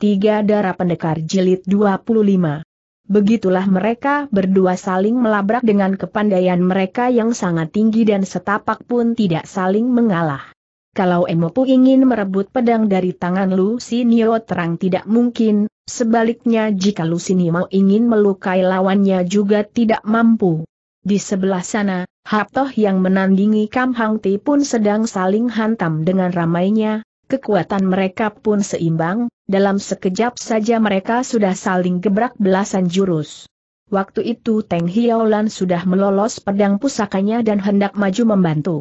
Tiga Darah Pendekar Jilid 25 Begitulah mereka berdua saling melabrak dengan kepandaian mereka yang sangat tinggi dan setapak pun tidak saling mengalah. Kalau Emopu ingin merebut pedang dari tangan Lusinio terang tidak mungkin, sebaliknya jika mau ingin melukai lawannya juga tidak mampu. Di sebelah sana, Haptoh yang menandingi Kam Hangti pun sedang saling hantam dengan ramainya, kekuatan mereka pun seimbang, dalam sekejap saja mereka sudah saling gebrak belasan jurus. Waktu itu Teng Hiaolan sudah melolos pedang pusakanya dan hendak maju membantu.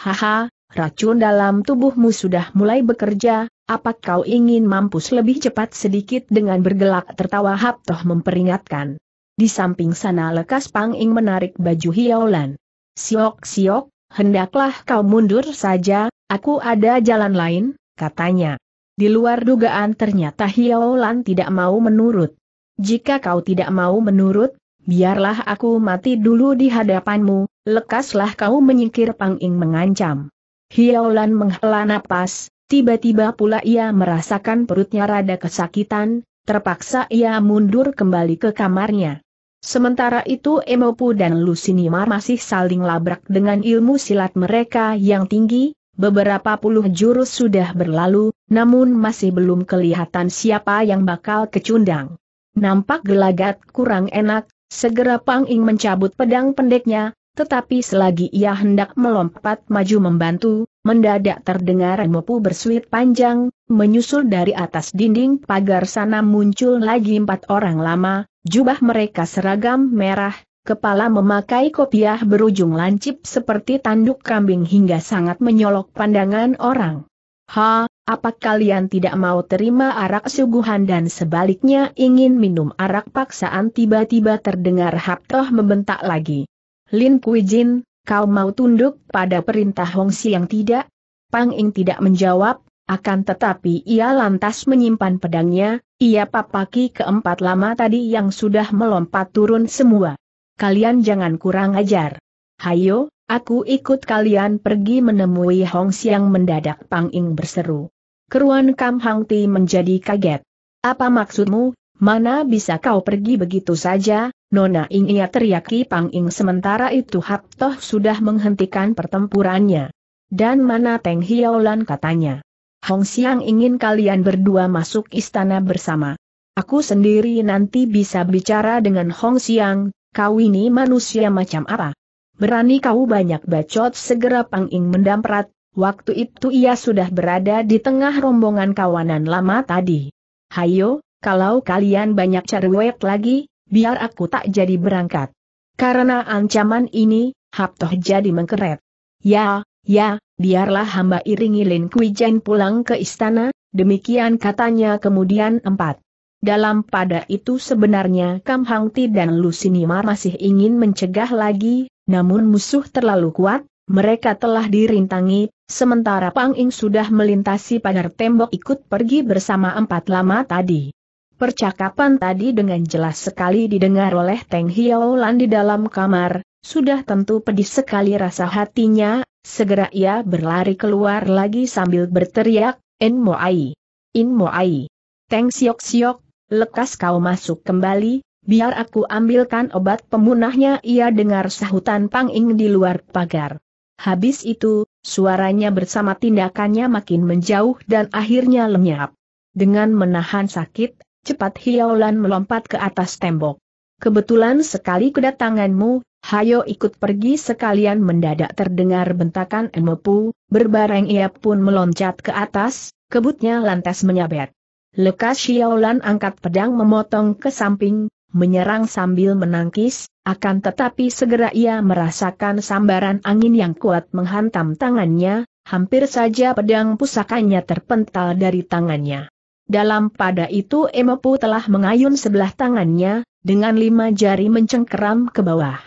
Haha, racun dalam tubuhmu sudah mulai bekerja, apa kau ingin mampus lebih cepat sedikit dengan bergelak tertawa Haptoh memperingatkan. Di samping sana lekas Pang Ing menarik baju Hiaolan. Siok-siok, hendaklah kau mundur saja, aku ada jalan lain, katanya. Di luar dugaan ternyata Hiaolan tidak mau menurut. Jika kau tidak mau menurut, biarlah aku mati dulu di hadapanmu, lekaslah kau menyingkir Pang Ing mengancam. Hiaolan menghela napas, tiba-tiba pula ia merasakan perutnya rada kesakitan, terpaksa ia mundur kembali ke kamarnya. Sementara itu Emopu dan Lusinimar masih saling labrak dengan ilmu silat mereka yang tinggi, Beberapa puluh jurus sudah berlalu, namun masih belum kelihatan siapa yang bakal kecundang. Nampak gelagat kurang enak, segera Pang Ing mencabut pedang pendeknya, tetapi selagi ia hendak melompat maju membantu, mendadak terdengar mopu bersuit panjang, menyusul dari atas dinding pagar sana muncul lagi empat orang lama, jubah mereka seragam merah, kepala memakai kopiah berujung lancip seperti tanduk kambing hingga sangat menyolok pandangan orang. Ha, apa kalian tidak mau terima arak suguhan dan sebaliknya ingin minum arak paksaan tiba-tiba terdengar Haptoh membentak lagi. Lin Kuijin, kau mau tunduk pada perintah Hong yang tidak? Pang Ing tidak menjawab, akan tetapi ia lantas menyimpan pedangnya, ia papaki keempat lama tadi yang sudah melompat turun semua kalian jangan kurang ajar. Hayo, aku ikut kalian pergi menemui Hong Siang mendadak Pang Ing berseru. Keruan Kam Hang Ti menjadi kaget. Apa maksudmu, mana bisa kau pergi begitu saja, Nona Ing ia teriaki Pang Ing sementara itu Hap Toh sudah menghentikan pertempurannya. Dan mana Teng Hiolan katanya. Hong Siang ingin kalian berdua masuk istana bersama. Aku sendiri nanti bisa bicara dengan Hong Siang, kau ini manusia macam apa? Berani kau banyak bacot segera Pang Ing mendamprat, waktu itu ia sudah berada di tengah rombongan kawanan lama tadi. Hayo, kalau kalian banyak cerewet lagi, biar aku tak jadi berangkat. Karena ancaman ini, Haptoh jadi mengkeret. Ya, ya, biarlah hamba iringi Lin Kuijen pulang ke istana, demikian katanya kemudian empat. Dalam pada itu sebenarnya Kam Hang Ti dan Lusinima masih ingin mencegah lagi, namun musuh terlalu kuat, mereka telah dirintangi, sementara Pang Ing sudah melintasi pagar tembok ikut pergi bersama empat lama tadi. Percakapan tadi dengan jelas sekali didengar oleh Teng Lan di dalam kamar, sudah tentu pedih sekali rasa hatinya, segera ia berlari keluar lagi sambil berteriak, In Mo Ai, In Mo Ai, Teng Siok Siok, Lekas kau masuk kembali, biar aku ambilkan obat pemunahnya ia dengar sahutan Pang di luar pagar. Habis itu, suaranya bersama tindakannya makin menjauh dan akhirnya lenyap. Dengan menahan sakit, cepat Hiaulan melompat ke atas tembok. Kebetulan sekali kedatanganmu, hayo ikut pergi sekalian mendadak terdengar bentakan Emepu, berbareng ia pun meloncat ke atas, kebutnya lantas menyabet. Lekas Xiaolan angkat pedang memotong ke samping, menyerang sambil menangkis, akan tetapi segera ia merasakan sambaran angin yang kuat menghantam tangannya, hampir saja pedang pusakanya terpental dari tangannya. Dalam pada itu Emepu telah mengayun sebelah tangannya, dengan lima jari mencengkeram ke bawah.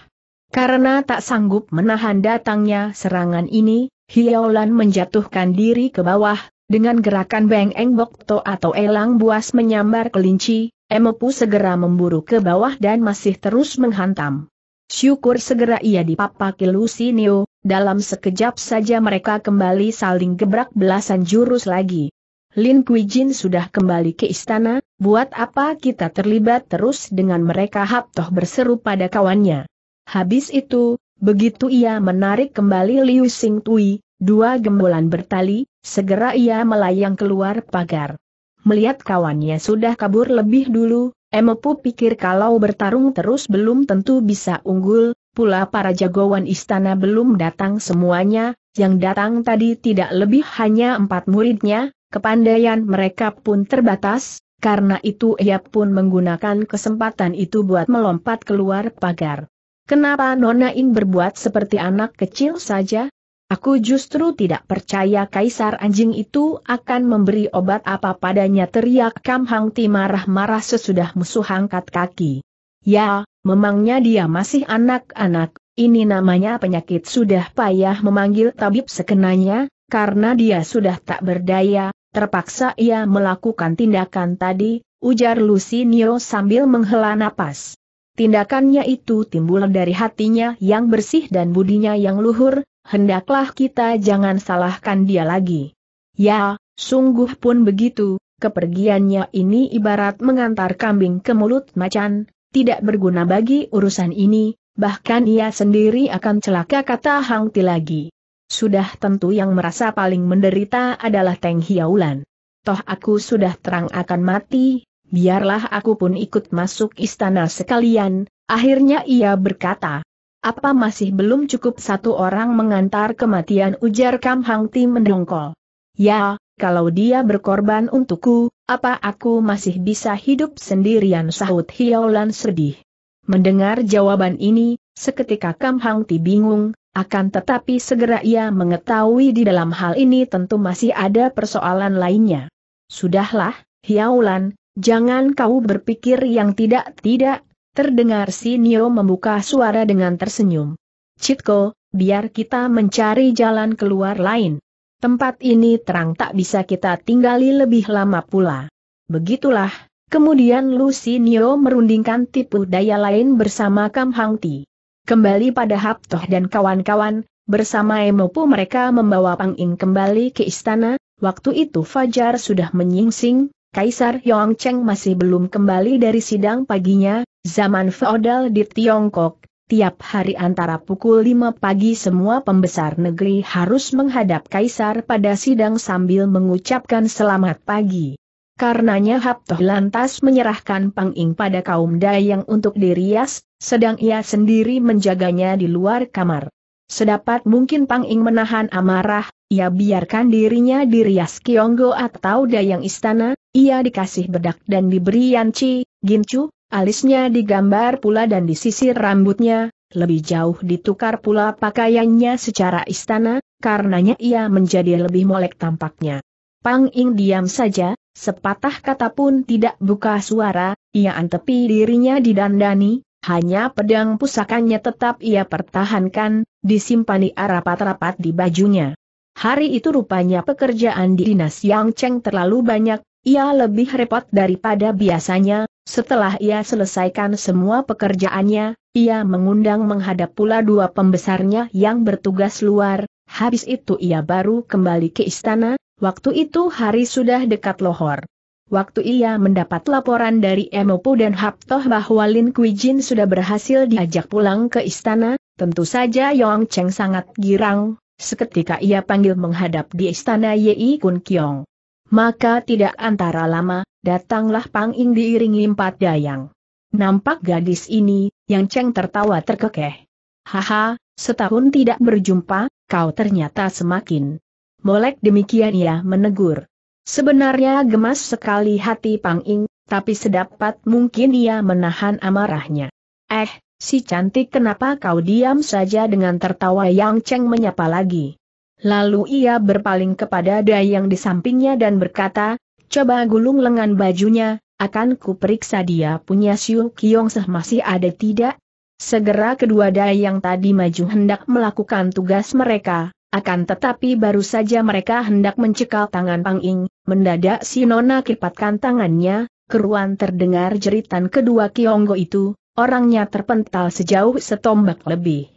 Karena tak sanggup menahan datangnya serangan ini, Hiaolan menjatuhkan diri ke bawah, dengan gerakan Beng Eng Bokto atau elang buas menyambar kelinci, Emepu segera memburu ke bawah dan masih terus menghantam. Syukur segera ia dipapak Lusinio, dalam sekejap saja mereka kembali saling gebrak belasan jurus lagi. Lin Kuijin sudah kembali ke istana, buat apa kita terlibat terus dengan mereka hap berseru pada kawannya. Habis itu, begitu ia menarik kembali Liu Sing Tui, dua gembolan bertali, Segera ia melayang keluar pagar. Melihat kawannya sudah kabur lebih dulu, Emopu pikir kalau bertarung terus belum tentu bisa unggul, pula para jagoan istana belum datang semuanya, yang datang tadi tidak lebih hanya empat muridnya, kepandaian mereka pun terbatas, karena itu ia pun menggunakan kesempatan itu buat melompat keluar pagar. Kenapa Nona In berbuat seperti anak kecil saja? Aku justru tidak percaya kaisar anjing itu akan memberi obat apa padanya teriak Kam Hang Ti marah-marah sesudah musuh angkat kaki. Ya, memangnya dia masih anak-anak, ini namanya penyakit sudah payah memanggil tabib sekenanya, karena dia sudah tak berdaya, terpaksa ia melakukan tindakan tadi, ujar Lucy Nio sambil menghela napas. Tindakannya itu timbul dari hatinya yang bersih dan budinya yang luhur, hendaklah kita jangan salahkan dia lagi. Ya, sungguh pun begitu, kepergiannya ini ibarat mengantar kambing ke mulut macan, tidak berguna bagi urusan ini, bahkan ia sendiri akan celaka kata Hang Ti lagi. Sudah tentu yang merasa paling menderita adalah Teng Hiaulan. Toh aku sudah terang akan mati, biarlah aku pun ikut masuk istana sekalian, akhirnya ia berkata. Apa masih belum cukup satu orang mengantar kematian ujar Kam Hang Ti mendongkol. Ya, kalau dia berkorban untukku, apa aku masih bisa hidup sendirian sahut Hiaulan sedih. Mendengar jawaban ini, seketika Kam Hang Ti bingung, akan tetapi segera ia mengetahui di dalam hal ini tentu masih ada persoalan lainnya. Sudahlah, Hiaulan, jangan kau berpikir yang tidak-tidak, Terdengar si Nio membuka suara dengan tersenyum. Citko, biar kita mencari jalan keluar lain. Tempat ini terang tak bisa kita tinggali lebih lama pula. Begitulah, kemudian Lucy Nio merundingkan tipu daya lain bersama Kam Hang Ti. Kembali pada Haptoh dan kawan-kawan, bersama Emopu mereka membawa Pang Ing kembali ke istana, waktu itu Fajar sudah menyingsing, Kaisar Yong Cheng masih belum kembali dari sidang paginya, Zaman feodal di Tiongkok, tiap hari antara pukul 5 pagi semua pembesar negeri harus menghadap kaisar pada sidang sambil mengucapkan selamat pagi. Karenanya Haptoh lantas menyerahkan Pang Ing pada kaum Dayang untuk dirias, sedang ia sendiri menjaganya di luar kamar. Sedapat mungkin Pang Ing menahan amarah, ia biarkan dirinya dirias Kionggo atau Dayang Istana, ia dikasih bedak dan diberi Yanci, Gincu, Alisnya digambar pula dan disisir rambutnya, lebih jauh ditukar pula pakaiannya secara istana, karenanya ia menjadi lebih molek tampaknya. Pang Ing diam saja, sepatah kata pun tidak buka suara, ia antepi dirinya didandani, hanya pedang pusakanya tetap ia pertahankan, disimpani rapat-rapat di bajunya. Hari itu rupanya pekerjaan di dinas Yang Cheng terlalu banyak, ia lebih repot daripada biasanya, setelah ia selesaikan semua pekerjaannya, ia mengundang menghadap pula dua pembesarnya yang bertugas luar, habis itu ia baru kembali ke istana, waktu itu hari sudah dekat lohor. Waktu ia mendapat laporan dari Emopo dan Haptoh bahwa Lin Jin sudah berhasil diajak pulang ke istana, tentu saja Yong Cheng sangat girang, seketika ia panggil menghadap di istana Yei Kun Kiong. Maka tidak antara lama, datanglah Pang Ing diiringi empat dayang. Nampak gadis ini, yang Cheng tertawa terkekeh. Haha, setahun tidak berjumpa, kau ternyata semakin. Molek demikian ia ya, menegur. Sebenarnya gemas sekali hati Pang Ing, tapi sedapat mungkin ia menahan amarahnya. Eh, si cantik kenapa kau diam saja dengan tertawa Yang Cheng menyapa lagi. Lalu ia berpaling kepada Dayang di sampingnya dan berkata, coba gulung lengan bajunya, akan ku periksa dia punya Siu Kiong Seh masih ada tidak? Segera kedua Dayang tadi maju hendak melakukan tugas mereka, akan tetapi baru saja mereka hendak mencekal tangan Pang Ing, mendadak si Nona kipatkan tangannya, keruan terdengar jeritan kedua Kionggo itu, orangnya terpental sejauh setombak lebih.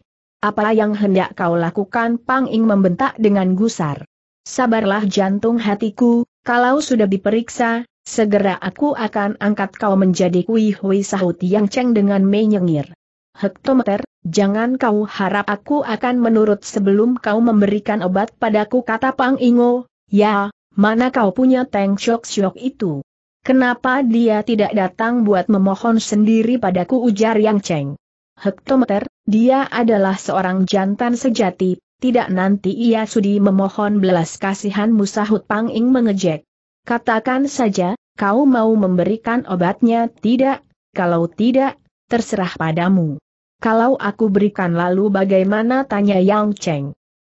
Apa yang hendak kau lakukan? Pang Ing membentak dengan gusar. Sabarlah jantung hatiku, kalau sudah diperiksa, segera aku akan angkat kau menjadi kui hui sahut yang ceng dengan menyengir. Hektometer, jangan kau harap aku akan menurut sebelum kau memberikan obat padaku kata Pang Ingo, ya, mana kau punya tank shock-shock itu. Kenapa dia tidak datang buat memohon sendiri padaku ujar Yang Cheng? Hektometer, dia adalah seorang jantan sejati, tidak nanti ia sudi memohon belas kasihan. Musahut Pang mengejek. Katakan saja, kau mau memberikan obatnya tidak, kalau tidak, terserah padamu. Kalau aku berikan lalu bagaimana tanya Yang Cheng.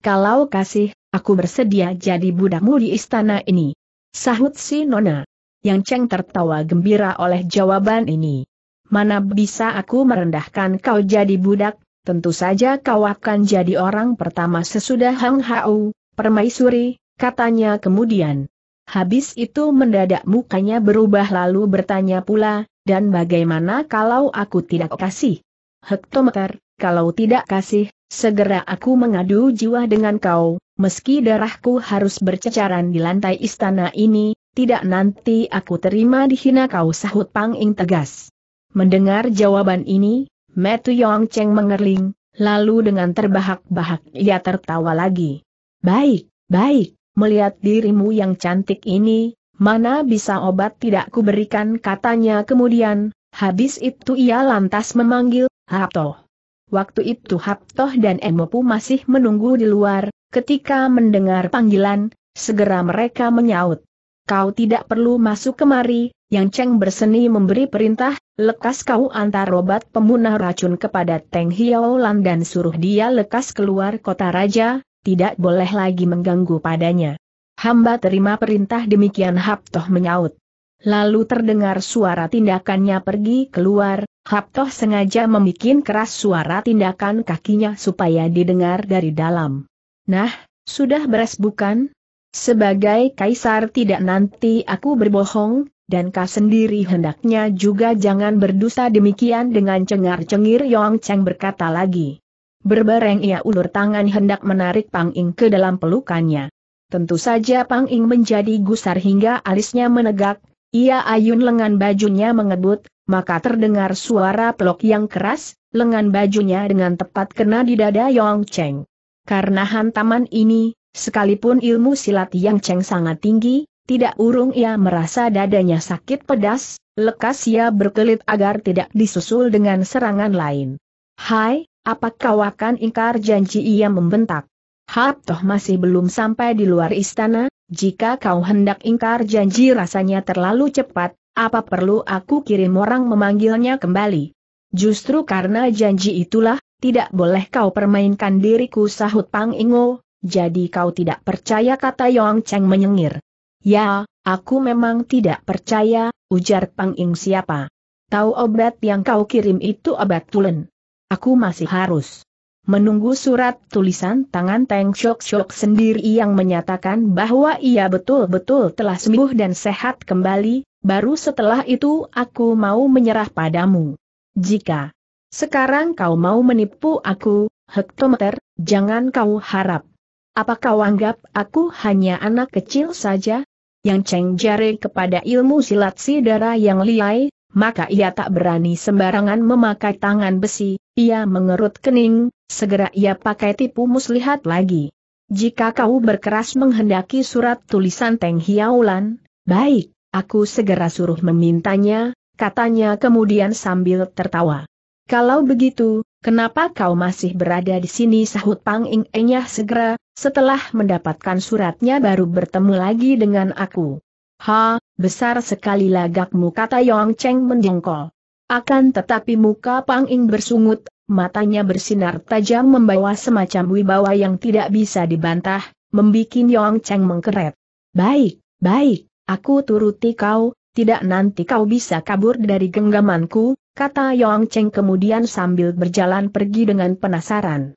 Kalau kasih, aku bersedia jadi budakmu di istana ini. Sahut si Nona. Yang Cheng tertawa gembira oleh jawaban ini. Mana bisa aku merendahkan kau jadi budak, tentu saja kau akan jadi orang pertama sesudah Hang Hao, permaisuri, katanya kemudian. Habis itu mendadak mukanya berubah lalu bertanya pula, dan bagaimana kalau aku tidak kasih? Hektometer, kalau tidak kasih, segera aku mengadu jiwa dengan kau, meski darahku harus berceceran di lantai istana ini, tidak nanti aku terima dihina kau sahut Pang Ing tegas. Mendengar jawaban ini, Metu Yong Cheng mengerling, lalu dengan terbahak-bahak ia tertawa lagi. Baik, baik, melihat dirimu yang cantik ini, mana bisa obat tidak kuberikan katanya kemudian, habis itu ia lantas memanggil, Haptoh. Waktu itu Haptoh dan Emopu masih menunggu di luar, ketika mendengar panggilan, segera mereka menyaut. Kau tidak perlu masuk kemari, Yang Cheng berseni memberi perintah, lekas kau antar obat pemunah racun kepada Teng Hiaolan dan suruh dia lekas keluar kota raja, tidak boleh lagi mengganggu padanya. Hamba terima perintah demikian Haptoh menyaut. Lalu terdengar suara tindakannya pergi keluar, Haptoh sengaja membuat keras suara tindakan kakinya supaya didengar dari dalam. Nah, sudah beres bukan? Sebagai kaisar tidak nanti aku berbohong, dan kau sendiri hendaknya juga jangan berdosa demikian dengan cengar-cengir Yong Cheng berkata lagi. Berbareng ia ulur tangan hendak menarik Pang Ing ke dalam pelukannya. Tentu saja Pang Ing menjadi gusar hingga alisnya menegak, ia ayun lengan bajunya mengebut, maka terdengar suara pelok yang keras, lengan bajunya dengan tepat kena di dada Yong Cheng. Karena hantaman ini, Sekalipun ilmu silat Yang ceng sangat tinggi, tidak urung ia merasa dadanya sakit pedas, lekas ia berkelit agar tidak disusul dengan serangan lain. Hai, apa kau akan ingkar janji ia membentak? Hap toh masih belum sampai di luar istana, jika kau hendak ingkar janji rasanya terlalu cepat, apa perlu aku kirim orang memanggilnya kembali? Justru karena janji itulah, tidak boleh kau permainkan diriku sahut Pang Ingo, jadi kau tidak percaya kata Yong Cheng menyengir. Ya, aku memang tidak percaya, ujar Pang Ing siapa. Tahu obat yang kau kirim itu obat tulen. Aku masih harus menunggu surat tulisan tangan Teng Shok Shok sendiri yang menyatakan bahwa ia betul-betul telah sembuh dan sehat kembali, baru setelah itu aku mau menyerah padamu. Jika sekarang kau mau menipu aku, hektometer, jangan kau harap apa kau anggap aku hanya anak kecil saja? Yang Cheng jare kepada ilmu silat si darah yang liai, maka ia tak berani sembarangan memakai tangan besi, ia mengerut kening, segera ia pakai tipu muslihat lagi. Jika kau berkeras menghendaki surat tulisan Teng Hiaulan, baik, aku segera suruh memintanya, katanya kemudian sambil tertawa. Kalau begitu, kenapa kau masih berada di sini sahut Pang Ing Enyah segera, setelah mendapatkan suratnya baru bertemu lagi dengan aku. Ha, besar sekali lagakmu kata Yong Cheng mendengkol. Akan tetapi muka Pang Ing bersungut, matanya bersinar tajam membawa semacam wibawa yang tidak bisa dibantah, membuat Yong Cheng mengkeret. Baik, baik, aku turuti kau, tidak nanti kau bisa kabur dari genggamanku, kata Yong Cheng kemudian sambil berjalan pergi dengan penasaran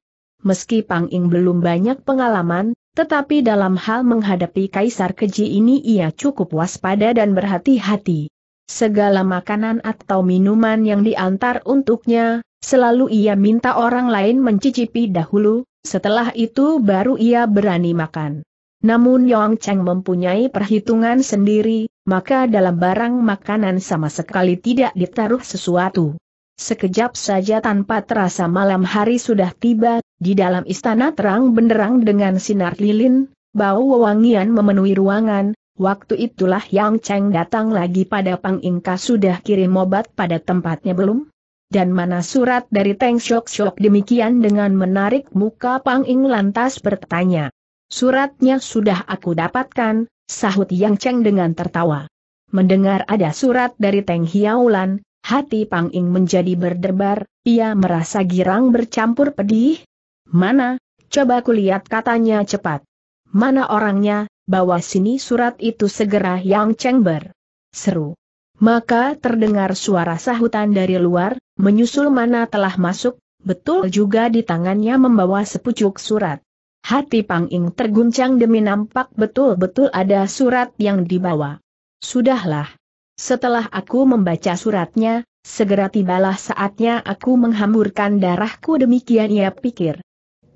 meski Pang Ing belum banyak pengalaman, tetapi dalam hal menghadapi kaisar keji ini ia cukup waspada dan berhati-hati. Segala makanan atau minuman yang diantar untuknya, selalu ia minta orang lain mencicipi dahulu, setelah itu baru ia berani makan. Namun Yong Cheng mempunyai perhitungan sendiri, maka dalam barang makanan sama sekali tidak ditaruh sesuatu. Sekejap saja tanpa terasa malam hari sudah tiba, di dalam istana terang benderang dengan sinar lilin, bau wewangian memenuhi ruangan, waktu itulah Yang Cheng datang lagi pada Pang Ingka sudah kirim obat pada tempatnya belum? Dan mana surat dari Teng Shok Shok demikian dengan menarik muka Pang Ing lantas bertanya. Suratnya sudah aku dapatkan, sahut Yang Cheng dengan tertawa. Mendengar ada surat dari Teng Hiaulan, Hati Pang Ing menjadi berdebar, ia merasa girang bercampur pedih. Mana? Coba kulihat katanya cepat. Mana orangnya, bawa sini surat itu segera yang cengber. Seru. Maka terdengar suara sahutan dari luar, menyusul mana telah masuk, betul juga di tangannya membawa sepucuk surat. Hati Pang Ing terguncang demi nampak betul-betul ada surat yang dibawa. Sudahlah, setelah aku membaca suratnya, segera tibalah saatnya aku menghamburkan darahku demikian ia pikir.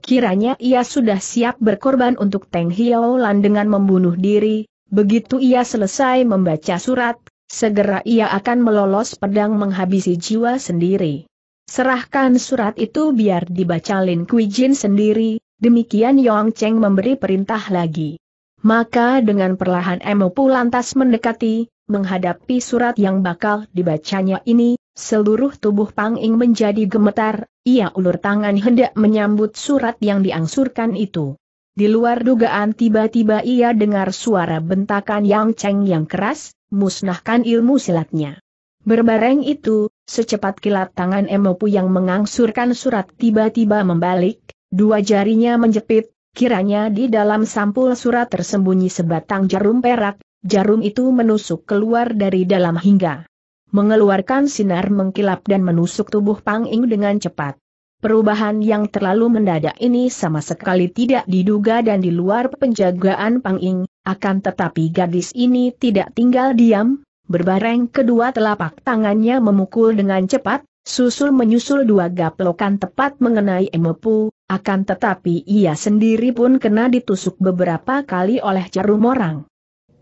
Kiranya ia sudah siap berkorban untuk Teng Hiaolan dengan membunuh diri, begitu ia selesai membaca surat, segera ia akan melolos pedang menghabisi jiwa sendiri. Serahkan surat itu biar dibaca Lin Jin sendiri, demikian Yong Cheng memberi perintah lagi. Maka dengan perlahan Emopu lantas mendekati, menghadapi surat yang bakal dibacanya ini, seluruh tubuh Pang Ing menjadi gemetar, ia ulur tangan hendak menyambut surat yang diangsurkan itu. Di luar dugaan tiba-tiba ia dengar suara bentakan yang ceng yang keras, musnahkan ilmu silatnya. Berbareng itu, secepat kilat tangan Emopu yang mengangsurkan surat tiba-tiba membalik, dua jarinya menjepit, Kiranya di dalam sampul surat tersembunyi sebatang jarum perak, jarum itu menusuk keluar dari dalam hingga mengeluarkan sinar mengkilap dan menusuk tubuh Pang Ing dengan cepat. Perubahan yang terlalu mendadak ini sama sekali tidak diduga dan di luar penjagaan Pang Ing, akan tetapi gadis ini tidak tinggal diam, berbareng kedua telapak tangannya memukul dengan cepat, susul menyusul dua gaplokan tepat mengenai Emepu, akan tetapi ia sendiri pun kena ditusuk beberapa kali oleh jarum orang.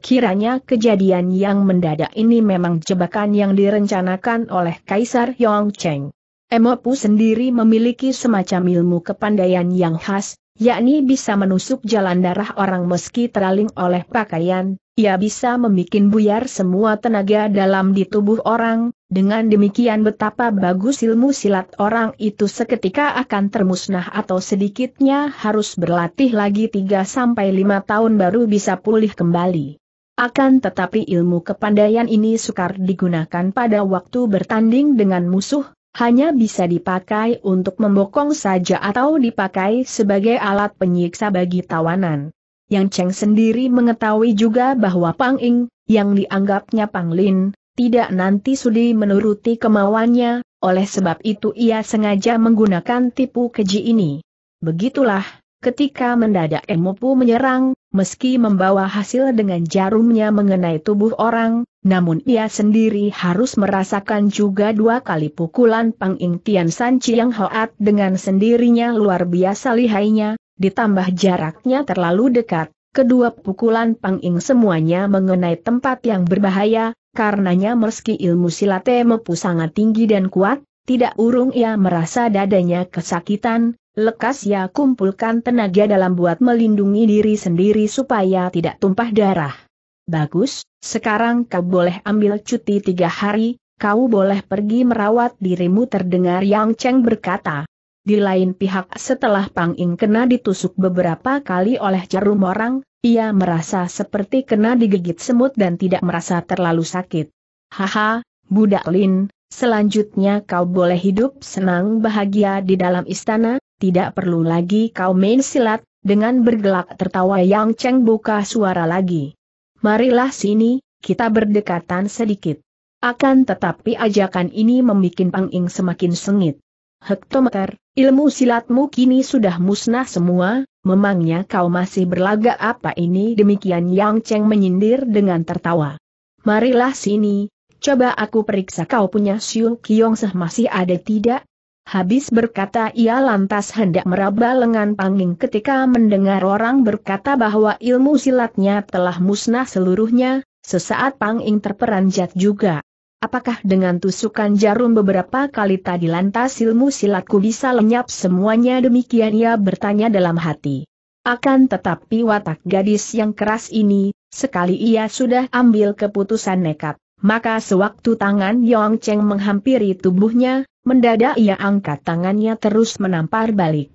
Kiranya kejadian yang mendadak ini memang jebakan yang direncanakan oleh Kaisar Yongcheng. Emopu sendiri memiliki semacam ilmu kepandaian yang khas, yakni bisa menusuk jalan darah orang meski teraling oleh pakaian, ia bisa membuat buyar semua tenaga dalam di tubuh orang, dengan demikian betapa bagus ilmu silat orang itu seketika akan termusnah atau sedikitnya harus berlatih lagi 3-5 tahun baru bisa pulih kembali. Akan tetapi ilmu kepandaian ini sukar digunakan pada waktu bertanding dengan musuh, hanya bisa dipakai untuk membokong saja atau dipakai sebagai alat penyiksa bagi tawanan. Yang Cheng sendiri mengetahui juga bahwa Pang Ing, yang dianggapnya Pang Lin, tidak nanti sudi menuruti kemauannya, oleh sebab itu ia sengaja menggunakan tipu keji ini. Begitulah, ketika mendadak Emopu menyerang, meski membawa hasil dengan jarumnya mengenai tubuh orang, namun ia sendiri harus merasakan juga dua kali pukulan Pang Ing Tian San Chiang Hoat dengan sendirinya luar biasa lihainya, ditambah jaraknya terlalu dekat, kedua pukulan Pang Ing semuanya mengenai tempat yang berbahaya, karenanya meski ilmu silate mepu sangat tinggi dan kuat, tidak urung ia merasa dadanya kesakitan, lekas ia kumpulkan tenaga dalam buat melindungi diri sendiri supaya tidak tumpah darah. Bagus, sekarang kau boleh ambil cuti tiga hari, kau boleh pergi merawat dirimu terdengar Yang Cheng berkata. Di lain pihak setelah Pang Ing kena ditusuk beberapa kali oleh jarum orang, ia merasa seperti kena digigit semut dan tidak merasa terlalu sakit. Haha, budak Lin, selanjutnya kau boleh hidup senang bahagia di dalam istana, tidak perlu lagi kau main silat, dengan bergelak tertawa Yang Cheng buka suara lagi. Marilah sini, kita berdekatan sedikit. Akan tetapi ajakan ini membuat Pang Ing semakin sengit. Hektometer, Ilmu silatmu kini sudah musnah semua, memangnya kau masih berlagak apa ini? Demikian Yang Cheng menyindir dengan tertawa. Marilah sini, coba aku periksa kau punya Siu Kiong Seh masih ada tidak? Habis berkata ia lantas hendak meraba lengan panging ketika mendengar orang berkata bahwa ilmu silatnya telah musnah seluruhnya, sesaat panging terperanjat juga. Apakah dengan tusukan jarum beberapa kali tadi lantas ilmu silatku bisa lenyap semuanya demikian ia bertanya dalam hati. Akan tetapi watak gadis yang keras ini, sekali ia sudah ambil keputusan nekat, maka sewaktu tangan Yong Cheng menghampiri tubuhnya, mendadak ia angkat tangannya terus menampar balik.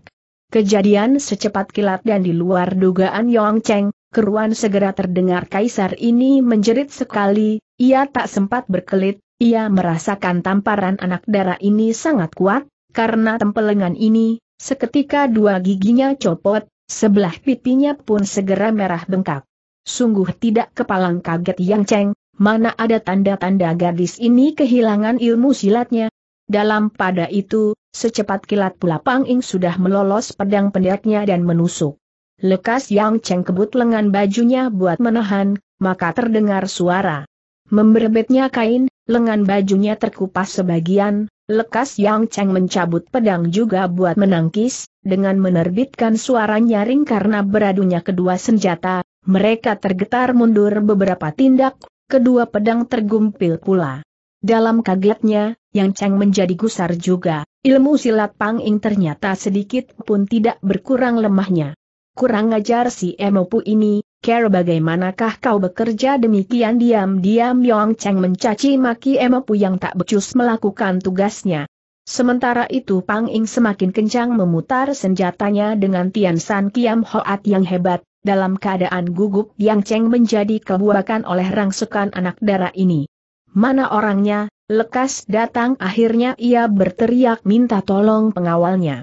Kejadian secepat kilat dan di luar dugaan Yong Cheng, keruan segera terdengar kaisar ini menjerit sekali, ia tak sempat berkelit, ia merasakan tamparan anak darah ini sangat kuat, karena tempelengan ini, seketika dua giginya copot, sebelah pipinya pun segera merah bengkak. Sungguh tidak kepalang kaget Yang Cheng, mana ada tanda-tanda gadis ini kehilangan ilmu silatnya. Dalam pada itu, secepat kilat pula Pang Ing sudah melolos pedang pendeknya dan menusuk. Lekas Yang Cheng kebut lengan bajunya buat menahan, maka terdengar suara. Memberbetnya kain, lengan bajunya terkupas sebagian, lekas Yang Cheng mencabut pedang juga buat menangkis, dengan menerbitkan suara nyaring karena beradunya kedua senjata, mereka tergetar mundur beberapa tindak, kedua pedang tergumpil pula. Dalam kagetnya, Yang Cheng menjadi gusar juga, ilmu silat Pang Ing ternyata sedikit pun tidak berkurang lemahnya. Kurang ajar si Emopu ini, care bagaimanakah kau bekerja demikian diam-diam Yong Cheng mencaci maki Emopu yang tak becus melakukan tugasnya. Sementara itu Pang Ing semakin kencang memutar senjatanya dengan Tian San Kiam Hoat yang hebat, dalam keadaan gugup Yang Cheng menjadi kebuakan oleh rangsukan anak darah ini. Mana orangnya, lekas datang akhirnya ia berteriak minta tolong pengawalnya.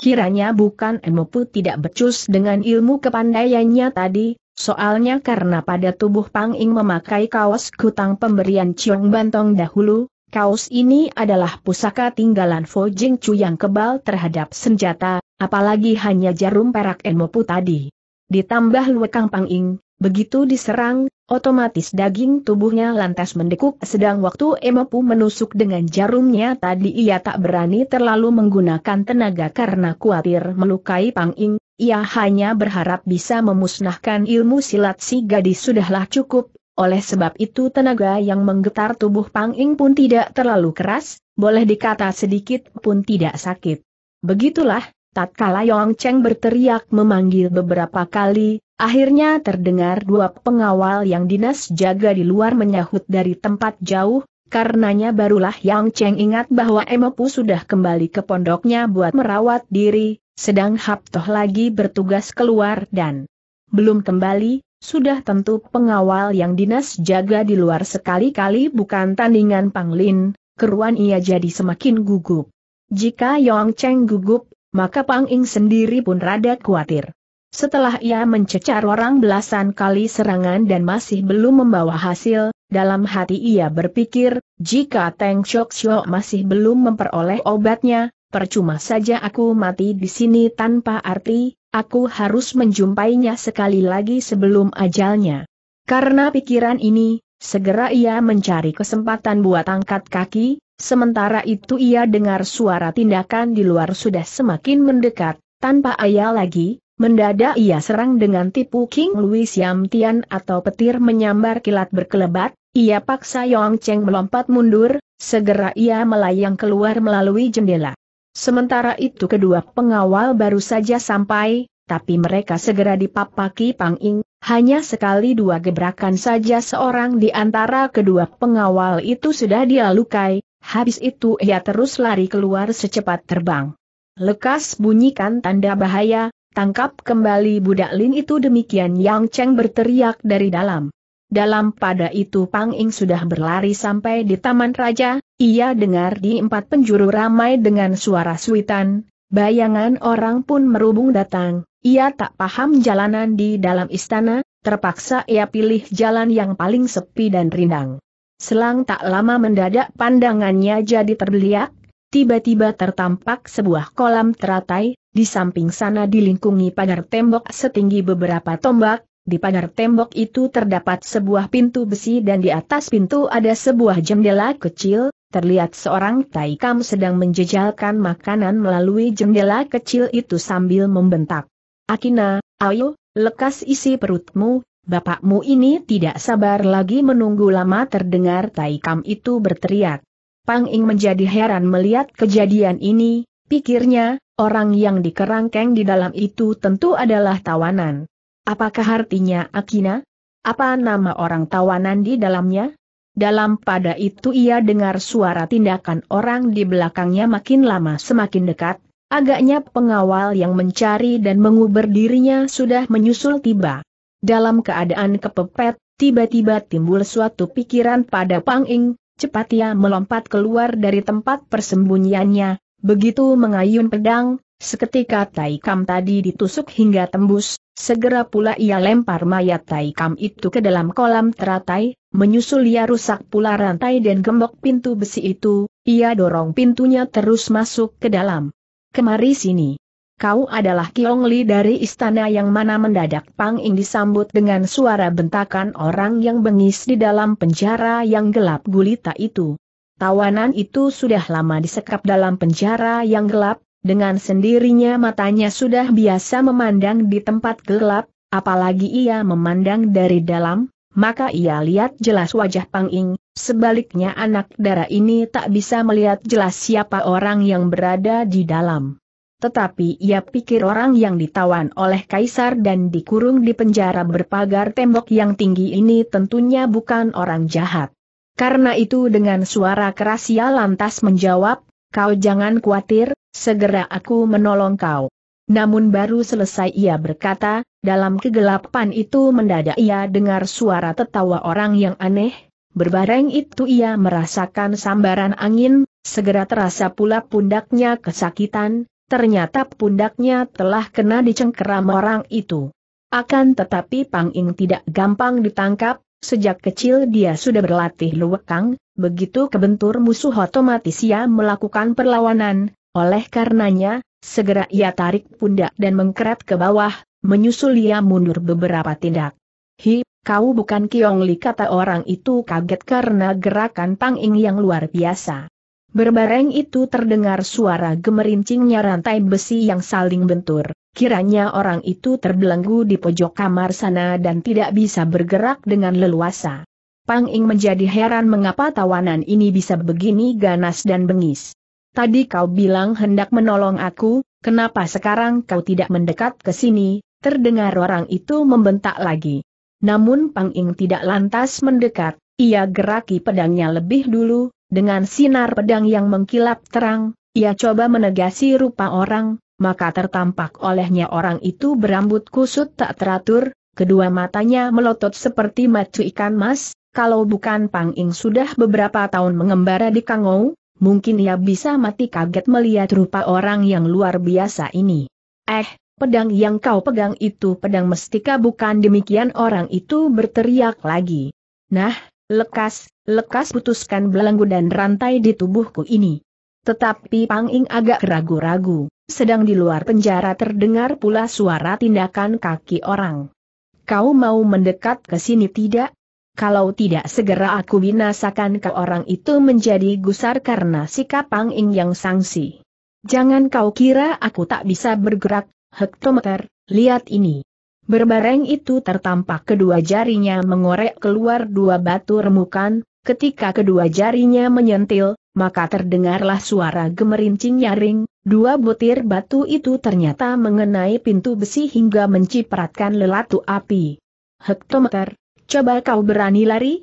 Kiranya bukan Emopu tidak becus dengan ilmu kepandaiannya tadi, soalnya karena pada tubuh Pang Ing memakai kaos kutang pemberian Chiong Bantong dahulu, kaos ini adalah pusaka tinggalan Fo Jing Chu yang kebal terhadap senjata, apalagi hanya jarum perak Emopu tadi. Ditambah luekang Pang Ing, Begitu diserang, otomatis daging tubuhnya lantas mendekuk sedang waktu Emopu menusuk dengan jarumnya tadi ia tak berani terlalu menggunakan tenaga karena khawatir melukai Pang Ing, ia hanya berharap bisa memusnahkan ilmu silat si gadis sudahlah cukup, oleh sebab itu tenaga yang menggetar tubuh Pang Ing pun tidak terlalu keras, boleh dikata sedikit pun tidak sakit. Begitulah, tatkala Yong Cheng berteriak memanggil beberapa kali, Akhirnya terdengar dua pengawal yang dinas jaga di luar menyahut dari tempat jauh, karenanya barulah Yang Cheng ingat bahwa Emopu sudah kembali ke pondoknya buat merawat diri, sedang Haptoh lagi bertugas keluar dan belum kembali, sudah tentu pengawal yang dinas jaga di luar sekali-kali bukan tandingan Panglin, keruan ia jadi semakin gugup. Jika Yong Cheng gugup, maka Pang Ing sendiri pun rada khawatir. Setelah ia mencecar orang belasan kali serangan dan masih belum membawa hasil, dalam hati ia berpikir, jika Teng Chok Shio masih belum memperoleh obatnya, percuma saja aku mati di sini tanpa arti, aku harus menjumpainya sekali lagi sebelum ajalnya. Karena pikiran ini, segera ia mencari kesempatan buat angkat kaki, sementara itu ia dengar suara tindakan di luar sudah semakin mendekat, tanpa ayah lagi, Mendadak ia serang dengan tipu King Louis Yam Tian atau petir menyambar kilat berkelebat, ia paksa Yong Cheng melompat mundur, segera ia melayang keluar melalui jendela. Sementara itu kedua pengawal baru saja sampai, tapi mereka segera dipapaki Pang Ing, hanya sekali dua gebrakan saja seorang di antara kedua pengawal itu sudah dia lukai, habis itu ia terus lari keluar secepat terbang. Lekas bunyikan tanda bahaya, Tangkap kembali budak Lin itu demikian Yang Cheng berteriak dari dalam. Dalam pada itu Pang Ing sudah berlari sampai di Taman Raja, ia dengar di empat penjuru ramai dengan suara suitan, bayangan orang pun merubung datang, ia tak paham jalanan di dalam istana, terpaksa ia pilih jalan yang paling sepi dan rindang. Selang tak lama mendadak pandangannya jadi terbeliak, tiba-tiba tertampak sebuah kolam teratai, di samping sana dilingkungi pagar tembok setinggi beberapa tombak, di pagar tembok itu terdapat sebuah pintu besi dan di atas pintu ada sebuah jendela kecil, terlihat seorang Taikam sedang menjejalkan makanan melalui jendela kecil itu sambil membentak. Akina, ayo, lekas isi perutmu, bapakmu ini tidak sabar lagi menunggu lama terdengar Taikam itu berteriak. Pang Ing menjadi heran melihat kejadian ini, Pikirnya, orang yang dikerangkeng di dalam itu tentu adalah tawanan. Apakah artinya Akina? Apa nama orang tawanan di dalamnya? Dalam pada itu ia dengar suara tindakan orang di belakangnya makin lama semakin dekat, agaknya pengawal yang mencari dan menguber dirinya sudah menyusul tiba. Dalam keadaan kepepet, tiba-tiba timbul suatu pikiran pada Pang Ing, cepat ia melompat keluar dari tempat persembunyiannya, Begitu mengayun pedang, seketika Taikam tadi ditusuk hingga tembus, segera pula ia lempar mayat Taikam itu ke dalam kolam teratai, menyusul ia rusak pula rantai dan gembok pintu besi itu, ia dorong pintunya terus masuk ke dalam. Kemari sini. Kau adalah Kiong Li dari istana yang mana mendadak Pang Ing disambut dengan suara bentakan orang yang bengis di dalam penjara yang gelap gulita itu. Tawanan itu sudah lama disekap dalam penjara yang gelap, dengan sendirinya matanya sudah biasa memandang di tempat gelap, apalagi ia memandang dari dalam, maka ia lihat jelas wajah Pang Ing, sebaliknya anak darah ini tak bisa melihat jelas siapa orang yang berada di dalam. Tetapi ia pikir orang yang ditawan oleh kaisar dan dikurung di penjara berpagar tembok yang tinggi ini tentunya bukan orang jahat. Karena itu dengan suara keras ia lantas menjawab, kau jangan khawatir, segera aku menolong kau. Namun baru selesai ia berkata, dalam kegelapan itu mendadak ia dengar suara tertawa orang yang aneh, berbareng itu ia merasakan sambaran angin, segera terasa pula pundaknya kesakitan, ternyata pundaknya telah kena dicengkeram orang itu. Akan tetapi Pang Ing tidak gampang ditangkap, Sejak kecil dia sudah berlatih luwekang, begitu kebentur musuh otomatis ia melakukan perlawanan, oleh karenanya, segera ia tarik pundak dan mengkeret ke bawah, menyusul ia mundur beberapa tindak. Hi, kau bukan Kiong Li kata orang itu kaget karena gerakan Pang Ing yang luar biasa. Berbareng itu terdengar suara gemerincingnya rantai besi yang saling bentur. Kiranya orang itu terbelenggu di pojok kamar sana dan tidak bisa bergerak dengan leluasa. Pang Ing menjadi heran mengapa tawanan ini bisa begini ganas dan bengis. Tadi kau bilang hendak menolong aku, kenapa sekarang kau tidak mendekat ke sini, terdengar orang itu membentak lagi. Namun Pang Ing tidak lantas mendekat, ia geraki pedangnya lebih dulu, dengan sinar pedang yang mengkilap terang, ia coba menegasi rupa orang, maka tertampak olehnya orang itu berambut kusut tak teratur, kedua matanya melotot seperti mata ikan mas, kalau bukan Pang Ing sudah beberapa tahun mengembara di Kangou, mungkin ia bisa mati kaget melihat rupa orang yang luar biasa ini. Eh, pedang yang kau pegang itu pedang mestika bukan demikian orang itu berteriak lagi. Nah, lekas, lekas putuskan belenggu dan rantai di tubuhku ini. Tetapi Pang Ing agak ragu-ragu. Sedang di luar penjara terdengar pula suara tindakan kaki orang. Kau mau mendekat ke sini tidak? Kalau tidak segera aku binasakan ke orang itu menjadi gusar karena sikap Pang Ing yang sangsi. Jangan kau kira aku tak bisa bergerak, hektometer, lihat ini. Berbareng itu tertampak kedua jarinya mengorek keluar dua batu remukan, ketika kedua jarinya menyentil, maka terdengarlah suara gemerincing nyaring, dua butir batu itu ternyata mengenai pintu besi hingga mencipratkan lelatu api. Hektometer, coba kau berani lari?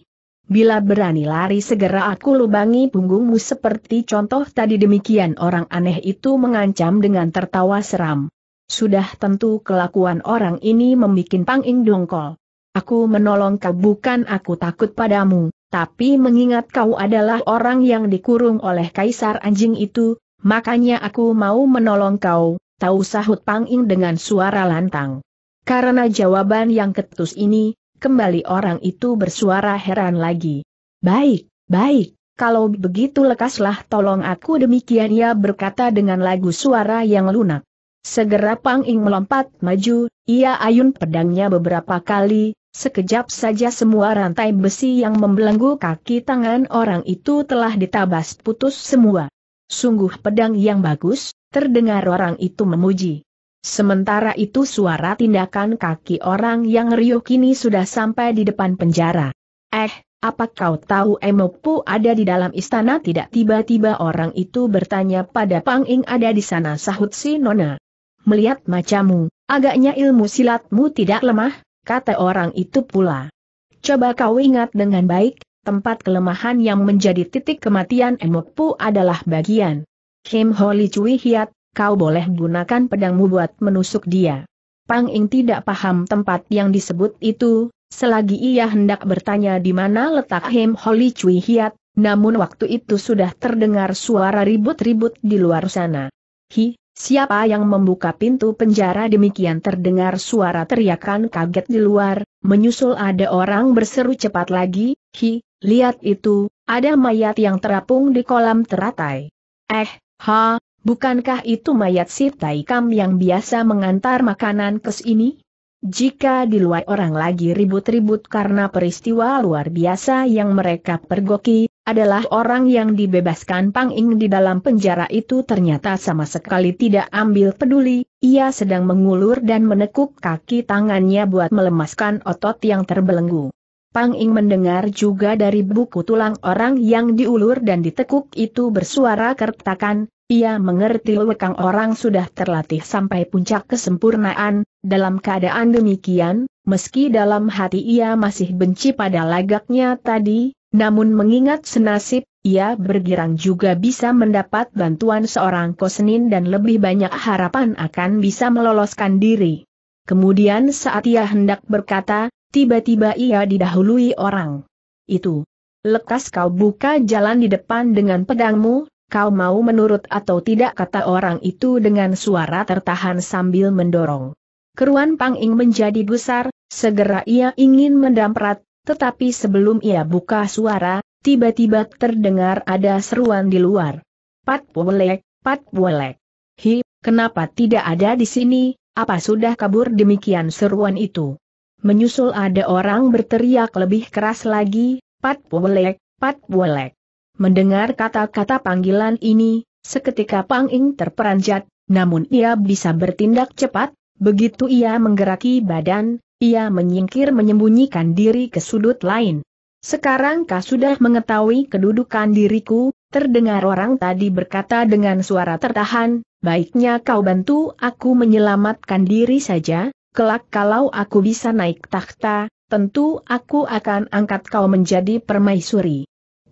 Bila berani lari segera aku lubangi punggungmu seperti contoh tadi demikian orang aneh itu mengancam dengan tertawa seram. Sudah tentu kelakuan orang ini membuat Panging dongkol. Aku menolong kau bukan aku takut padamu tapi mengingat kau adalah orang yang dikurung oleh kaisar anjing itu, makanya aku mau menolong kau, tahu sahut Pang Ing dengan suara lantang. Karena jawaban yang ketus ini, kembali orang itu bersuara heran lagi. Baik, baik, kalau begitu lekaslah tolong aku demikian ia berkata dengan lagu suara yang lunak. Segera Pang Ing melompat maju, ia ayun pedangnya beberapa kali, Sekejap saja semua rantai besi yang membelenggu kaki tangan orang itu telah ditabas putus semua. Sungguh pedang yang bagus, terdengar orang itu memuji. Sementara itu suara tindakan kaki orang yang riuh kini sudah sampai di depan penjara. Eh, apa kau tahu Emopu ada di dalam istana tidak tiba-tiba orang itu bertanya pada Pang Ing ada di sana sahut si Nona. Melihat macamu, agaknya ilmu silatmu tidak lemah, kata orang itu pula. Coba kau ingat dengan baik, tempat kelemahan yang menjadi titik kematian Emokpu adalah bagian. Kim Holi Cui Hiat, kau boleh gunakan pedangmu buat menusuk dia. Pang Ing tidak paham tempat yang disebut itu, selagi ia hendak bertanya di mana letak Kim Holi Cui Hiat, namun waktu itu sudah terdengar suara ribut-ribut di luar sana. Hi, Siapa yang membuka pintu penjara demikian terdengar suara teriakan kaget di luar, menyusul ada orang berseru cepat lagi, hi, lihat itu, ada mayat yang terapung di kolam teratai. Eh, ha, bukankah itu mayat si Taikam yang biasa mengantar makanan ke sini? Jika di luar orang lagi ribut-ribut karena peristiwa luar biasa yang mereka pergoki, adalah orang yang dibebaskan Pang Ing di dalam penjara itu ternyata sama sekali tidak ambil peduli, ia sedang mengulur dan menekuk kaki tangannya buat melemaskan otot yang terbelenggu. Pang Ing mendengar juga dari buku tulang orang yang diulur dan ditekuk itu bersuara kertakan, ia mengerti lekang orang sudah terlatih sampai puncak kesempurnaan, dalam keadaan demikian, meski dalam hati ia masih benci pada lagaknya tadi, namun mengingat senasib, ia bergirang juga bisa mendapat bantuan seorang kosenin dan lebih banyak harapan akan bisa meloloskan diri. Kemudian saat ia hendak berkata, tiba-tiba ia didahului orang. Itu. Lekas kau buka jalan di depan dengan pedangmu, kau mau menurut atau tidak kata orang itu dengan suara tertahan sambil mendorong. Keruan Pang Ing menjadi besar. segera ia ingin mendamprat, tetapi sebelum ia buka suara, tiba-tiba terdengar ada seruan di luar. Pat bolek, pat bolek. Hi, kenapa tidak ada di sini, apa sudah kabur demikian seruan itu? Menyusul ada orang berteriak lebih keras lagi, pat bolek, pat bolek. Mendengar kata-kata panggilan ini, seketika Pang Ing terperanjat, namun ia bisa bertindak cepat, begitu ia menggeraki badan, ia menyingkir menyembunyikan diri ke sudut lain. Sekarang kau sudah mengetahui kedudukan diriku, terdengar orang tadi berkata dengan suara tertahan, baiknya kau bantu aku menyelamatkan diri saja, kelak kalau aku bisa naik takhta, tentu aku akan angkat kau menjadi permaisuri.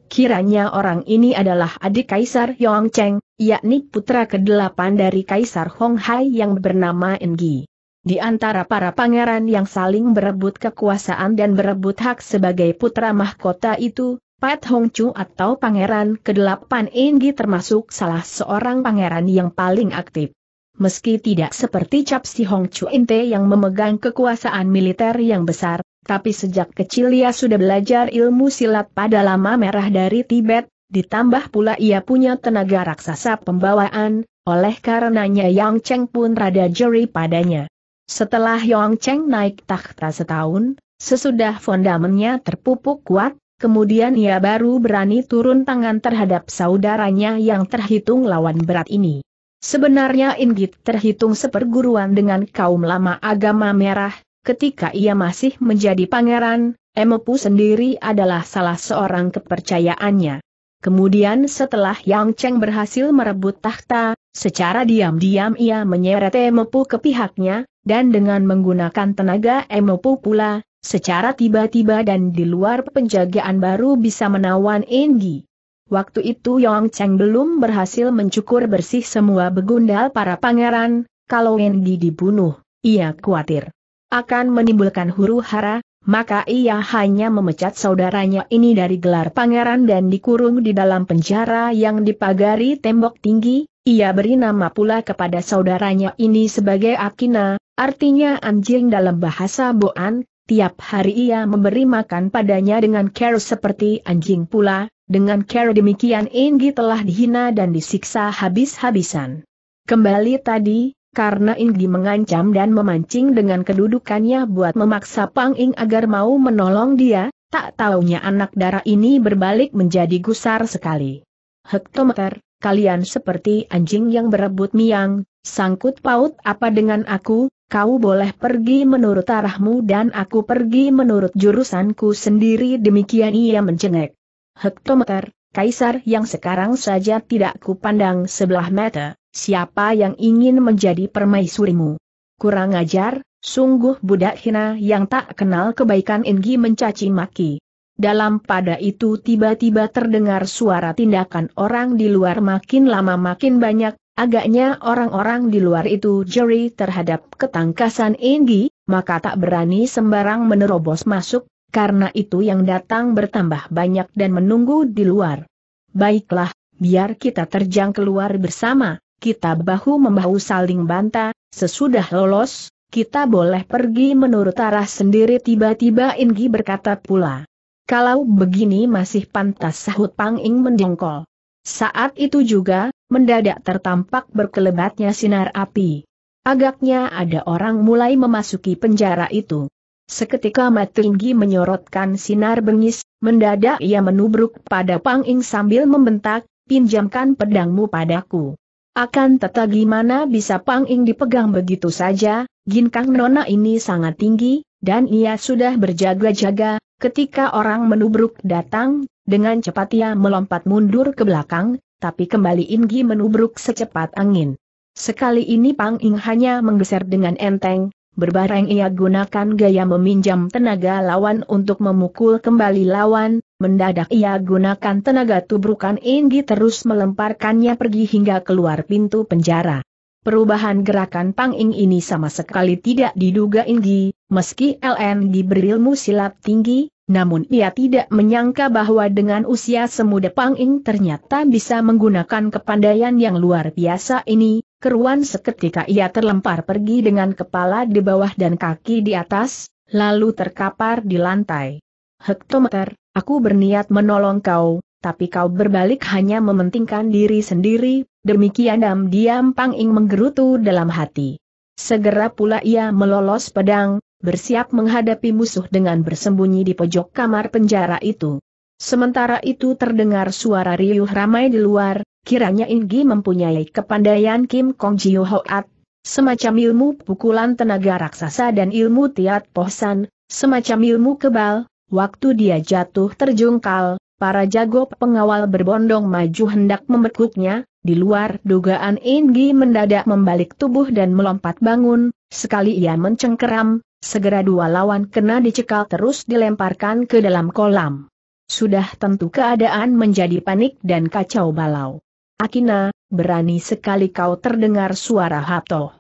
Kiranya orang ini adalah adik Kaisar Yongcheng, yakni putra ke-8 dari Kaisar Honghai yang bernama Engi. Di antara para pangeran yang saling berebut kekuasaan dan berebut hak sebagai putra mahkota itu, Pat Hong Chu atau pangeran ke-8 Inggi termasuk salah seorang pangeran yang paling aktif. Meski tidak seperti Cap Si Hong Chu Inte yang memegang kekuasaan militer yang besar, tapi sejak kecil ia sudah belajar ilmu silat pada lama merah dari Tibet, ditambah pula ia punya tenaga raksasa pembawaan, oleh karenanya Yang Cheng pun rada jeri padanya. Setelah Yong Cheng naik takhta setahun, sesudah fondamennya terpupuk kuat, kemudian ia baru berani turun tangan terhadap saudaranya yang terhitung lawan berat ini. Sebenarnya Inggit terhitung seperguruan dengan kaum lama agama merah, ketika ia masih menjadi pangeran, Emepu sendiri adalah salah seorang kepercayaannya. Kemudian setelah Yang Cheng berhasil merebut takhta, secara diam-diam ia menyeret Emepu ke pihaknya, dan dengan menggunakan tenaga emopu pula, secara tiba-tiba dan di luar penjagaan baru bisa menawan Enggi. Waktu itu Yong Cheng belum berhasil mencukur bersih semua begundal para pangeran, kalau Enggi dibunuh, ia khawatir akan menimbulkan huru hara, maka ia hanya memecat saudaranya ini dari gelar pangeran dan dikurung di dalam penjara yang dipagari tembok tinggi, ia beri nama pula kepada saudaranya ini sebagai Akina, Artinya anjing dalam bahasa Boan, tiap hari ia memberi makan padanya dengan care seperti anjing pula, dengan care demikian Inggi telah dihina dan disiksa habis-habisan. Kembali tadi, karena Inggi mengancam dan memancing dengan kedudukannya buat memaksa Pang Ing agar mau menolong dia, tak taunya anak darah ini berbalik menjadi gusar sekali. Hektometer, kalian seperti anjing yang berebut miang, sangkut paut apa dengan aku, kau boleh pergi menurut arahmu dan aku pergi menurut jurusanku sendiri demikian ia menjengek. Hektometer, kaisar yang sekarang saja tidak kupandang sebelah mata, siapa yang ingin menjadi permaisurimu? Kurang ajar, sungguh budak hina yang tak kenal kebaikan Inggi mencaci maki. Dalam pada itu tiba-tiba terdengar suara tindakan orang di luar makin lama makin banyak, Agaknya orang-orang di luar itu jeri terhadap ketangkasan Ingi, maka tak berani sembarang menerobos masuk, karena itu yang datang bertambah banyak dan menunggu di luar. Baiklah, biar kita terjang keluar bersama, kita bahu-membahu saling banta, sesudah lolos, kita boleh pergi menurut arah sendiri tiba-tiba Ingi berkata pula. Kalau begini masih pantas sahut Pang Ing mendongkol. Saat itu juga, mendadak tertampak berkelebatnya sinar api. Agaknya ada orang mulai memasuki penjara itu. Seketika tinggi menyorotkan sinar bengis, mendadak ia menubruk pada Pang Ing sambil membentak, pinjamkan pedangmu padaku. Akan tetap gimana bisa Pang Ing dipegang begitu saja, ginkang nona ini sangat tinggi, dan ia sudah berjaga-jaga, ketika orang menubruk datang, dengan cepat ia melompat mundur ke belakang, tapi kembali Inggi menubruk secepat angin. Sekali ini Pang Ing hanya menggeser dengan enteng, berbareng ia gunakan gaya meminjam tenaga lawan untuk memukul kembali lawan, mendadak ia gunakan tenaga tubrukan Inggi terus melemparkannya pergi hingga keluar pintu penjara. Perubahan gerakan Pang Ing ini sama sekali tidak diduga Inggi, meski LN diberi ilmu silat tinggi, namun ia tidak menyangka bahwa dengan usia semuda Pang Ing ternyata bisa menggunakan kepandaian yang luar biasa ini, keruan seketika ia terlempar pergi dengan kepala di bawah dan kaki di atas, lalu terkapar di lantai. Hektometer, aku berniat menolong kau, tapi kau berbalik hanya mementingkan diri sendiri, demikian diam-diam Pang Ing menggerutu dalam hati. Segera pula ia melolos pedang, bersiap menghadapi musuh dengan bersembunyi di pojok kamar penjara itu. Sementara itu terdengar suara riuh ramai di luar, kiranya Inggi mempunyai kepandaian Kim Kong Jiu Hoat, semacam ilmu pukulan tenaga raksasa dan ilmu tiat pohsan, semacam ilmu kebal, waktu dia jatuh terjungkal, para jago pengawal berbondong maju hendak membekuknya, di luar dugaan Inggi mendadak membalik tubuh dan melompat bangun, Sekali ia mencengkeram, segera dua lawan kena dicekal terus dilemparkan ke dalam kolam. Sudah tentu keadaan menjadi panik dan kacau balau. Akina, berani sekali kau terdengar suara Hato.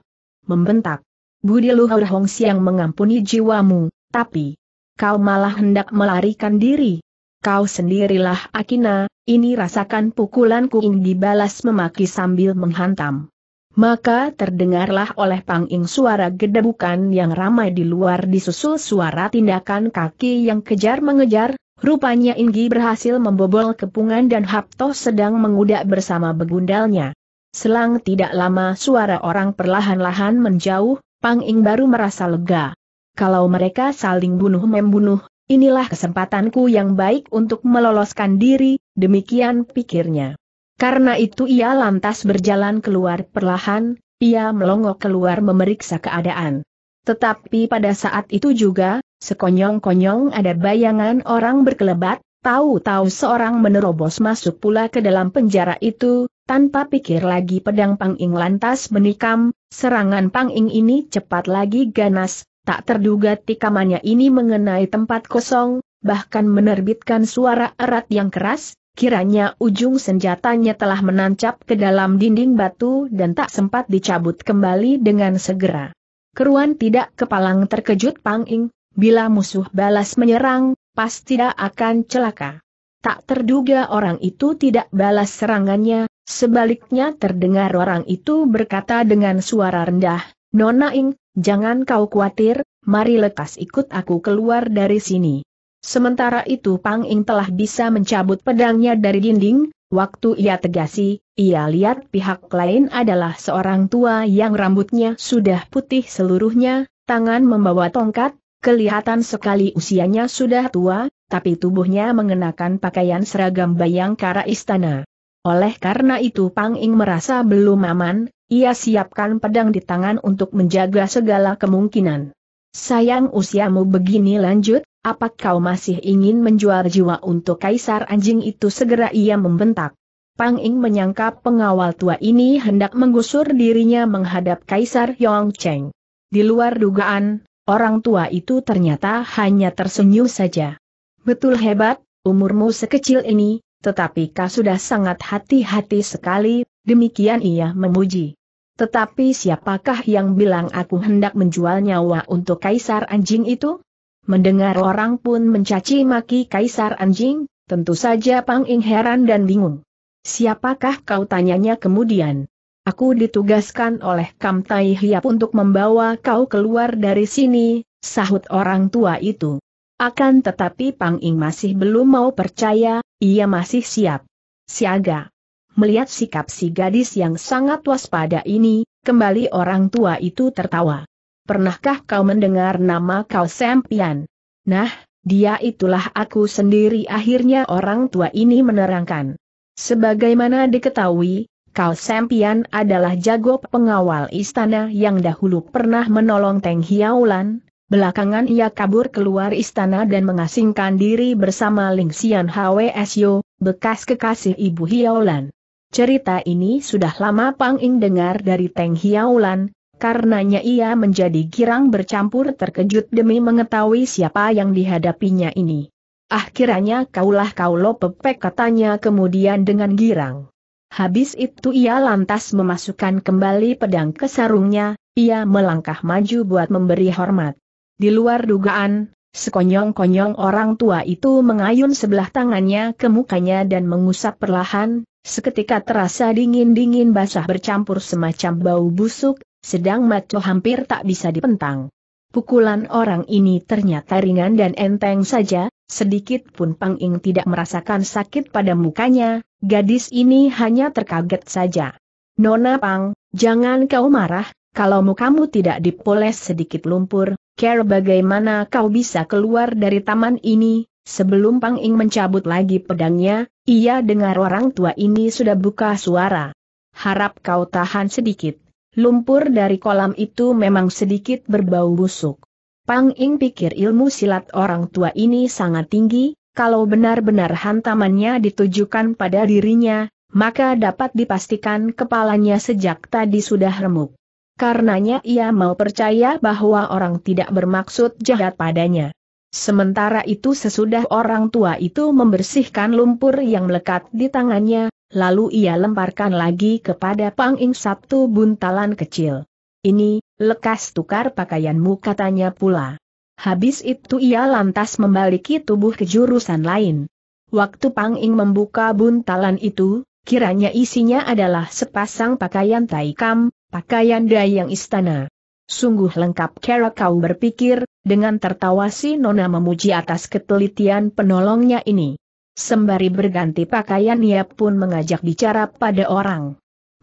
Membentak. Budi Luhur Hong Siang mengampuni jiwamu, tapi kau malah hendak melarikan diri. Kau sendirilah Akina, ini rasakan pukulanku ini dibalas memaki sambil menghantam. Maka terdengarlah oleh Pang Ing suara gedebukan yang ramai di luar disusul suara tindakan kaki yang kejar mengejar, rupanya Inggi berhasil membobol kepungan dan Hapto sedang mengudak bersama begundalnya. Selang tidak lama suara orang perlahan-lahan menjauh, Pang Ing baru merasa lega. Kalau mereka saling bunuh-membunuh, inilah kesempatanku yang baik untuk meloloskan diri, demikian pikirnya. Karena itu ia lantas berjalan keluar perlahan, ia melongo keluar memeriksa keadaan. Tetapi pada saat itu juga, sekonyong-konyong ada bayangan orang berkelebat, tahu-tahu seorang menerobos masuk pula ke dalam penjara itu, tanpa pikir lagi pedang Panging lantas menikam, serangan Panging ini cepat lagi ganas, tak terduga tikamannya ini mengenai tempat kosong, bahkan menerbitkan suara erat yang keras, Kiranya ujung senjatanya telah menancap ke dalam dinding batu dan tak sempat dicabut kembali dengan segera. Keruan tidak kepalang terkejut Pang Ing, bila musuh balas menyerang, pasti tidak akan celaka. Tak terduga orang itu tidak balas serangannya, sebaliknya terdengar orang itu berkata dengan suara rendah, Nona Ing, jangan kau khawatir, mari lekas ikut aku keluar dari sini. Sementara itu Pang Ing telah bisa mencabut pedangnya dari dinding, waktu ia tegasi, ia lihat pihak lain adalah seorang tua yang rambutnya sudah putih seluruhnya, tangan membawa tongkat, kelihatan sekali usianya sudah tua, tapi tubuhnya mengenakan pakaian seragam bayangkara istana. Oleh karena itu Pang Ing merasa belum aman, ia siapkan pedang di tangan untuk menjaga segala kemungkinan. Sayang usiamu begini lanjut, apa kau masih ingin menjual jiwa untuk kaisar anjing itu segera ia membentak. Pang Ing menyangka pengawal tua ini hendak menggusur dirinya menghadap kaisar Yong Cheng. Di luar dugaan, orang tua itu ternyata hanya tersenyum saja. Betul hebat, umurmu sekecil ini, tetapi kau sudah sangat hati-hati sekali, demikian ia memuji. Tetapi siapakah yang bilang aku hendak menjual nyawa untuk kaisar anjing itu? Mendengar orang pun mencaci maki kaisar anjing, tentu saja Pang Ing heran dan bingung. Siapakah kau tanyanya kemudian? Aku ditugaskan oleh Kam Tai Hiap untuk membawa kau keluar dari sini, sahut orang tua itu. Akan tetapi Pang Ing masih belum mau percaya, ia masih siap. Siaga. Melihat sikap si gadis yang sangat waspada ini, kembali orang tua itu tertawa. Pernahkah kau mendengar nama kau Sempian? Nah, dia itulah aku sendiri akhirnya orang tua ini menerangkan. Sebagaimana diketahui, Kau Sempian adalah jago pengawal istana yang dahulu pernah menolong Teng Hiaulan, belakangan ia kabur keluar istana dan mengasingkan diri bersama Ling Xian HWSyo, bekas kekasih ibu Hiaulan. Cerita ini sudah lama Pang Ing dengar dari Teng Hiaulan, karenanya ia menjadi girang bercampur terkejut demi mengetahui siapa yang dihadapinya ini. Ah kiranya kaulah kau pepek katanya kemudian dengan girang. Habis itu ia lantas memasukkan kembali pedang ke sarungnya, ia melangkah maju buat memberi hormat. Di luar dugaan, sekonyong-konyong orang tua itu mengayun sebelah tangannya ke mukanya dan mengusap perlahan, Seketika terasa dingin-dingin basah bercampur semacam bau busuk, sedang Maco hampir tak bisa dipentang. Pukulan orang ini ternyata ringan dan enteng saja, sedikit pun Pang Ing tidak merasakan sakit pada mukanya, gadis ini hanya terkaget saja. Nona Pang, jangan kau marah, kalau mukamu tidak dipoles sedikit lumpur, care bagaimana kau bisa keluar dari taman ini, Sebelum Pang Ing mencabut lagi pedangnya, ia dengar orang tua ini sudah buka suara. Harap kau tahan sedikit. Lumpur dari kolam itu memang sedikit berbau busuk. Pang Ing pikir ilmu silat orang tua ini sangat tinggi, kalau benar-benar hantamannya ditujukan pada dirinya, maka dapat dipastikan kepalanya sejak tadi sudah remuk. Karenanya ia mau percaya bahwa orang tidak bermaksud jahat padanya. Sementara itu sesudah orang tua itu membersihkan lumpur yang melekat di tangannya, lalu ia lemparkan lagi kepada Pang Ing satu buntalan kecil. Ini, lekas tukar pakaianmu katanya pula. Habis itu ia lantas membaliki tubuh ke jurusan lain. Waktu Pang Ing membuka buntalan itu, kiranya isinya adalah sepasang pakaian taikam, pakaian dayang istana. Sungguh lengkap kera kau berpikir, dengan tertawa si Nona memuji atas ketelitian penolongnya ini. Sembari berganti pakaian ia pun mengajak bicara pada orang.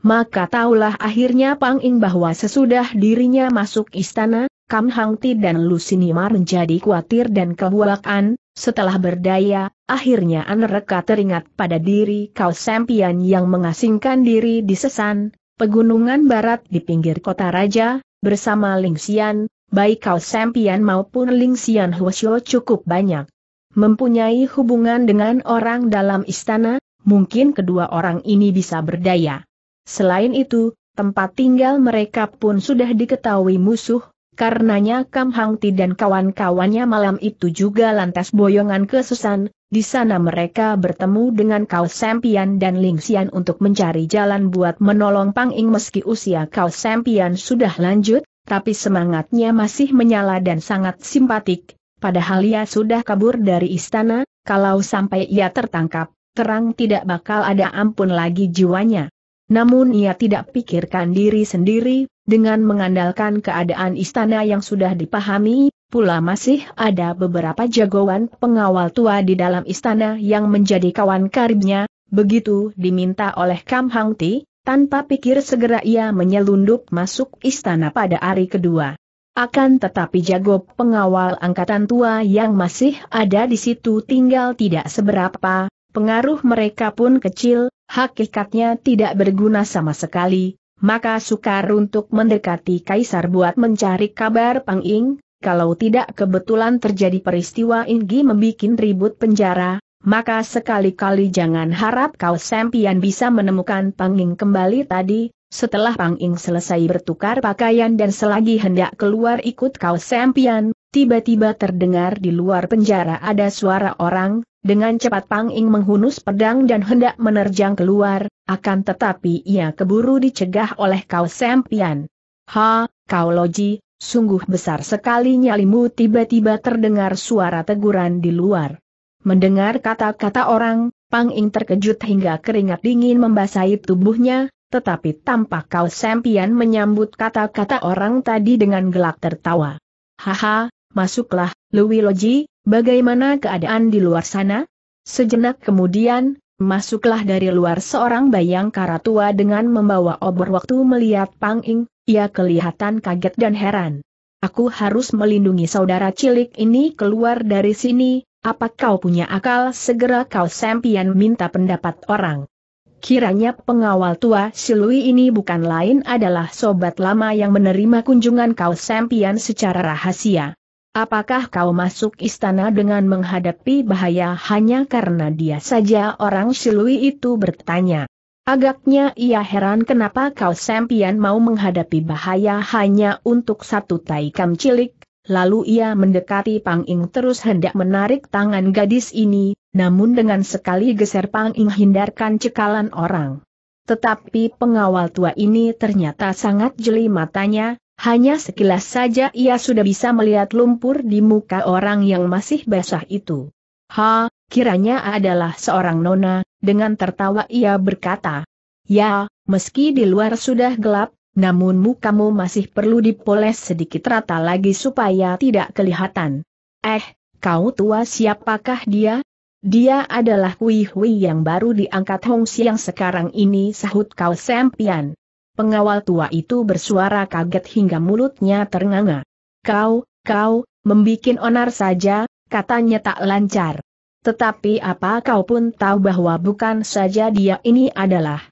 Maka taulah akhirnya Pang Ing bahwa sesudah dirinya masuk istana, Kam Hang Ti dan Lu Sinimar menjadi khawatir dan kebuakan, setelah berdaya, akhirnya Anereka teringat pada diri Kau Sempian yang mengasingkan diri di Sesan, pegunungan barat di pinggir kota raja, bersama Ling Xian, baik Kau Sempian maupun Ling Xian Huo cukup banyak. Mempunyai hubungan dengan orang dalam istana, mungkin kedua orang ini bisa berdaya. Selain itu, tempat tinggal mereka pun sudah diketahui musuh, karenanya Kam Hang Ti dan kawan-kawannya malam itu juga lantas boyongan ke Susan, di sana mereka bertemu dengan Kau Sempian dan Ling Xian untuk mencari jalan buat menolong Pang Ing meski usia Kau Sempian sudah lanjut, tapi semangatnya masih menyala dan sangat simpatik, padahal ia sudah kabur dari istana, kalau sampai ia tertangkap, terang tidak bakal ada ampun lagi jiwanya. Namun ia tidak pikirkan diri sendiri, dengan mengandalkan keadaan istana yang sudah dipahami, pula masih ada beberapa jagoan pengawal tua di dalam istana yang menjadi kawan karibnya, begitu diminta oleh Kam Hang Ti, tanpa pikir segera ia menyelundup masuk istana pada hari kedua. Akan tetapi jago pengawal angkatan tua yang masih ada di situ tinggal tidak seberapa, pengaruh mereka pun kecil, hakikatnya tidak berguna sama sekali, maka sukar untuk mendekati kaisar buat mencari kabar Pang Ing, kalau tidak kebetulan terjadi peristiwa Inggi membuat ribut penjara, maka sekali-kali jangan harap kau sempian bisa menemukan Panging kembali tadi, setelah Panging selesai bertukar pakaian dan selagi hendak keluar ikut kau sempian, tiba-tiba terdengar di luar penjara ada suara orang, dengan cepat Panging menghunus pedang dan hendak menerjang keluar, akan tetapi ia keburu dicegah oleh kau sempian. Ha, kau loji, sungguh besar sekali nyalimu tiba-tiba terdengar suara teguran di luar. Mendengar kata-kata orang, Pang Ing terkejut hingga keringat dingin membasahi tubuhnya, tetapi tampak kau Sempian menyambut kata-kata orang tadi dengan gelak tertawa. Haha, masuklah, Louis Loji, bagaimana keadaan di luar sana? Sejenak kemudian, masuklah dari luar seorang bayang kara tua dengan membawa obor waktu melihat Pang Ing, ia kelihatan kaget dan heran. Aku harus melindungi saudara cilik ini keluar dari sini, apa kau punya akal segera kau sempian minta pendapat orang? Kiranya pengawal tua Silui ini bukan lain adalah sobat lama yang menerima kunjungan kau sempian secara rahasia. Apakah kau masuk istana dengan menghadapi bahaya hanya karena dia saja orang Silui itu bertanya. Agaknya ia heran kenapa kau sempian mau menghadapi bahaya hanya untuk satu taikam cilik, Lalu ia mendekati Pang Ing terus hendak menarik tangan gadis ini, namun dengan sekali geser Pang Ing hindarkan cekalan orang. Tetapi pengawal tua ini ternyata sangat jeli matanya, hanya sekilas saja ia sudah bisa melihat lumpur di muka orang yang masih basah itu. Ha, kiranya adalah seorang nona, dengan tertawa ia berkata. Ya, meski di luar sudah gelap, namun mukamu masih perlu dipoles sedikit rata lagi supaya tidak kelihatan. Eh, kau tua siapakah dia? Dia adalah Hui Hui yang baru diangkat Hong Siang sekarang ini sahut kau Sempian. Pengawal tua itu bersuara kaget hingga mulutnya ternganga. Kau, kau, membikin onar saja, katanya tak lancar. Tetapi apa kau pun tahu bahwa bukan saja dia ini adalah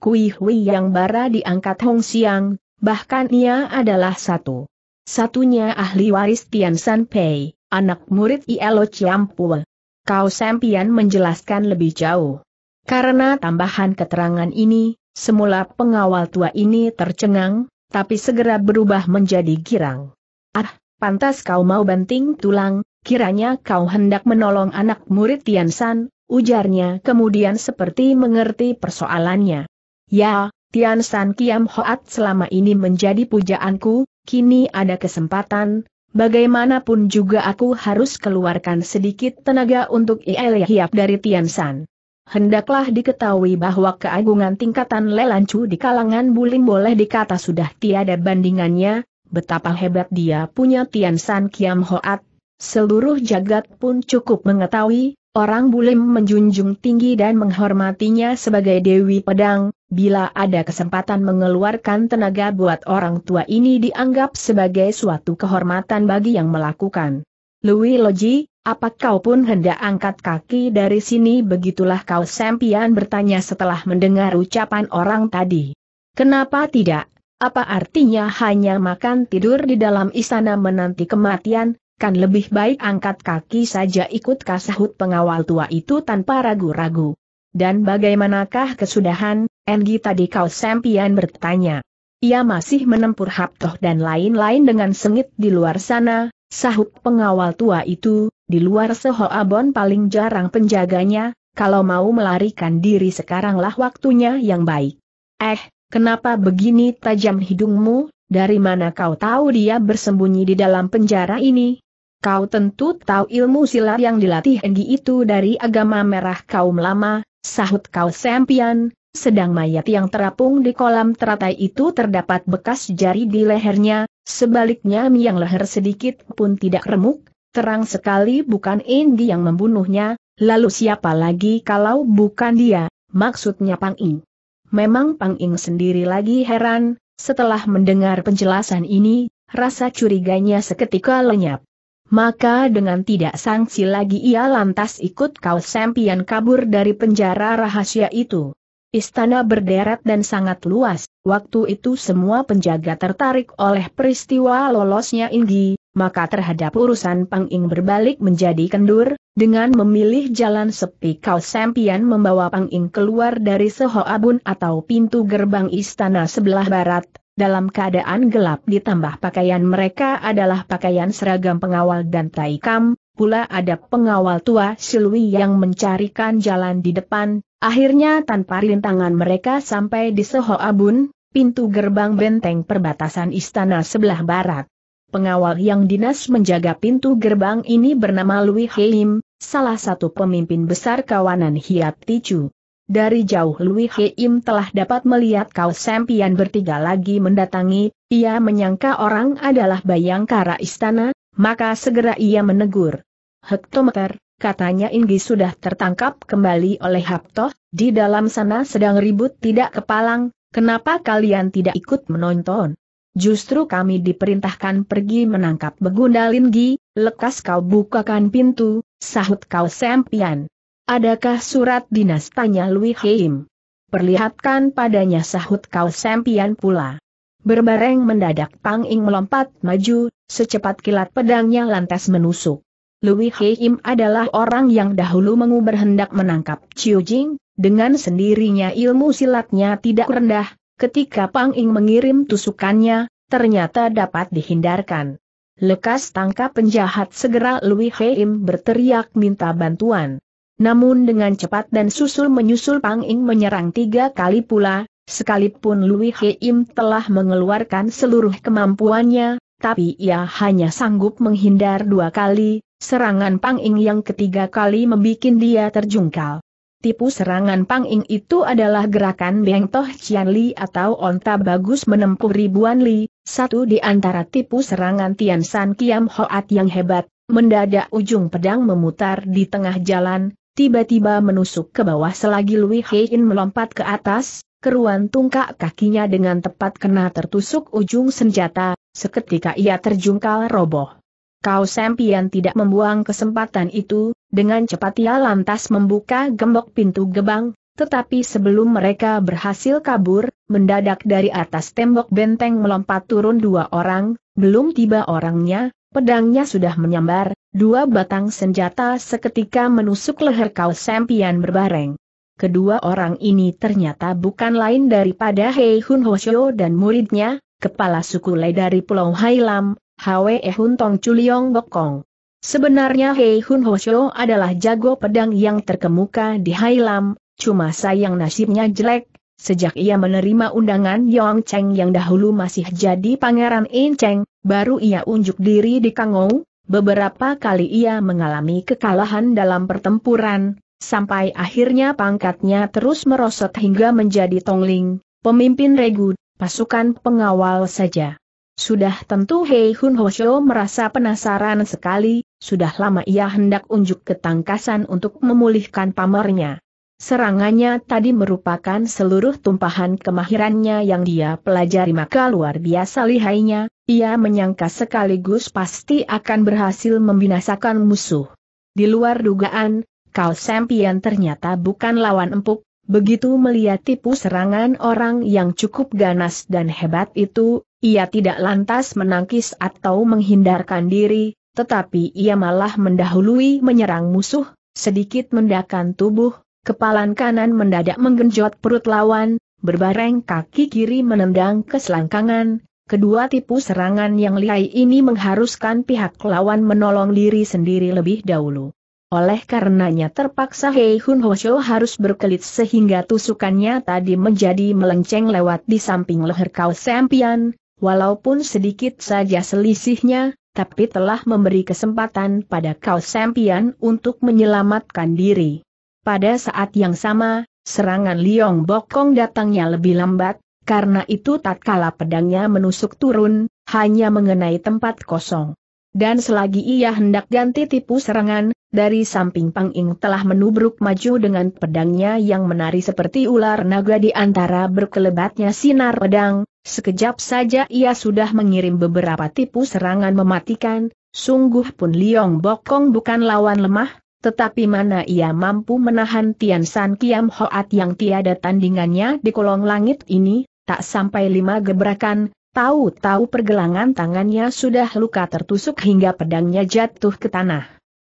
Kui Hui yang bara diangkat Hong Xiang, bahkan ia adalah satu. Satunya ahli waris Tian San Pei, anak murid Ielo Chiampul. Kau Sempian menjelaskan lebih jauh. Karena tambahan keterangan ini, semula pengawal tua ini tercengang, tapi segera berubah menjadi girang. Ah, pantas kau mau banting tulang, kiranya kau hendak menolong anak murid Tian San, ujarnya kemudian seperti mengerti persoalannya. Ya, Tian San Kiam Hoat selama ini menjadi pujaanku, kini ada kesempatan, bagaimanapun juga aku harus keluarkan sedikit tenaga untuk IL Hiap dari Tian San. Hendaklah diketahui bahwa keagungan tingkatan Lelancu di kalangan Bulim boleh dikata sudah tiada bandingannya, betapa hebat dia punya Tian San Kiam Hoat, seluruh jagat pun cukup mengetahui, orang Bulim menjunjung tinggi dan menghormatinya sebagai Dewi Pedang, bila ada kesempatan mengeluarkan tenaga buat orang tua ini dianggap sebagai suatu kehormatan bagi yang melakukan. Louis Loji, apakah kau pun hendak angkat kaki dari sini begitulah kau Sempian bertanya setelah mendengar ucapan orang tadi. Kenapa tidak? Apa artinya hanya makan tidur di dalam istana menanti kematian, kan lebih baik angkat kaki saja ikut kasahut pengawal tua itu tanpa ragu-ragu. Dan bagaimanakah kesudahan, Enggi tadi kau sempian bertanya. Ia masih menempur Haptoh dan lain-lain dengan sengit di luar sana, sahut pengawal tua itu, di luar Soho Abon paling jarang penjaganya, kalau mau melarikan diri sekaranglah waktunya yang baik. Eh, kenapa begini tajam hidungmu, dari mana kau tahu dia bersembunyi di dalam penjara ini? Kau tentu tahu ilmu silat yang dilatih Enggi itu dari agama merah kaum lama, Sahut kau Sempian, sedang mayat yang terapung di kolam teratai itu terdapat bekas jari di lehernya, sebaliknya yang leher sedikit pun tidak remuk, terang sekali bukan Indi yang membunuhnya, lalu siapa lagi kalau bukan dia, maksudnya Pang Ing. Memang Pang Ing sendiri lagi heran, setelah mendengar penjelasan ini, rasa curiganya seketika lenyap. Maka dengan tidak sangsi lagi ia lantas ikut kau sempian kabur dari penjara rahasia itu. Istana berderet dan sangat luas, waktu itu semua penjaga tertarik oleh peristiwa lolosnya Inggi, maka terhadap urusan Pang Ing berbalik menjadi kendur, dengan memilih jalan sepi kau sempian membawa Pang Ing keluar dari Abun atau pintu gerbang istana sebelah barat, dalam keadaan gelap ditambah pakaian mereka adalah pakaian seragam pengawal dan taikam, pula ada pengawal tua Silwi yang mencarikan jalan di depan, akhirnya tanpa rintangan mereka sampai di Soho Abun, pintu gerbang benteng perbatasan istana sebelah barat. Pengawal yang dinas menjaga pintu gerbang ini bernama Louis Heim, salah satu pemimpin besar kawanan Hiat Ticu. Dari jauh Lui Heim telah dapat melihat kau Sempian bertiga lagi mendatangi, ia menyangka orang adalah bayangkara istana, maka segera ia menegur. Hektometer, katanya Inggi sudah tertangkap kembali oleh Haptoh, di dalam sana sedang ribut tidak kepalang, kenapa kalian tidak ikut menonton? Justru kami diperintahkan pergi menangkap Begundal Inggi, lekas kau bukakan pintu, sahut kau Sempian. Adakah surat dinas tanya Lui Heim? Perlihatkan padanya sahut kau sempian pula. Berbareng mendadak Pang Ing melompat maju, secepat kilat pedangnya lantas menusuk. Lui Heim adalah orang yang dahulu menguber hendak menangkap Chiu Jing, dengan sendirinya ilmu silatnya tidak rendah, ketika Pang Ing mengirim tusukannya, ternyata dapat dihindarkan. Lekas tangkap penjahat segera Lui Heim berteriak minta bantuan. Namun dengan cepat dan susul menyusul Pang Ing menyerang tiga kali pula, sekalipun Lui Heim telah mengeluarkan seluruh kemampuannya, tapi ia hanya sanggup menghindar dua kali, serangan Pang Ing yang ketiga kali membuat dia terjungkal. Tipu serangan Pang Ing itu adalah gerakan Beng Toh Cian Li atau onta bagus menempuh ribuan li, satu di antara tipu serangan Tian San Kiam Hoat yang hebat, mendadak ujung pedang memutar di tengah jalan, tiba-tiba menusuk ke bawah selagi Lui Hein melompat ke atas, keruan tungkak kakinya dengan tepat kena tertusuk ujung senjata, seketika ia terjungkal roboh. Kau Sempian tidak membuang kesempatan itu, dengan cepat ia lantas membuka gembok pintu gebang, tetapi sebelum mereka berhasil kabur, mendadak dari atas tembok benteng melompat turun dua orang, belum tiba orangnya, Pedangnya sudah menyambar, dua batang senjata seketika menusuk leher kau sempian berbareng. Kedua orang ini ternyata bukan lain daripada Hei Hun Hoshio dan muridnya, kepala suku Lei dari Pulau Hailam, Hwe Hun Tong Chuliong Bokong. Sebenarnya Hei Hun Hoshio adalah jago pedang yang terkemuka di Hailam, cuma sayang nasibnya jelek, Sejak ia menerima undangan Yong Cheng yang dahulu masih jadi pangeran In Cheng, baru ia unjuk diri di Kangou, beberapa kali ia mengalami kekalahan dalam pertempuran, sampai akhirnya pangkatnya terus merosot hingga menjadi Tongling, pemimpin regu, pasukan pengawal saja. Sudah tentu Hei Hun merasa penasaran sekali, sudah lama ia hendak unjuk ketangkasan untuk memulihkan pamernya. Serangannya tadi merupakan seluruh tumpahan kemahirannya yang dia pelajari maka luar biasa lihainya, ia menyangka sekaligus pasti akan berhasil membinasakan musuh. Di luar dugaan, Kau Sempian ternyata bukan lawan empuk, begitu melihat tipu serangan orang yang cukup ganas dan hebat itu, ia tidak lantas menangkis atau menghindarkan diri, tetapi ia malah mendahului menyerang musuh, sedikit mendakan tubuh, Kepalan kanan mendadak menggenjot perut lawan, berbareng kaki kiri menendang ke selangkangan, kedua tipu serangan yang lihai ini mengharuskan pihak lawan menolong diri sendiri lebih dahulu. Oleh karenanya terpaksa Hei Hun Hoshio harus berkelit sehingga tusukannya tadi menjadi melenceng lewat di samping leher kau Sempian, walaupun sedikit saja selisihnya, tapi telah memberi kesempatan pada kau Sempian untuk menyelamatkan diri. Pada saat yang sama, serangan Liong Bokong datangnya lebih lambat, karena itu tatkala pedangnya menusuk turun, hanya mengenai tempat kosong. Dan selagi ia hendak ganti tipu serangan, dari samping Pang Ing telah menubruk maju dengan pedangnya yang menari seperti ular naga di antara berkelebatnya sinar pedang, sekejap saja ia sudah mengirim beberapa tipu serangan mematikan, sungguh pun Liong Bokong bukan lawan lemah, tetapi mana ia mampu menahan Tian San Kiam Hoat yang tiada tandingannya di kolong langit ini, tak sampai lima gebrakan, tahu-tahu pergelangan tangannya sudah luka tertusuk hingga pedangnya jatuh ke tanah.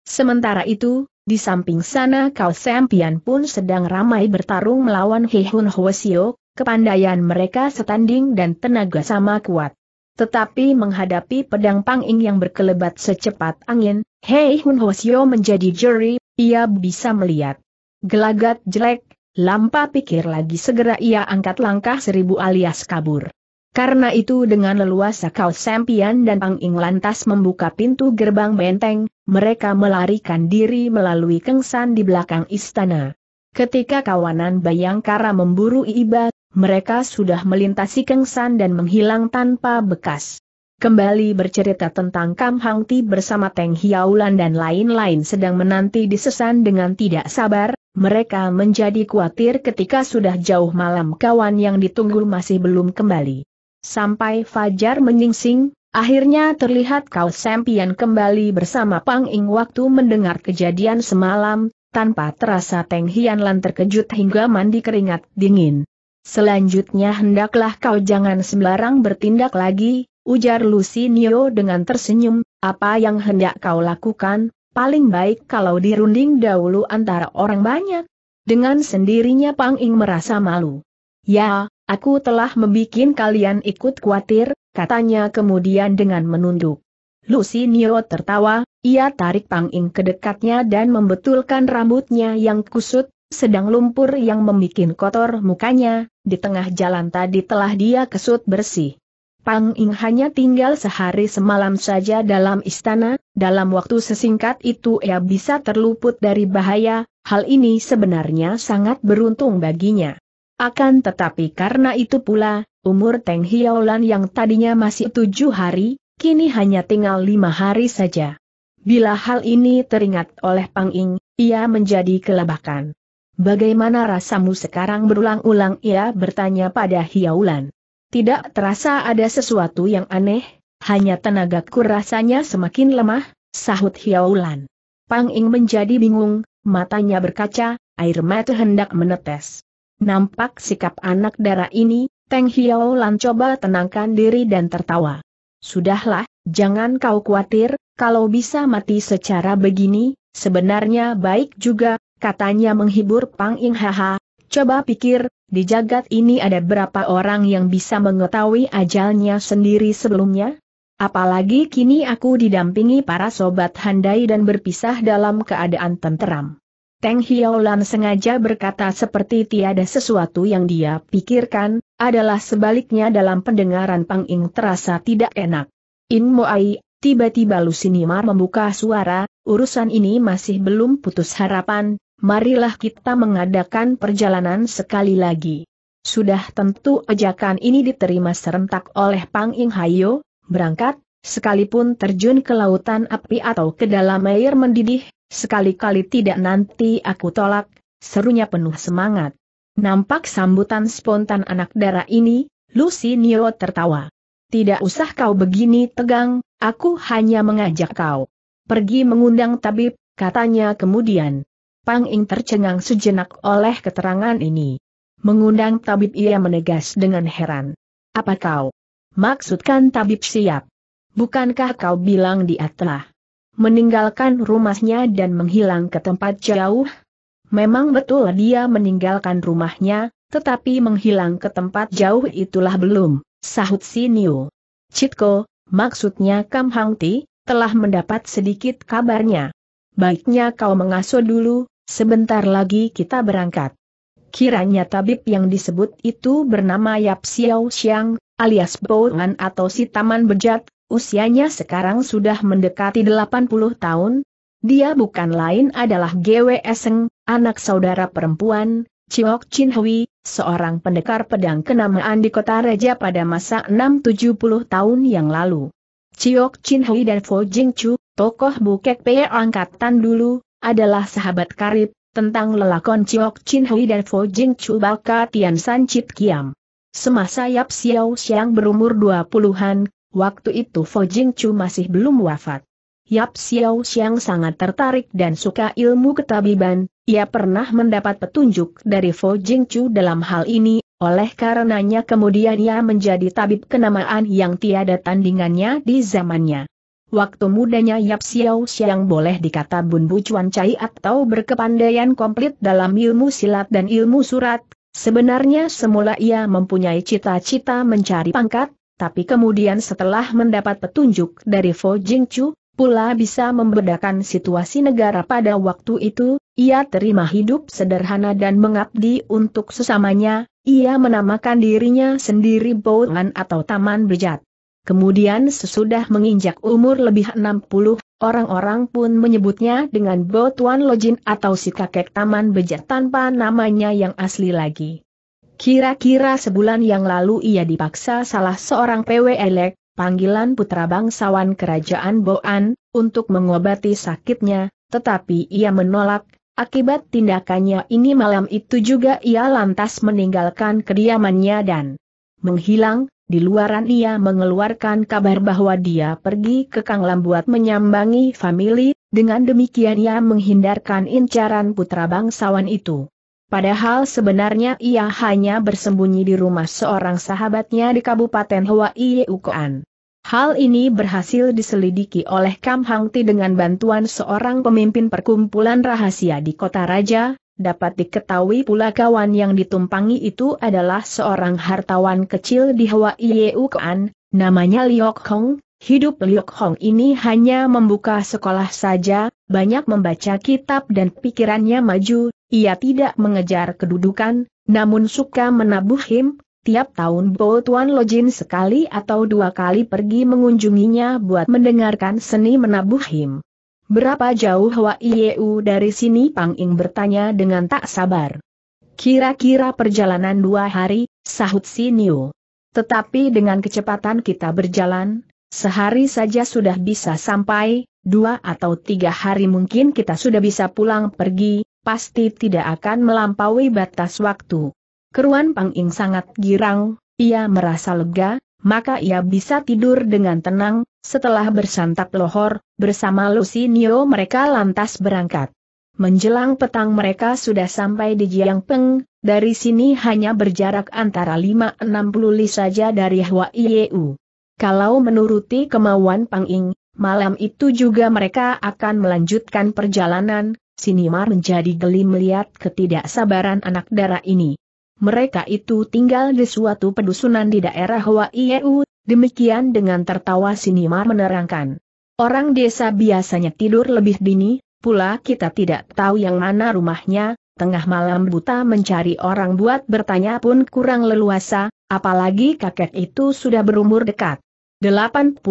Sementara itu, di samping sana Kau Sempian pun sedang ramai bertarung melawan Hei Hun Hwasio, kepandaian mereka setanding dan tenaga sama kuat. Tetapi menghadapi pedang panging yang berkelebat secepat angin, Hei Hun Hosio menjadi juri, ia bisa melihat. Gelagat jelek, lampa pikir lagi segera ia angkat langkah seribu alias kabur. Karena itu dengan leluasa kau Sempian dan Pang Ing lantas membuka pintu gerbang benteng, mereka melarikan diri melalui kengsan di belakang istana. Ketika kawanan Bayangkara memburu Iba, mereka sudah melintasi Kengsan dan menghilang tanpa bekas. Kembali bercerita tentang Kam Hang Ti bersama Teng Hiaulan dan lain-lain sedang menanti di sesan dengan tidak sabar, mereka menjadi khawatir ketika sudah jauh malam kawan yang ditunggu masih belum kembali. Sampai Fajar menyingsing, akhirnya terlihat kau Sempian kembali bersama Pang Ing waktu mendengar kejadian semalam, tanpa terasa Teng Hianlan terkejut hingga mandi keringat dingin. Selanjutnya hendaklah kau jangan sembarang bertindak lagi, ujar Lucy Lucinio dengan tersenyum, apa yang hendak kau lakukan, paling baik kalau dirunding dahulu antara orang banyak. Dengan sendirinya Pang Ing merasa malu. Ya, aku telah membuat kalian ikut khawatir, katanya kemudian dengan menunduk. Lucy Lucinio tertawa, ia tarik Pang Ing ke dekatnya dan membetulkan rambutnya yang kusut, sedang lumpur yang membuat kotor mukanya, di tengah jalan tadi telah dia kesut bersih. Pang Ing hanya tinggal sehari semalam saja dalam istana, dalam waktu sesingkat itu ia bisa terluput dari bahaya, hal ini sebenarnya sangat beruntung baginya. Akan tetapi karena itu pula, umur Teng Hiaolan yang tadinya masih tujuh hari, kini hanya tinggal lima hari saja. Bila hal ini teringat oleh Pang Ing, ia menjadi kelabakan. Bagaimana rasamu sekarang berulang-ulang ia bertanya pada Hiaulan. Tidak terasa ada sesuatu yang aneh, hanya tenagaku rasanya semakin lemah, sahut Hiaulan. Pang Ing menjadi bingung, matanya berkaca, air mata hendak menetes. Nampak sikap anak darah ini, Teng Hiaulan coba tenangkan diri dan tertawa. Sudahlah, jangan kau khawatir, kalau bisa mati secara begini, sebenarnya baik juga, katanya menghibur Pang Ing Haha, coba pikir, di jagat ini ada berapa orang yang bisa mengetahui ajalnya sendiri sebelumnya? Apalagi kini aku didampingi para sobat handai dan berpisah dalam keadaan tenteram. Teng Hiaulan sengaja berkata seperti tiada sesuatu yang dia pikirkan, adalah sebaliknya dalam pendengaran Pang Ing terasa tidak enak. In Moai, tiba-tiba Lusinimar membuka suara, urusan ini masih belum putus harapan, marilah kita mengadakan perjalanan sekali lagi. Sudah tentu ajakan ini diterima serentak oleh Pang Ing Hayo, berangkat, sekalipun terjun ke lautan api atau ke dalam air mendidih, sekali-kali tidak nanti aku tolak, serunya penuh semangat. Nampak sambutan spontan anak darah ini, Lucy Nio tertawa. Tidak usah kau begini tegang, aku hanya mengajak kau. Pergi mengundang tabib, katanya kemudian. Pang Ing tercengang sejenak oleh keterangan ini. Mengundang tabib ia menegas dengan heran. Apa kau? Maksudkan tabib siap. Bukankah kau bilang dia telah meninggalkan rumahnya dan menghilang ke tempat jauh? Memang betul dia meninggalkan rumahnya, tetapi menghilang ke tempat jauh itulah belum, sahut si Niu. Citko, maksudnya Kam Hang telah mendapat sedikit kabarnya. Baiknya kau mengasuh dulu, Sebentar lagi kita berangkat. Kiranya tabib yang disebut itu bernama Yap Xiao Xiang, alias Bowan atau si Taman Bejat, usianya sekarang sudah mendekati 80 tahun. Dia bukan lain adalah Gwe Seng, anak saudara perempuan, Chiok Chin Hui, seorang pendekar pedang kenamaan di kota Reja pada masa 670 tahun yang lalu. Chiok Chin Hui dan Fo Jing Chu, tokoh bukek P angkatan dulu, adalah sahabat karib, tentang lelakon Chiok Chin Hui dan Fo Jing Chu Baka Tian San Chit Kiam. Semasa Yap Xiao Xiang berumur 20-an, waktu itu Fo Jing Chu masih belum wafat. Yap Xiao Xiang sangat tertarik dan suka ilmu ketabiban, ia pernah mendapat petunjuk dari Fo Jing Chu dalam hal ini, oleh karenanya kemudian ia menjadi tabib kenamaan yang tiada tandingannya di zamannya. Waktu mudanya Yap Xiao Xiang boleh dikata Bu cuan cai atau berkepandaian komplit dalam ilmu silat dan ilmu surat, sebenarnya semula ia mempunyai cita-cita mencari pangkat, tapi kemudian setelah mendapat petunjuk dari Fo Jing Chu, pula bisa membedakan situasi negara pada waktu itu, ia terima hidup sederhana dan mengabdi untuk sesamanya, ia menamakan dirinya sendiri Bowen atau Taman Bejat. Kemudian sesudah menginjak umur lebih 60, orang-orang pun menyebutnya dengan Bo Tuan Lojin atau si kakek taman bejat tanpa namanya yang asli lagi. Kira-kira sebulan yang lalu ia dipaksa salah seorang PW elek, panggilan putra bangsawan kerajaan Boan, untuk mengobati sakitnya, tetapi ia menolak, akibat tindakannya ini malam itu juga ia lantas meninggalkan kediamannya dan menghilang, di luaran ia mengeluarkan kabar bahwa dia pergi ke Lam buat menyambangi famili, dengan demikian ia menghindarkan incaran putra bangsawan itu. Padahal sebenarnya ia hanya bersembunyi di rumah seorang sahabatnya di Kabupaten Hawaii Ukoan. Hal ini berhasil diselidiki oleh Kam Hangti dengan bantuan seorang pemimpin perkumpulan rahasia di kota raja, Dapat diketahui pula kawan yang ditumpangi itu adalah seorang hartawan kecil di Hawaii Yeukan, namanya Liok Hong. Hidup Liok Hong ini hanya membuka sekolah saja, banyak membaca kitab dan pikirannya maju, ia tidak mengejar kedudukan, namun suka menabuh him, tiap tahun Bo Tuan Lojin sekali atau dua kali pergi mengunjunginya buat mendengarkan seni menabuh him. Berapa jauh Hwa Ieu dari sini Pang Ing bertanya dengan tak sabar. Kira-kira perjalanan dua hari, sahut si Niu. Tetapi dengan kecepatan kita berjalan, sehari saja sudah bisa sampai, dua atau tiga hari mungkin kita sudah bisa pulang pergi, pasti tidak akan melampaui batas waktu. Keruan Pang Ing sangat girang, ia merasa lega, maka ia bisa tidur dengan tenang, setelah bersantap lohor, bersama Nio mereka lantas berangkat. Menjelang petang mereka sudah sampai di Jiangpeng, dari sini hanya berjarak antara 5-60 li saja dari Hua Yeu. Kalau menuruti kemauan Pang Ing, malam itu juga mereka akan melanjutkan perjalanan, Sinimar menjadi geli melihat ketidaksabaran anak darah ini mereka itu tinggal di suatu pedusunan di daerah Hawaii, demikian dengan tertawa Sinimar menerangkan. Orang desa biasanya tidur lebih dini, pula kita tidak tahu yang mana rumahnya, tengah malam buta mencari orang buat bertanya pun kurang leluasa, apalagi kakek itu sudah berumur dekat. 80,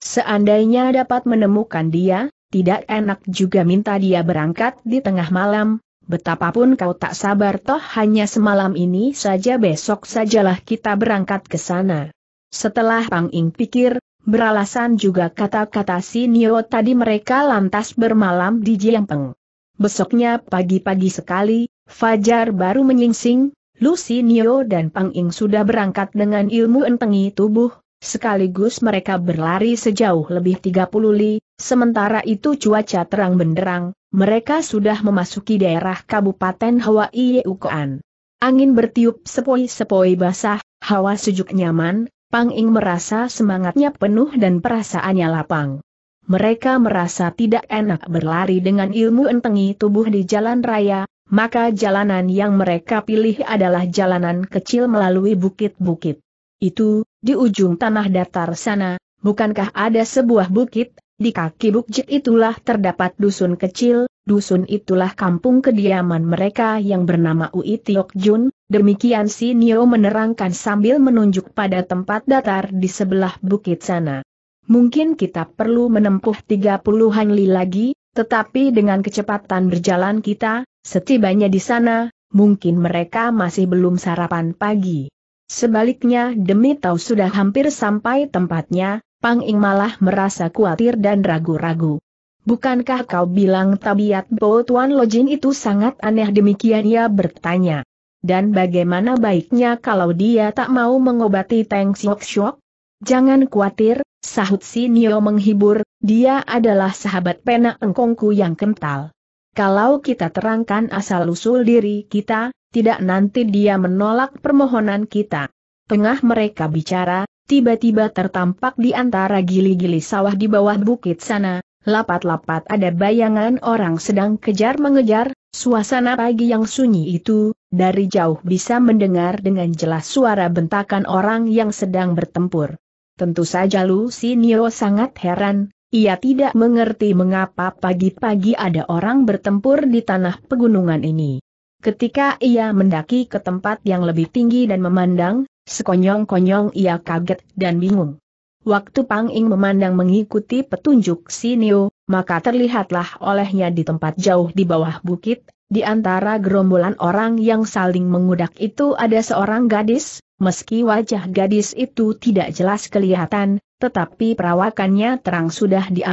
seandainya dapat menemukan dia, tidak enak juga minta dia berangkat di tengah malam, Betapapun kau tak sabar toh hanya semalam ini saja besok sajalah kita berangkat ke sana. Setelah Pang Ing pikir, beralasan juga kata-kata si Nio tadi mereka lantas bermalam di Jiangpeng. Besoknya pagi-pagi sekali, Fajar baru menyingsing, Lucy Nio dan Pang Ing sudah berangkat dengan ilmu entengi tubuh, sekaligus mereka berlari sejauh lebih 30 li, sementara itu cuaca terang benderang, mereka sudah memasuki daerah Kabupaten Hawaii Ukoan. Angin bertiup sepoi-sepoi basah, hawa sejuk nyaman, Pang Ing merasa semangatnya penuh dan perasaannya lapang. Mereka merasa tidak enak berlari dengan ilmu entengi tubuh di jalan raya, maka jalanan yang mereka pilih adalah jalanan kecil melalui bukit-bukit. Itu, di ujung tanah datar sana, bukankah ada sebuah bukit, di kaki bukit itulah terdapat dusun kecil, dusun itulah kampung kediaman mereka yang bernama Ui Tiok Jun, demikian si Nio menerangkan sambil menunjuk pada tempat datar di sebelah bukit sana. Mungkin kita perlu menempuh tiga puluhan li lagi, tetapi dengan kecepatan berjalan kita, setibanya di sana, mungkin mereka masih belum sarapan pagi. Sebaliknya demi tahu sudah hampir sampai tempatnya, Pang Ing malah merasa khawatir dan ragu-ragu. Bukankah kau bilang tabiat Bo Tuan Lojin itu sangat aneh demikian ia bertanya. Dan bagaimana baiknya kalau dia tak mau mengobati Teng Siok Siok? Jangan khawatir, sahut si Nio menghibur, dia adalah sahabat pena engkongku yang kental. Kalau kita terangkan asal-usul diri kita, tidak nanti dia menolak permohonan kita. Tengah mereka bicara, Tiba-tiba tertampak di antara gili-gili sawah di bawah bukit sana, lapat-lapat ada bayangan orang sedang kejar-mengejar, suasana pagi yang sunyi itu, dari jauh bisa mendengar dengan jelas suara bentakan orang yang sedang bertempur. Tentu saja Nero sangat heran, ia tidak mengerti mengapa pagi-pagi ada orang bertempur di tanah pegunungan ini. Ketika ia mendaki ke tempat yang lebih tinggi dan memandang, Sekonyong-konyong ia kaget dan bingung. Waktu Pang Ing memandang mengikuti petunjuk Sinio, maka terlihatlah olehnya di tempat jauh di bawah bukit, di antara gerombolan orang yang saling mengudak itu ada seorang gadis, meski wajah gadis itu tidak jelas kelihatan, tetapi perawakannya terang sudah dia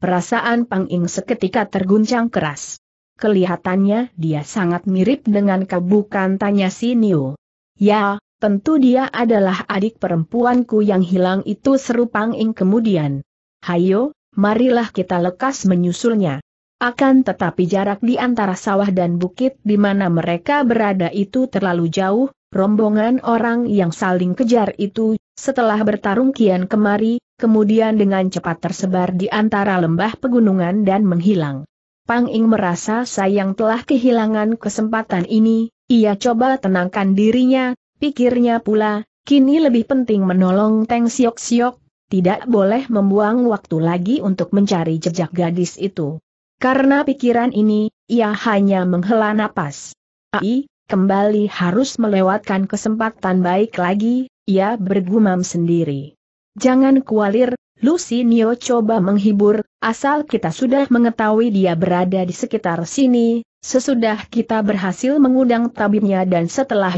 Perasaan Pang Ing seketika terguncang keras. Kelihatannya dia sangat mirip dengan kebukan tanya Sinio. Ya, Tentu dia adalah adik perempuanku yang hilang itu seru Pang Ing kemudian. Hayo, marilah kita lekas menyusulnya. Akan tetapi jarak di antara sawah dan bukit di mana mereka berada itu terlalu jauh, rombongan orang yang saling kejar itu, setelah bertarung kian kemari, kemudian dengan cepat tersebar di antara lembah pegunungan dan menghilang. Pang Ing merasa sayang telah kehilangan kesempatan ini, ia coba tenangkan dirinya, Pikirnya pula, kini lebih penting menolong Teng Siok Siok, tidak boleh membuang waktu lagi untuk mencari jejak gadis itu. Karena pikiran ini, ia hanya menghela napas. Ai, kembali harus melewatkan kesempatan baik lagi, ia bergumam sendiri. Jangan kualir, Lucy Nio coba menghibur, asal kita sudah mengetahui dia berada di sekitar sini, sesudah kita berhasil mengundang tabibnya dan setelah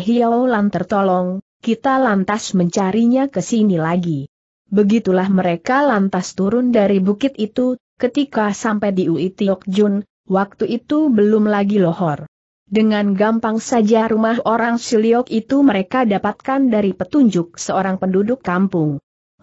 Lan tertolong, kita lantas mencarinya ke sini lagi. Begitulah mereka lantas turun dari bukit itu, ketika sampai di Ui Jun, waktu itu belum lagi lohor. Dengan gampang saja rumah orang Siliok itu mereka dapatkan dari petunjuk seorang penduduk kampung.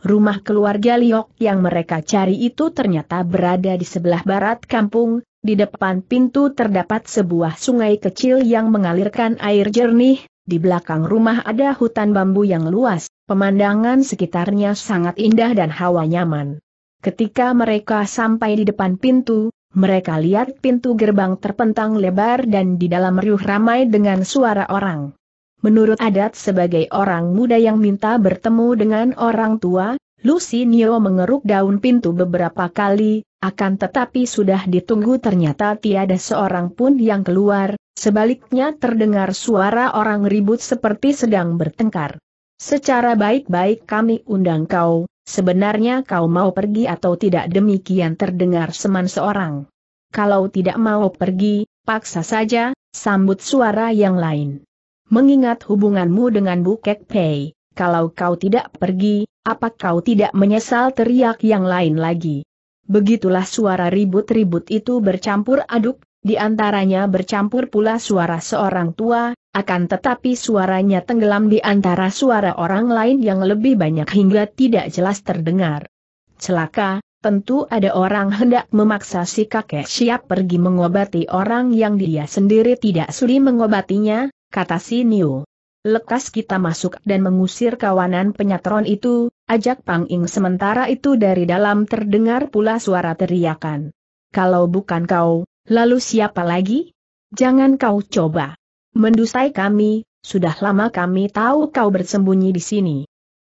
Rumah keluarga Liok yang mereka cari itu ternyata berada di sebelah barat kampung, di depan pintu terdapat sebuah sungai kecil yang mengalirkan air jernih, di belakang rumah ada hutan bambu yang luas, pemandangan sekitarnya sangat indah dan hawa nyaman. Ketika mereka sampai di depan pintu, mereka lihat pintu gerbang terpentang lebar dan di dalam riuh ramai dengan suara orang. Menurut adat sebagai orang muda yang minta bertemu dengan orang tua, Lucy Nio mengeruk daun pintu beberapa kali, akan tetapi sudah ditunggu ternyata tiada seorang pun yang keluar, sebaliknya terdengar suara orang ribut seperti sedang bertengkar. Secara baik-baik kami undang kau, sebenarnya kau mau pergi atau tidak demikian terdengar seman seorang. Kalau tidak mau pergi, paksa saja, sambut suara yang lain mengingat hubunganmu dengan Bukek Pei, kalau kau tidak pergi, apa kau tidak menyesal teriak yang lain lagi? Begitulah suara ribut-ribut itu bercampur aduk, di antaranya bercampur pula suara seorang tua, akan tetapi suaranya tenggelam di antara suara orang lain yang lebih banyak hingga tidak jelas terdengar. Celaka, tentu ada orang hendak memaksa si kakek siap pergi mengobati orang yang dia sendiri tidak sudi mengobatinya, kata si Niu. Lekas kita masuk dan mengusir kawanan penyatron itu, ajak Pang Ing sementara itu dari dalam terdengar pula suara teriakan. Kalau bukan kau, lalu siapa lagi? Jangan kau coba. Mendusai kami, sudah lama kami tahu kau bersembunyi di sini.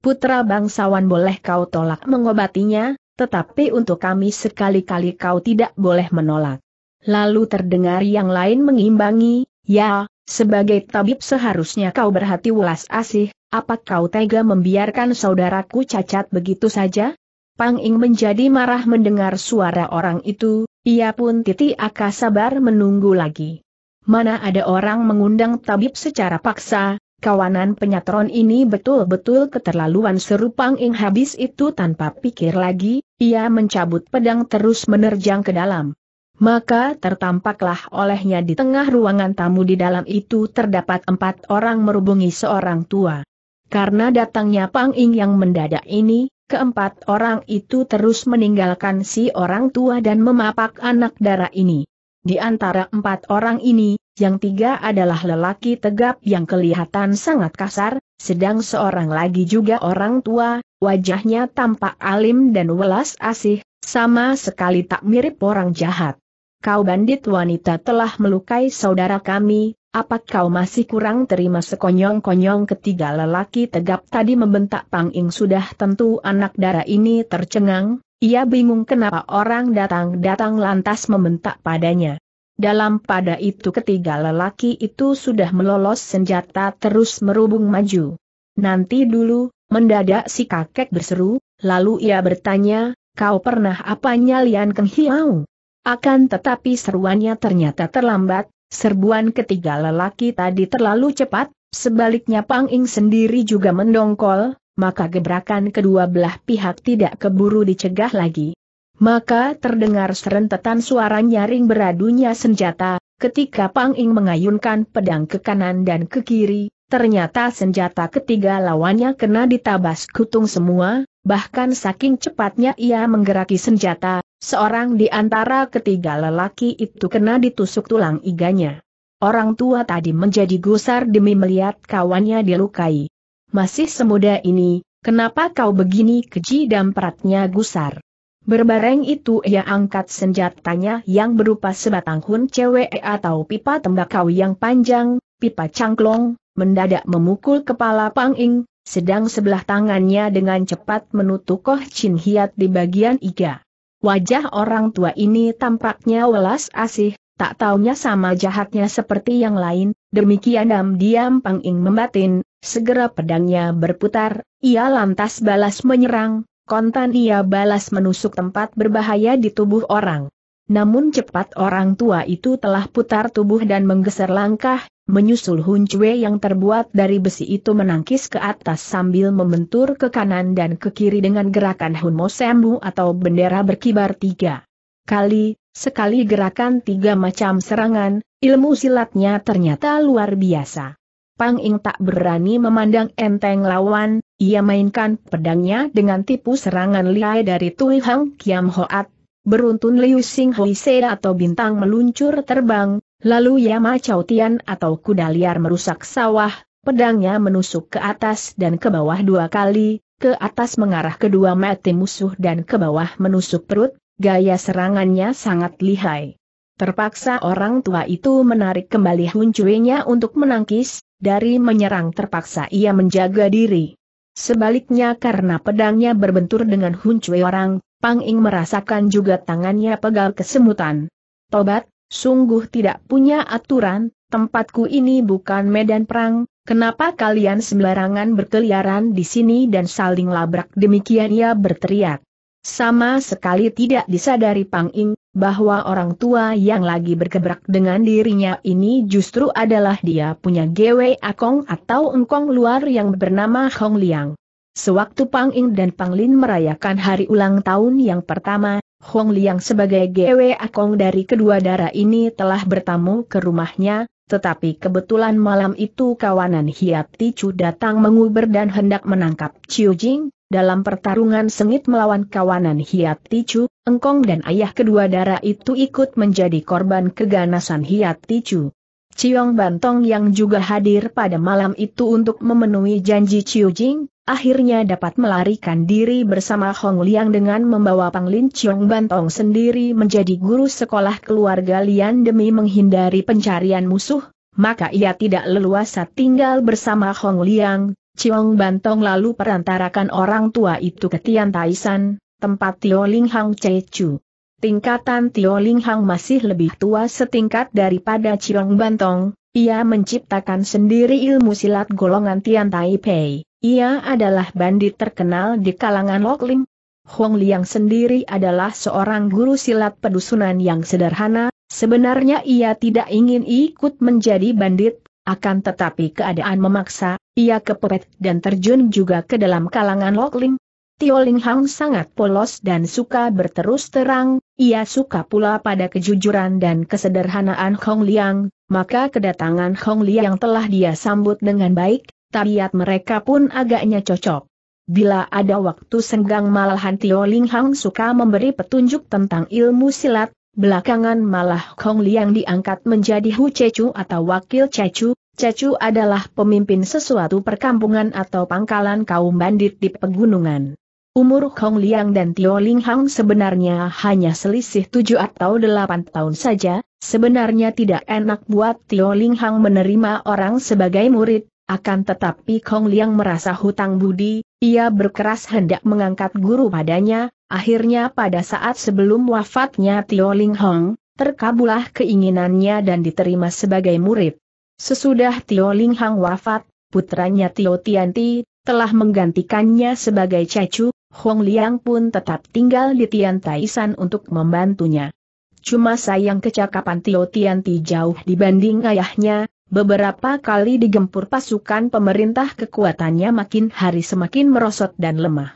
Putra bangsawan boleh kau tolak mengobatinya, tetapi untuk kami sekali-kali kau tidak boleh menolak. Lalu terdengar yang lain mengimbangi, ya, sebagai tabib seharusnya kau berhati welas asih, apa kau tega membiarkan saudaraku cacat begitu saja? Pang Ing menjadi marah mendengar suara orang itu, ia pun titi aka sabar menunggu lagi. Mana ada orang mengundang tabib secara paksa, kawanan penyatron ini betul-betul keterlaluan seru Pang Ing habis itu tanpa pikir lagi, ia mencabut pedang terus menerjang ke dalam. Maka tertampaklah olehnya di tengah ruangan tamu di dalam itu terdapat empat orang merubungi seorang tua. Karena datangnya Pang Ing yang mendadak ini, keempat orang itu terus meninggalkan si orang tua dan memapak anak darah ini. Di antara empat orang ini, yang tiga adalah lelaki tegap yang kelihatan sangat kasar, sedang seorang lagi juga orang tua, wajahnya tampak alim dan welas asih, sama sekali tak mirip orang jahat kau bandit wanita telah melukai saudara kami, apa kau masih kurang terima sekonyong-konyong ketiga lelaki tegap tadi membentak Pang Ing sudah tentu anak darah ini tercengang, ia bingung kenapa orang datang-datang lantas membentak padanya. Dalam pada itu ketiga lelaki itu sudah melolos senjata terus merubung maju. Nanti dulu, mendadak si kakek berseru, lalu ia bertanya, kau pernah apanya Lian Keng Hiau? Akan tetapi seruannya ternyata terlambat, serbuan ketiga lelaki tadi terlalu cepat, sebaliknya Pang Ing sendiri juga mendongkol, maka gebrakan kedua belah pihak tidak keburu dicegah lagi. Maka terdengar serentetan suara nyaring beradunya senjata, ketika Pang Ing mengayunkan pedang ke kanan dan ke kiri, ternyata senjata ketiga lawannya kena ditabas kutung semua, bahkan saking cepatnya ia menggeraki senjata, Seorang di antara ketiga lelaki itu kena ditusuk tulang iganya. Orang tua tadi menjadi gusar demi melihat kawannya dilukai. Masih semuda ini, kenapa kau begini keji dan peratnya gusar? Berbareng itu ia angkat senjatanya yang berupa sebatang hun cewek atau pipa tembakau yang panjang, pipa cangklong, mendadak memukul kepala Pang Ing, sedang sebelah tangannya dengan cepat menutup Koh Chin Hiat di bagian iga. Wajah orang tua ini tampaknya welas asih, tak taunya sama jahatnya seperti yang lain, demikian diam-diam Pang Ing membatin, segera pedangnya berputar, ia lantas balas menyerang, kontan ia balas menusuk tempat berbahaya di tubuh orang namun cepat orang tua itu telah putar tubuh dan menggeser langkah, menyusul Hun Chue yang terbuat dari besi itu menangkis ke atas sambil membentur ke kanan dan ke kiri dengan gerakan Hun Mosembu atau bendera berkibar tiga. Kali, sekali gerakan tiga macam serangan, ilmu silatnya ternyata luar biasa. Pang Ing tak berani memandang enteng lawan, ia mainkan pedangnya dengan tipu serangan liai dari Tui Hang Kiam Hoat, Beruntun Liu Sing Hui atau bintang meluncur terbang, lalu Yama Chao Tian atau kuda liar merusak sawah, pedangnya menusuk ke atas dan ke bawah dua kali, ke atas mengarah kedua mati musuh dan ke bawah menusuk perut, gaya serangannya sangat lihai. Terpaksa orang tua itu menarik kembali huncuinya untuk menangkis, dari menyerang terpaksa ia menjaga diri. Sebaliknya karena pedangnya berbentur dengan huncue orang, Pang Ing merasakan juga tangannya pegal kesemutan. Tobat, sungguh tidak punya aturan, tempatku ini bukan medan perang, kenapa kalian sembarangan berkeliaran di sini dan saling labrak demikian ia berteriak. Sama sekali tidak disadari Pang Ing, bahwa orang tua yang lagi bergebrak dengan dirinya ini justru adalah dia punya GW Akong atau engkong luar yang bernama Hong Liang. Sewaktu Pang Ing dan Pang Lin merayakan hari ulang tahun yang pertama, Huang Liang sebagai GW Akong dari kedua darah ini telah bertamu ke rumahnya, tetapi kebetulan malam itu kawanan Hiap Ticu datang menguber dan hendak menangkap Chiu Jing, dalam pertarungan sengit melawan kawanan Hiat Ticu, Engkong dan ayah kedua darah itu ikut menjadi korban keganasan Hiat Ticu. Ciong Bantong yang juga hadir pada malam itu untuk memenuhi janji Ciu Jing, akhirnya dapat melarikan diri bersama Hong Liang dengan membawa Panglin Ciong Bantong sendiri menjadi guru sekolah keluarga Lian demi menghindari pencarian musuh, maka ia tidak leluasa tinggal bersama Hong Liang, Ciong Bantong lalu perantarakan orang tua itu ke Tian Taisan, tempat Tio Ling Hang Chu. Tingkatan Tio Ling Hang masih lebih tua setingkat daripada Chiong Bantong, ia menciptakan sendiri ilmu silat golongan Tian Tai Pei. Ia adalah bandit terkenal di kalangan Lok Ling. Huang Liang sendiri adalah seorang guru silat pedusunan yang sederhana, sebenarnya ia tidak ingin ikut menjadi bandit, akan tetapi keadaan memaksa, ia kepepet dan terjun juga ke dalam kalangan Lok Ling. Tio Ling Hang sangat polos dan suka berterus terang, ia suka pula pada kejujuran dan kesederhanaan Hong Liang, maka kedatangan Hong Liang telah dia sambut dengan baik, tabiat mereka pun agaknya cocok. Bila ada waktu senggang malahan Tio Ling Hang suka memberi petunjuk tentang ilmu silat, belakangan malah Hong Liang diangkat menjadi Hu Cecu atau Wakil Cecu, Cecu adalah pemimpin sesuatu perkampungan atau pangkalan kaum bandit di pegunungan. Umur Kong Liang dan Tio Ling Hang sebenarnya hanya selisih tujuh atau delapan tahun saja, sebenarnya tidak enak buat Tio Ling Hang menerima orang sebagai murid, akan tetapi Kong Liang merasa hutang budi, ia berkeras hendak mengangkat guru padanya, akhirnya pada saat sebelum wafatnya Tio Ling Hang, terkabulah keinginannya dan diterima sebagai murid. Sesudah Tio Ling Hang wafat, putranya Tio Tianti, telah menggantikannya sebagai cacu, Hong Liang pun tetap tinggal di Tian Taisan untuk membantunya. Cuma sayang kecakapan Tio Tian Ti jauh dibanding ayahnya, beberapa kali digempur pasukan pemerintah kekuatannya makin hari semakin merosot dan lemah.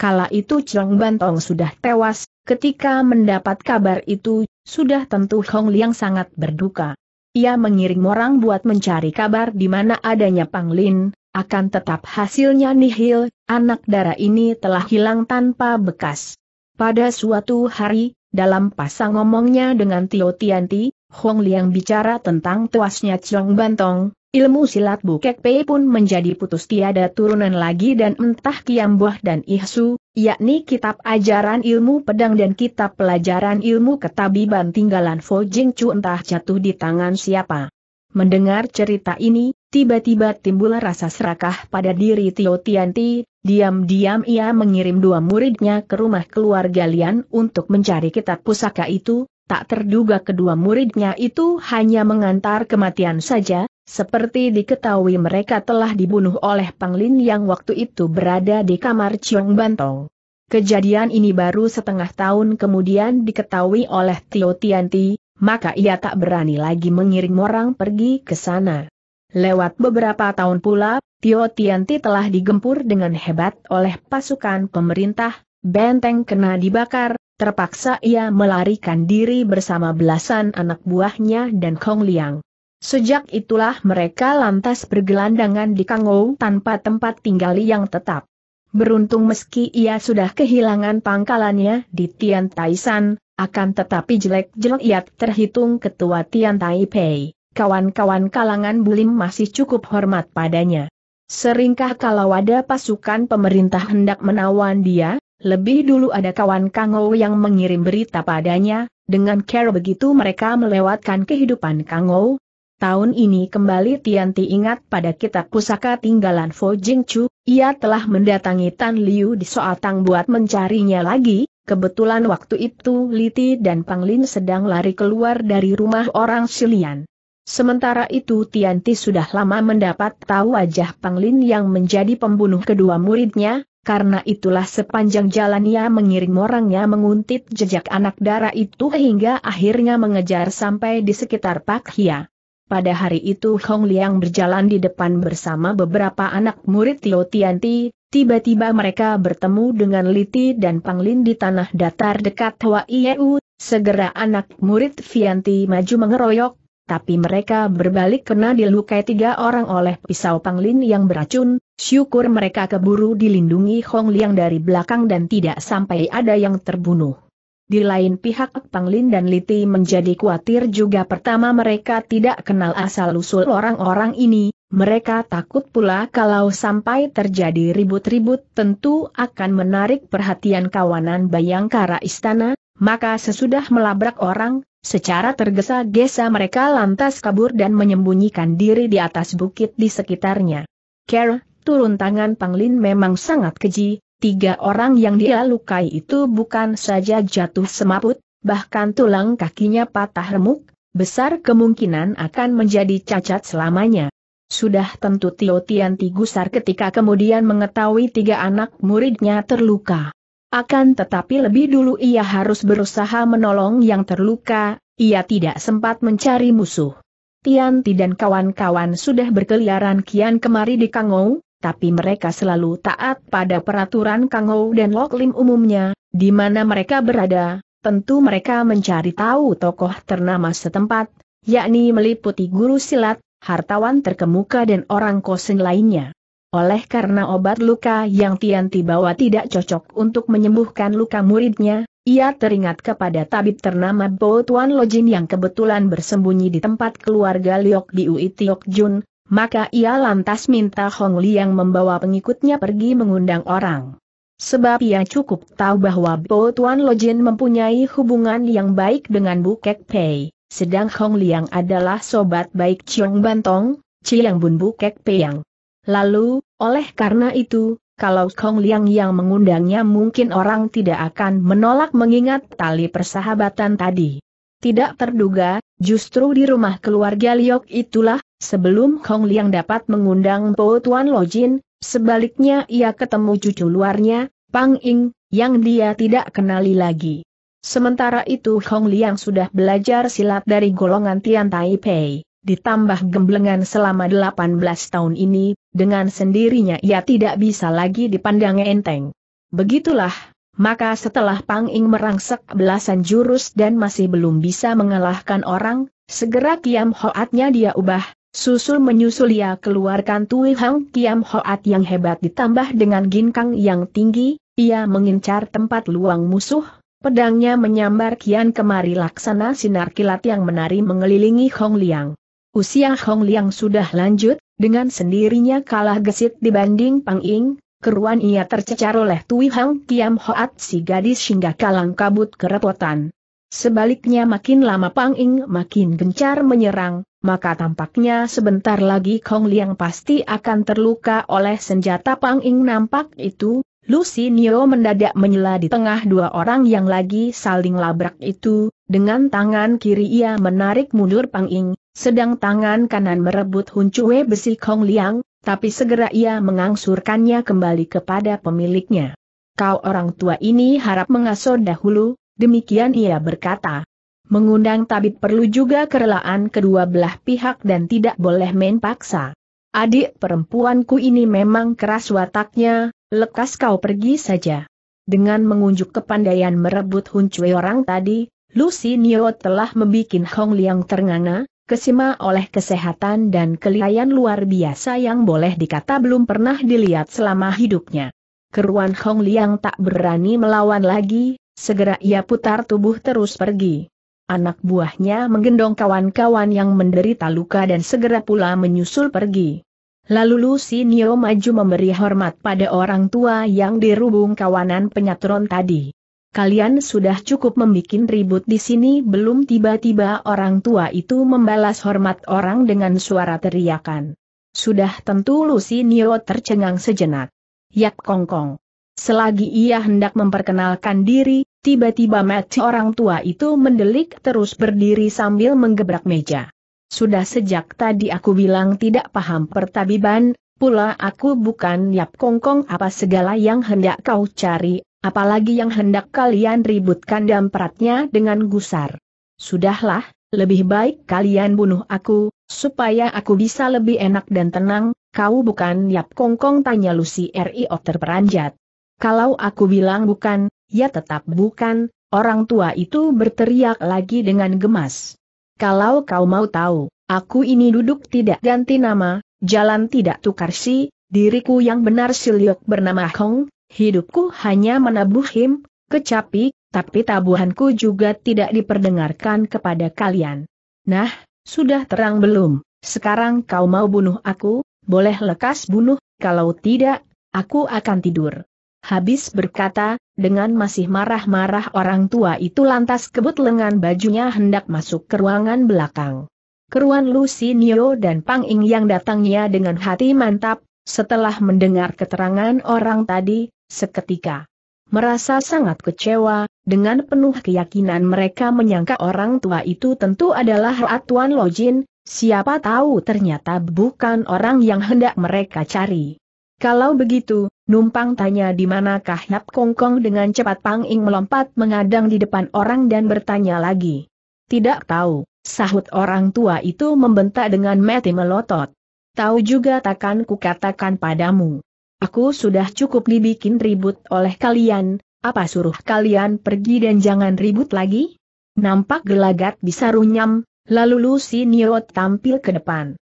Kala itu Chong Bantong sudah tewas, ketika mendapat kabar itu, sudah tentu Hong Liang sangat berduka. Ia mengirim orang buat mencari kabar di mana adanya Panglin, akan tetap hasilnya nihil, anak darah ini telah hilang tanpa bekas. Pada suatu hari, dalam pasang ngomongnya dengan Tio Tianti, Hong Liang bicara tentang tuasnya Chong Bantong, ilmu silat Bukek Pei pun menjadi putus tiada turunan lagi dan entah Kiam Kiambuah dan Ihsu, yakni kitab ajaran ilmu pedang dan kitab pelajaran ilmu ketabiban tinggalan Fo Jing Chu entah jatuh di tangan siapa. Mendengar cerita ini, tiba-tiba timbul rasa serakah pada diri Tio Tianti, diam-diam ia mengirim dua muridnya ke rumah keluarga Lian untuk mencari kitab pusaka itu, tak terduga kedua muridnya itu hanya mengantar kematian saja, seperti diketahui mereka telah dibunuh oleh Panglin yang waktu itu berada di kamar Ciong Bantong. Kejadian ini baru setengah tahun kemudian diketahui oleh Tio Tianti, maka ia tak berani lagi mengirim orang pergi ke sana. Lewat beberapa tahun pula, Tio Tianti telah digempur dengan hebat oleh pasukan pemerintah, benteng kena dibakar, terpaksa ia melarikan diri bersama belasan anak buahnya dan Kong Liang. Sejak itulah mereka lantas bergelandangan di Kangou tanpa tempat tinggal yang tetap. Beruntung meski ia sudah kehilangan pangkalannya di Tian Taisan, akan tetapi jelek-jelek ia ya, terhitung ketua Tian Taipei, kawan-kawan kalangan Bulim masih cukup hormat padanya. Seringkah kalau ada pasukan pemerintah hendak menawan dia, lebih dulu ada kawan Kango yang mengirim berita padanya, dengan care begitu mereka melewatkan kehidupan Kango. Tahun ini kembali Tianti ingat pada kitab pusaka tinggalan Fo Jing Chu, ia telah mendatangi Tan Liu di soal tang buat mencarinya lagi, Kebetulan waktu itu Liti dan Panglin sedang lari keluar dari rumah orang Silian. Sementara itu Tianti sudah lama mendapat tahu wajah Panglin yang menjadi pembunuh kedua muridnya, karena itulah sepanjang jalan ia mengiring orangnya menguntit jejak anak darah itu hingga akhirnya mengejar sampai di sekitar Pak Hia. Pada hari itu Hong Liang berjalan di depan bersama beberapa anak murid Tio Tianti, Tiba-tiba mereka bertemu dengan Liti dan Panglin di tanah datar dekat Hwaieu, segera anak murid Vianti maju mengeroyok, tapi mereka berbalik kena dilukai tiga orang oleh pisau Panglin yang beracun, syukur mereka keburu dilindungi Hong Liang dari belakang dan tidak sampai ada yang terbunuh. Di lain pihak Panglin dan Liti menjadi khawatir juga pertama mereka tidak kenal asal-usul orang-orang ini, mereka takut pula kalau sampai terjadi ribut-ribut tentu akan menarik perhatian kawanan Bayangkara Istana, maka sesudah melabrak orang, secara tergesa-gesa mereka lantas kabur dan menyembunyikan diri di atas bukit di sekitarnya. Care, turun tangan Panglin memang sangat keji, tiga orang yang dia lukai itu bukan saja jatuh semaput, bahkan tulang kakinya patah remuk, besar kemungkinan akan menjadi cacat selamanya. Sudah tentu Tio Tianti gusar ketika kemudian mengetahui tiga anak muridnya terluka. Akan tetapi lebih dulu ia harus berusaha menolong yang terluka, ia tidak sempat mencari musuh. Tianti dan kawan-kawan sudah berkeliaran kian kemari di Kangou, tapi mereka selalu taat pada peraturan Kangou dan Loklim umumnya, di mana mereka berada, tentu mereka mencari tahu tokoh ternama setempat, yakni meliputi guru silat, hartawan terkemuka dan orang kosen lainnya. Oleh karena obat luka yang Tianti bawa tidak cocok untuk menyembuhkan luka muridnya, ia teringat kepada tabib ternama Bo Tuan Lojin yang kebetulan bersembunyi di tempat keluarga Liok di Ui Tiok Jun, maka ia lantas minta Hong Li yang membawa pengikutnya pergi mengundang orang. Sebab ia cukup tahu bahwa Bo Tuan Lojin mempunyai hubungan yang baik dengan Bu Kek Pei sedang Hong Liang adalah sobat baik Chiong Bantong, Chiang Bun Kek Peyang. Lalu, oleh karena itu, kalau Hong Liang yang mengundangnya mungkin orang tidak akan menolak mengingat tali persahabatan tadi. Tidak terduga, justru di rumah keluarga Liok itulah, sebelum Hong Liang dapat mengundang Po Tuan Lojin, sebaliknya ia ketemu cucu luarnya, Pang Ing, yang dia tidak kenali lagi. Sementara itu Hong Liang sudah belajar silat dari golongan Tian Taipei, ditambah gemblengan selama 18 tahun ini, dengan sendirinya ia tidak bisa lagi dipandang enteng. Begitulah, maka setelah Pang Ing merangsek belasan jurus dan masih belum bisa mengalahkan orang, segera Kiam Hoatnya dia ubah, Susul menyusul ia keluarkan Tui Hang Kiam Hoat yang hebat ditambah dengan ginkang yang tinggi, ia mengincar tempat luang musuh, Pedangnya menyambar kian kemari laksana sinar kilat yang menari mengelilingi Hong Liang. Usia Hong Liang sudah lanjut, dengan sendirinya kalah gesit dibanding Pang Ing, keruan ia tercecar oleh Tui Hang Kiam Hoat si gadis hingga kalang kabut kerepotan. Sebaliknya makin lama Pang Ing makin gencar menyerang, maka tampaknya sebentar lagi Hong Liang pasti akan terluka oleh senjata Pang Ing nampak itu, Lucy Nio mendadak menyela di tengah dua orang yang lagi saling labrak itu, dengan tangan kiri ia menarik mundur Pang Ying, sedang tangan kanan merebut huncue besi Kong Liang, tapi segera ia mengangsurkannya kembali kepada pemiliknya. Kau orang tua ini harap mengasuh dahulu, demikian ia berkata. Mengundang tabib perlu juga kerelaan kedua belah pihak dan tidak boleh main paksa. Adik perempuanku ini memang keras wataknya, lekas kau pergi saja. Dengan mengunjuk kepandaian merebut Huncui orang tadi, Lucy Nio telah membuat Hong Liang ternganga, kesima oleh kesehatan dan kelihayan luar biasa yang boleh dikata belum pernah dilihat selama hidupnya. Keruan Hong Liang tak berani melawan lagi, segera ia putar tubuh terus pergi. Anak buahnya menggendong kawan-kawan yang menderita luka dan segera pula menyusul pergi. Lalu Nio maju memberi hormat pada orang tua yang dirubung kawanan penyatron tadi. Kalian sudah cukup membuat ribut di sini belum tiba-tiba orang tua itu membalas hormat orang dengan suara teriakan. Sudah tentu Nio tercengang sejenak. Yap kongkong. Selagi ia hendak memperkenalkan diri, tiba-tiba mati orang tua itu mendelik terus berdiri sambil menggebrak meja. Sudah sejak tadi aku bilang tidak paham pertabiban, pula aku bukan yap kongkong apa segala yang hendak kau cari, apalagi yang hendak kalian ributkan dampratnya dengan gusar. Sudahlah, lebih baik kalian bunuh aku, supaya aku bisa lebih enak dan tenang, kau bukan yap kongkong tanya Lucy R.I.O. terperanjat. Kalau aku bilang bukan, ya tetap bukan, orang tua itu berteriak lagi dengan gemas. Kalau kau mau tahu, aku ini duduk tidak ganti nama, jalan tidak tukar si, diriku yang benar Siliok bernama Hong, hidupku hanya menabuh him, kecapi, tapi tabuhanku juga tidak diperdengarkan kepada kalian. Nah, sudah terang belum? Sekarang kau mau bunuh aku, boleh lekas bunuh, kalau tidak, aku akan tidur habis berkata, dengan masih marah-marah orang tua itu lantas kebut lengan bajunya hendak masuk ke ruangan belakang. Keruan Lucy Nio dan Pang Ing yang datangnya dengan hati mantap, setelah mendengar keterangan orang tadi, seketika merasa sangat kecewa, dengan penuh keyakinan mereka menyangka orang tua itu tentu adalah Ratuan Lojin, siapa tahu ternyata bukan orang yang hendak mereka cari. Kalau begitu, numpang tanya di manakah Yap Kongkong dengan cepat Pang Ing melompat mengadang di depan orang dan bertanya lagi. Tidak tahu, sahut orang tua itu membentak dengan mati melotot. Tahu juga takkan katakan padamu. Aku sudah cukup dibikin ribut oleh kalian, apa suruh kalian pergi dan jangan ribut lagi? Nampak gelagat bisa runyam, lalu Lucy Niot tampil ke depan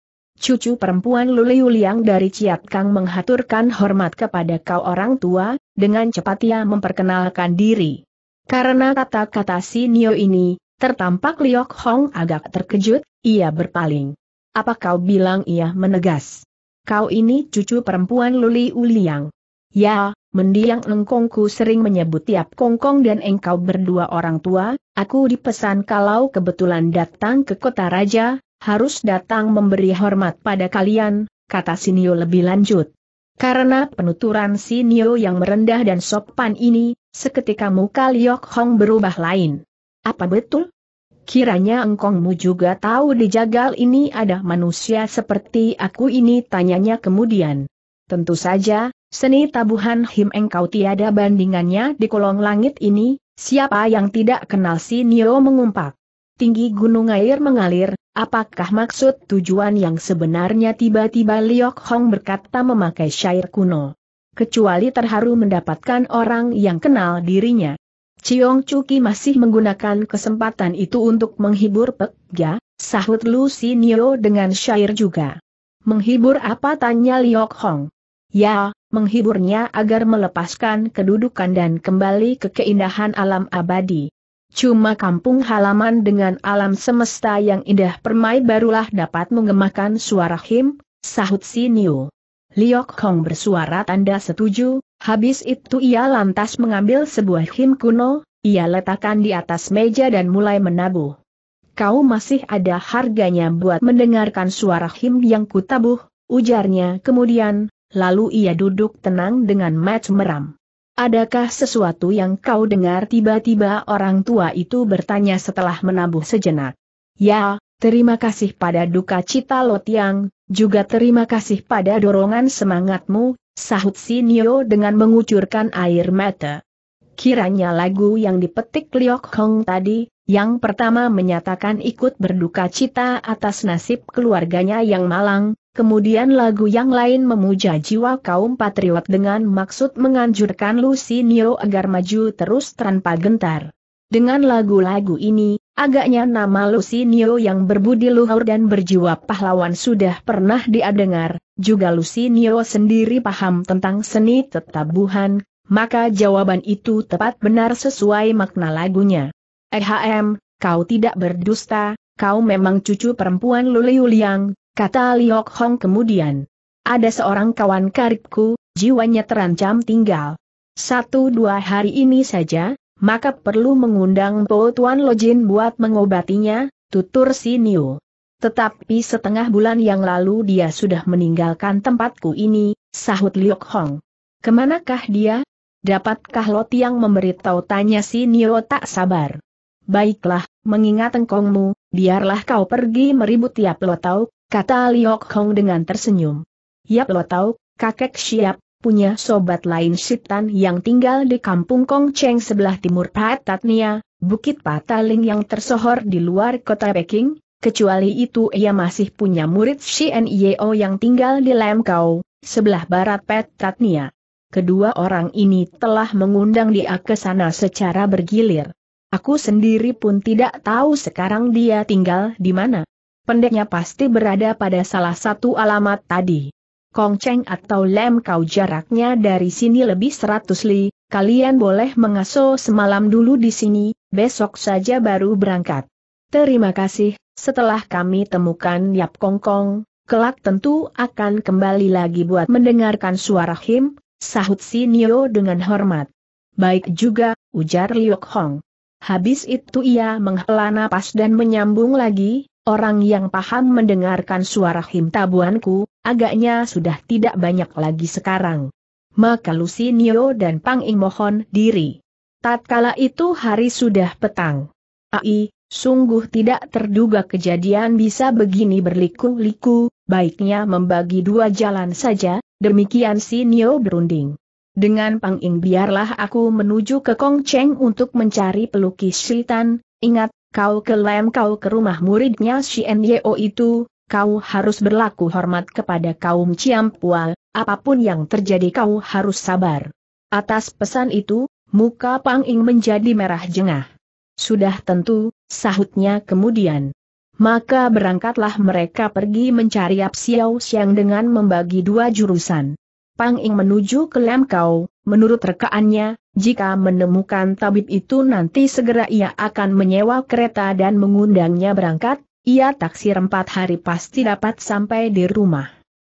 cucu perempuan Luli Yuliang dari Ciat Kang menghaturkan hormat kepada kau orang tua, dengan cepat ia memperkenalkan diri. Karena kata-kata si Nio ini, tertampak Liok Hong agak terkejut, ia berpaling. Apa kau bilang ia menegas? Kau ini cucu perempuan Luli Uliang. Ya, mendiang engkongku sering menyebut tiap kongkong dan engkau berdua orang tua, aku dipesan kalau kebetulan datang ke kota raja, harus datang memberi hormat pada kalian, kata Sinio lebih lanjut. Karena penuturan Sinio yang merendah dan sopan ini, seketika muka Liok Hong berubah lain. Apa betul? Kiranya engkongmu juga tahu di jagal ini ada manusia seperti aku ini tanyanya kemudian. Tentu saja, seni tabuhan him engkau tiada bandingannya di kolong langit ini, siapa yang tidak kenal si Nio mengumpak tinggi gunung air mengalir, apakah maksud tujuan yang sebenarnya tiba-tiba Liok Hong berkata memakai syair kuno. Kecuali terharu mendapatkan orang yang kenal dirinya. Ciong Cuki masih menggunakan kesempatan itu untuk menghibur Pek Ya, sahut Lucy Nio dengan syair juga. Menghibur apa tanya Liok Hong? Ya, menghiburnya agar melepaskan kedudukan dan kembali ke keindahan alam abadi. Cuma kampung halaman dengan alam semesta yang indah permai barulah dapat mengemakan suara him, sahut si Niu. Liok Kong bersuara tanda setuju, habis itu ia lantas mengambil sebuah him kuno, ia letakkan di atas meja dan mulai menabuh. Kau masih ada harganya buat mendengarkan suara him yang kutabuh, ujarnya kemudian, lalu ia duduk tenang dengan match meram. Adakah sesuatu yang kau dengar tiba-tiba orang tua itu bertanya setelah menabuh sejenak? Ya, terima kasih pada duka cita Lotiang, juga terima kasih pada dorongan semangatmu, sahut Nio dengan mengucurkan air mata. Kiranya lagu yang dipetik Liok Hong tadi, yang pertama menyatakan ikut berduka cita atas nasib keluarganya yang malang, Kemudian lagu yang lain memuja jiwa kaum patriot dengan maksud menganjurkan Lucy Nio agar maju terus tanpa gentar. Dengan lagu-lagu ini, agaknya nama Lucy Nio yang berbudi luhur dan berjiwa pahlawan sudah pernah diadengar, juga Lucy Nio sendiri paham tentang seni tetabuhan, maka jawaban itu tepat benar sesuai makna lagunya. Ehm, kau tidak berdusta, kau memang cucu perempuan Luliuliang, Kata Liok Hong kemudian. Ada seorang kawan karibku, jiwanya terancam tinggal. Satu dua hari ini saja, maka perlu mengundang Po Tuan Lojin buat mengobatinya, tutur si Niu. Tetapi setengah bulan yang lalu dia sudah meninggalkan tempatku ini, sahut Liok Hong. Kemanakah dia? Dapatkah Lo Tiang memberitahu tanya si Niu tak sabar. Baiklah, mengingat engkongmu, biarlah kau pergi meribut tiap lo tahu, kata Liok Hong dengan tersenyum. Yap lo tau, kakek siap, punya sobat lain Sitan yang tinggal di kampung Kong Cheng sebelah timur Patatnia, Bukit Pataling yang tersohor di luar kota Peking, kecuali itu ia masih punya murid Shien yang tinggal di Lemkau, sebelah barat Patatnia. Kedua orang ini telah mengundang dia ke sana secara bergilir. Aku sendiri pun tidak tahu sekarang dia tinggal di mana. Pendeknya pasti berada pada salah satu alamat tadi. Kongceng atau Lem Kau jaraknya dari sini lebih seratus li, kalian boleh mengaso semalam dulu di sini, besok saja baru berangkat. Terima kasih, setelah kami temukan Yap Kong Kong, kelak tentu akan kembali lagi buat mendengarkan suara Him, sahut si Nio dengan hormat. Baik juga, ujar Liok Hong. Habis itu ia menghela napas dan menyambung lagi, Orang yang paham mendengarkan suara himtabuanku, agaknya sudah tidak banyak lagi sekarang. Maka Lucy Nio dan Pang Ing mohon diri. Tatkala itu hari sudah petang. Ai, sungguh tidak terduga kejadian bisa begini berliku-liku, baiknya membagi dua jalan saja, demikian si Nio berunding. Dengan Pang Ing biarlah aku menuju ke Kong Cheng untuk mencari pelukis sultan. ingat, kau ke lem, kau ke rumah muridnya si NYO itu, kau harus berlaku hormat kepada kaum Ciampual, apapun yang terjadi kau harus sabar. Atas pesan itu, muka Pang Ing menjadi merah jengah. Sudah tentu, sahutnya kemudian. Maka berangkatlah mereka pergi mencari Ap Siang dengan membagi dua jurusan. Pang Ing menuju ke Lemkau, menurut rekaannya, jika menemukan tabib itu nanti segera ia akan menyewa kereta dan mengundangnya berangkat, ia taksir empat hari pasti dapat sampai di rumah.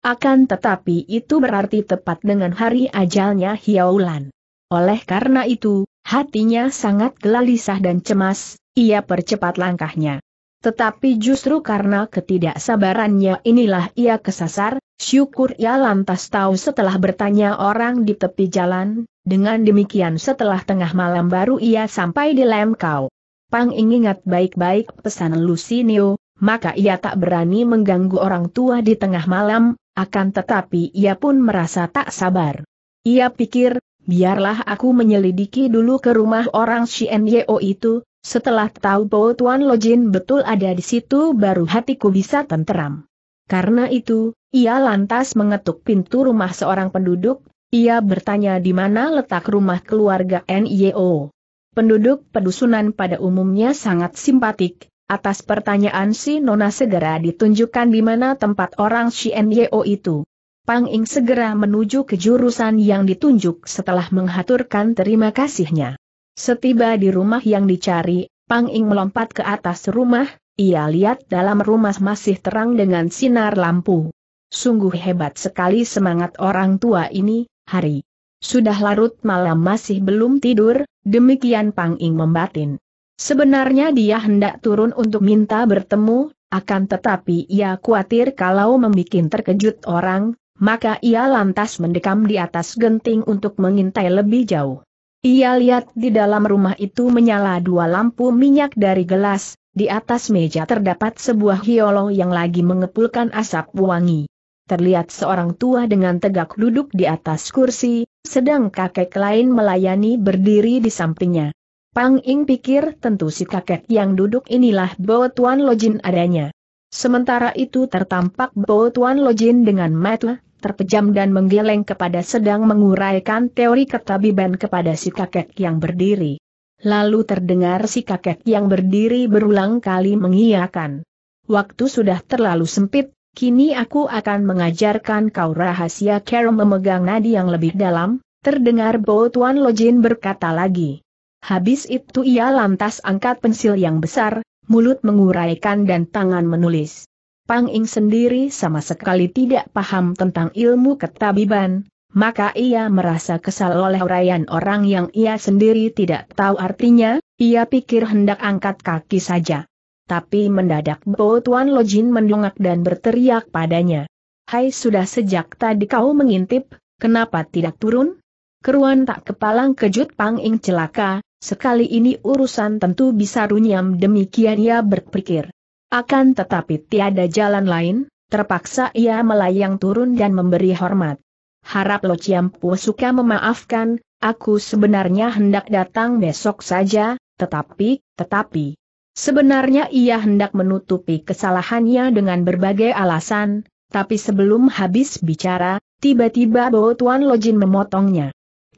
Akan tetapi itu berarti tepat dengan hari ajalnya Hiaulan. Oleh karena itu, hatinya sangat gelisah dan cemas, ia percepat langkahnya. Tetapi justru karena ketidaksabarannya inilah ia kesasar, Syukur ia lantas tahu setelah bertanya orang di tepi jalan, dengan demikian setelah tengah malam baru ia sampai di Lemkau. Pang ingat baik-baik pesan Lusinio, maka ia tak berani mengganggu orang tua di tengah malam, akan tetapi ia pun merasa tak sabar. Ia pikir, biarlah aku menyelidiki dulu ke rumah orang Shien itu, setelah tahu bahwa Tuan Lojin betul ada di situ baru hatiku bisa tenteram. Karena itu, ia lantas mengetuk pintu rumah seorang penduduk, ia bertanya di mana letak rumah keluarga NIO. Penduduk pedusunan pada umumnya sangat simpatik, atas pertanyaan si Nona segera ditunjukkan di mana tempat orang si NIO itu. Pang Ing segera menuju ke jurusan yang ditunjuk setelah menghaturkan terima kasihnya. Setiba di rumah yang dicari, Pang Ing melompat ke atas rumah, ia lihat dalam rumah masih terang dengan sinar lampu. Sungguh hebat sekali semangat orang tua ini, hari. Sudah larut malam masih belum tidur, demikian Pang Ing membatin. Sebenarnya dia hendak turun untuk minta bertemu, akan tetapi ia khawatir kalau membuat terkejut orang, maka ia lantas mendekam di atas genting untuk mengintai lebih jauh. Ia lihat di dalam rumah itu menyala dua lampu minyak dari gelas, di atas meja terdapat sebuah hiolo yang lagi mengepulkan asap wangi. Terlihat seorang tua dengan tegak duduk di atas kursi, sedang kakek lain melayani berdiri di sampingnya. Pang Ing pikir tentu si kakek yang duduk inilah Bo Tuan Lojin adanya. Sementara itu tertampak Bo Tuan Lojin dengan mata terpejam dan menggeleng kepada sedang menguraikan teori ketabiban kepada si kakek yang berdiri. Lalu terdengar si kakek yang berdiri berulang kali mengiyakan. Waktu sudah terlalu sempit, kini aku akan mengajarkan kau rahasia cara memegang nadi yang lebih dalam, terdengar Bo Tuan Lojin berkata lagi. Habis itu ia lantas angkat pensil yang besar, mulut menguraikan dan tangan menulis. Pang Ing sendiri sama sekali tidak paham tentang ilmu ketabiban, maka ia merasa kesal oleh uraian orang yang ia sendiri tidak tahu artinya, ia pikir hendak angkat kaki saja. Tapi mendadak Bo Tuan Lojin mendongak dan berteriak padanya. Hai sudah sejak tadi kau mengintip, kenapa tidak turun? Keruan tak kepalang kejut Pang Ing celaka, sekali ini urusan tentu bisa runyam demikian ia berpikir. Akan tetapi tiada jalan lain, terpaksa ia melayang turun dan memberi hormat harap Lo Ciampu suka memaafkan, aku sebenarnya hendak datang besok saja, tetapi, tetapi. Sebenarnya ia hendak menutupi kesalahannya dengan berbagai alasan, tapi sebelum habis bicara, tiba-tiba Bo Tuan Lo Jin memotongnya.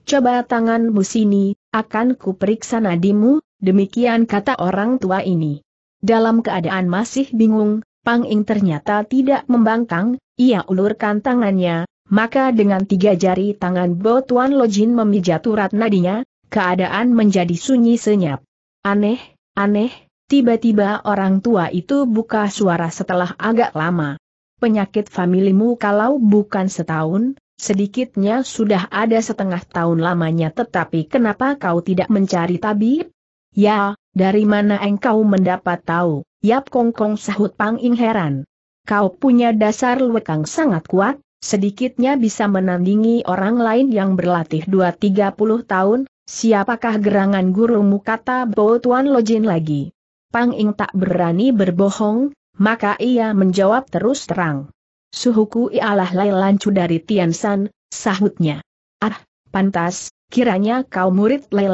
Coba tanganmu sini, akan kuperiksa nadimu, demikian kata orang tua ini. Dalam keadaan masih bingung, Pang Ing ternyata tidak membangkang, ia ulurkan tangannya, maka dengan tiga jari tangan Botuan Tuan Lojin memijat urat nadinya, keadaan menjadi sunyi senyap. Aneh, aneh, tiba-tiba orang tua itu buka suara setelah agak lama. Penyakit familimu kalau bukan setahun, sedikitnya sudah ada setengah tahun lamanya tetapi kenapa kau tidak mencari tabib? Ya, dari mana engkau mendapat tahu? Yap Kongkong sahut Pang Ing heran. Kau punya dasar lekang sangat kuat, sedikitnya bisa menandingi orang lain yang berlatih 2-30 tahun, siapakah gerangan gurumu kata Bo Tuan Lojin lagi. Pang Ing tak berani berbohong, maka ia menjawab terus terang. Suhuku ialah Lai Lancu dari Tiansan, sahutnya. Ah, pantas, kiranya kau murid Lai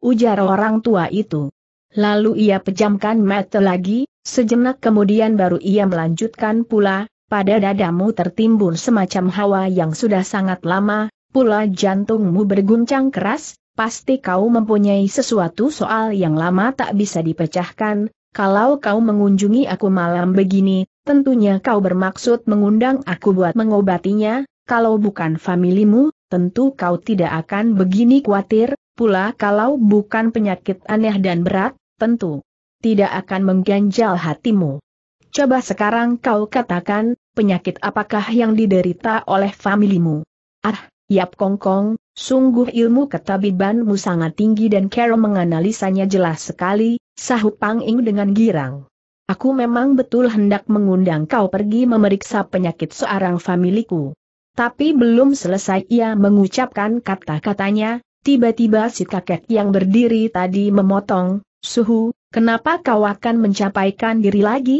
ujar orang tua itu. Lalu ia pejamkan mata lagi, sejenak kemudian baru ia melanjutkan pula, pada dadamu tertimbun semacam hawa yang sudah sangat lama, pula jantungmu berguncang keras, pasti kau mempunyai sesuatu soal yang lama tak bisa dipecahkan, kalau kau mengunjungi aku malam begini, tentunya kau bermaksud mengundang aku buat mengobatinya, kalau bukan familimu, tentu kau tidak akan begini khawatir, pula kalau bukan penyakit aneh dan berat, tentu tidak akan mengganjal hatimu. Coba sekarang kau katakan, penyakit apakah yang diderita oleh familimu? Ah, Yap Kongkong, -kong, sungguh ilmu ketabibanmu sangat tinggi dan Carol menganalisanya jelas sekali, sahut Pang Ing dengan girang. Aku memang betul hendak mengundang kau pergi memeriksa penyakit seorang familiku. Tapi belum selesai ia mengucapkan kata-katanya, tiba-tiba si kakek yang berdiri tadi memotong, Suhu, kenapa kau akan mencapaikan diri lagi?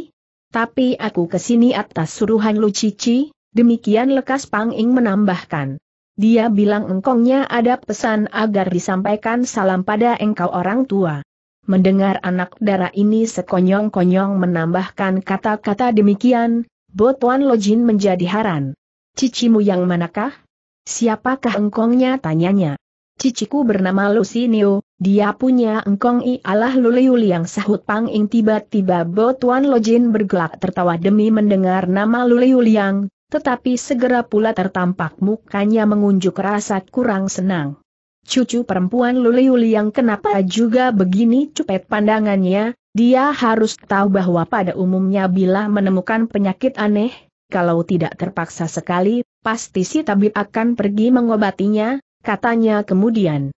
Tapi aku kesini atas suruhan Lu Cici, demikian lekas Pang Ing menambahkan. Dia bilang engkongnya ada pesan agar disampaikan salam pada engkau orang tua. Mendengar anak darah ini sekonyong-konyong menambahkan kata-kata demikian, Botuan Lojin menjadi haran. Cicimu yang manakah? Siapakah engkongnya tanyanya? Ciciku bernama Lucinio, dia punya engkong alah Luliul yang sahut Pang Ing tiba-tiba Botuan Lojin bergelak tertawa demi mendengar nama Luliul yang, tetapi segera pula tertampak mukanya mengunjuk rasa kurang senang. Cucu perempuan Luliul yang kenapa juga begini cupet pandangannya, dia harus tahu bahwa pada umumnya bila menemukan penyakit aneh, kalau tidak terpaksa sekali, pasti si tabib akan pergi mengobatinya, katanya kemudian.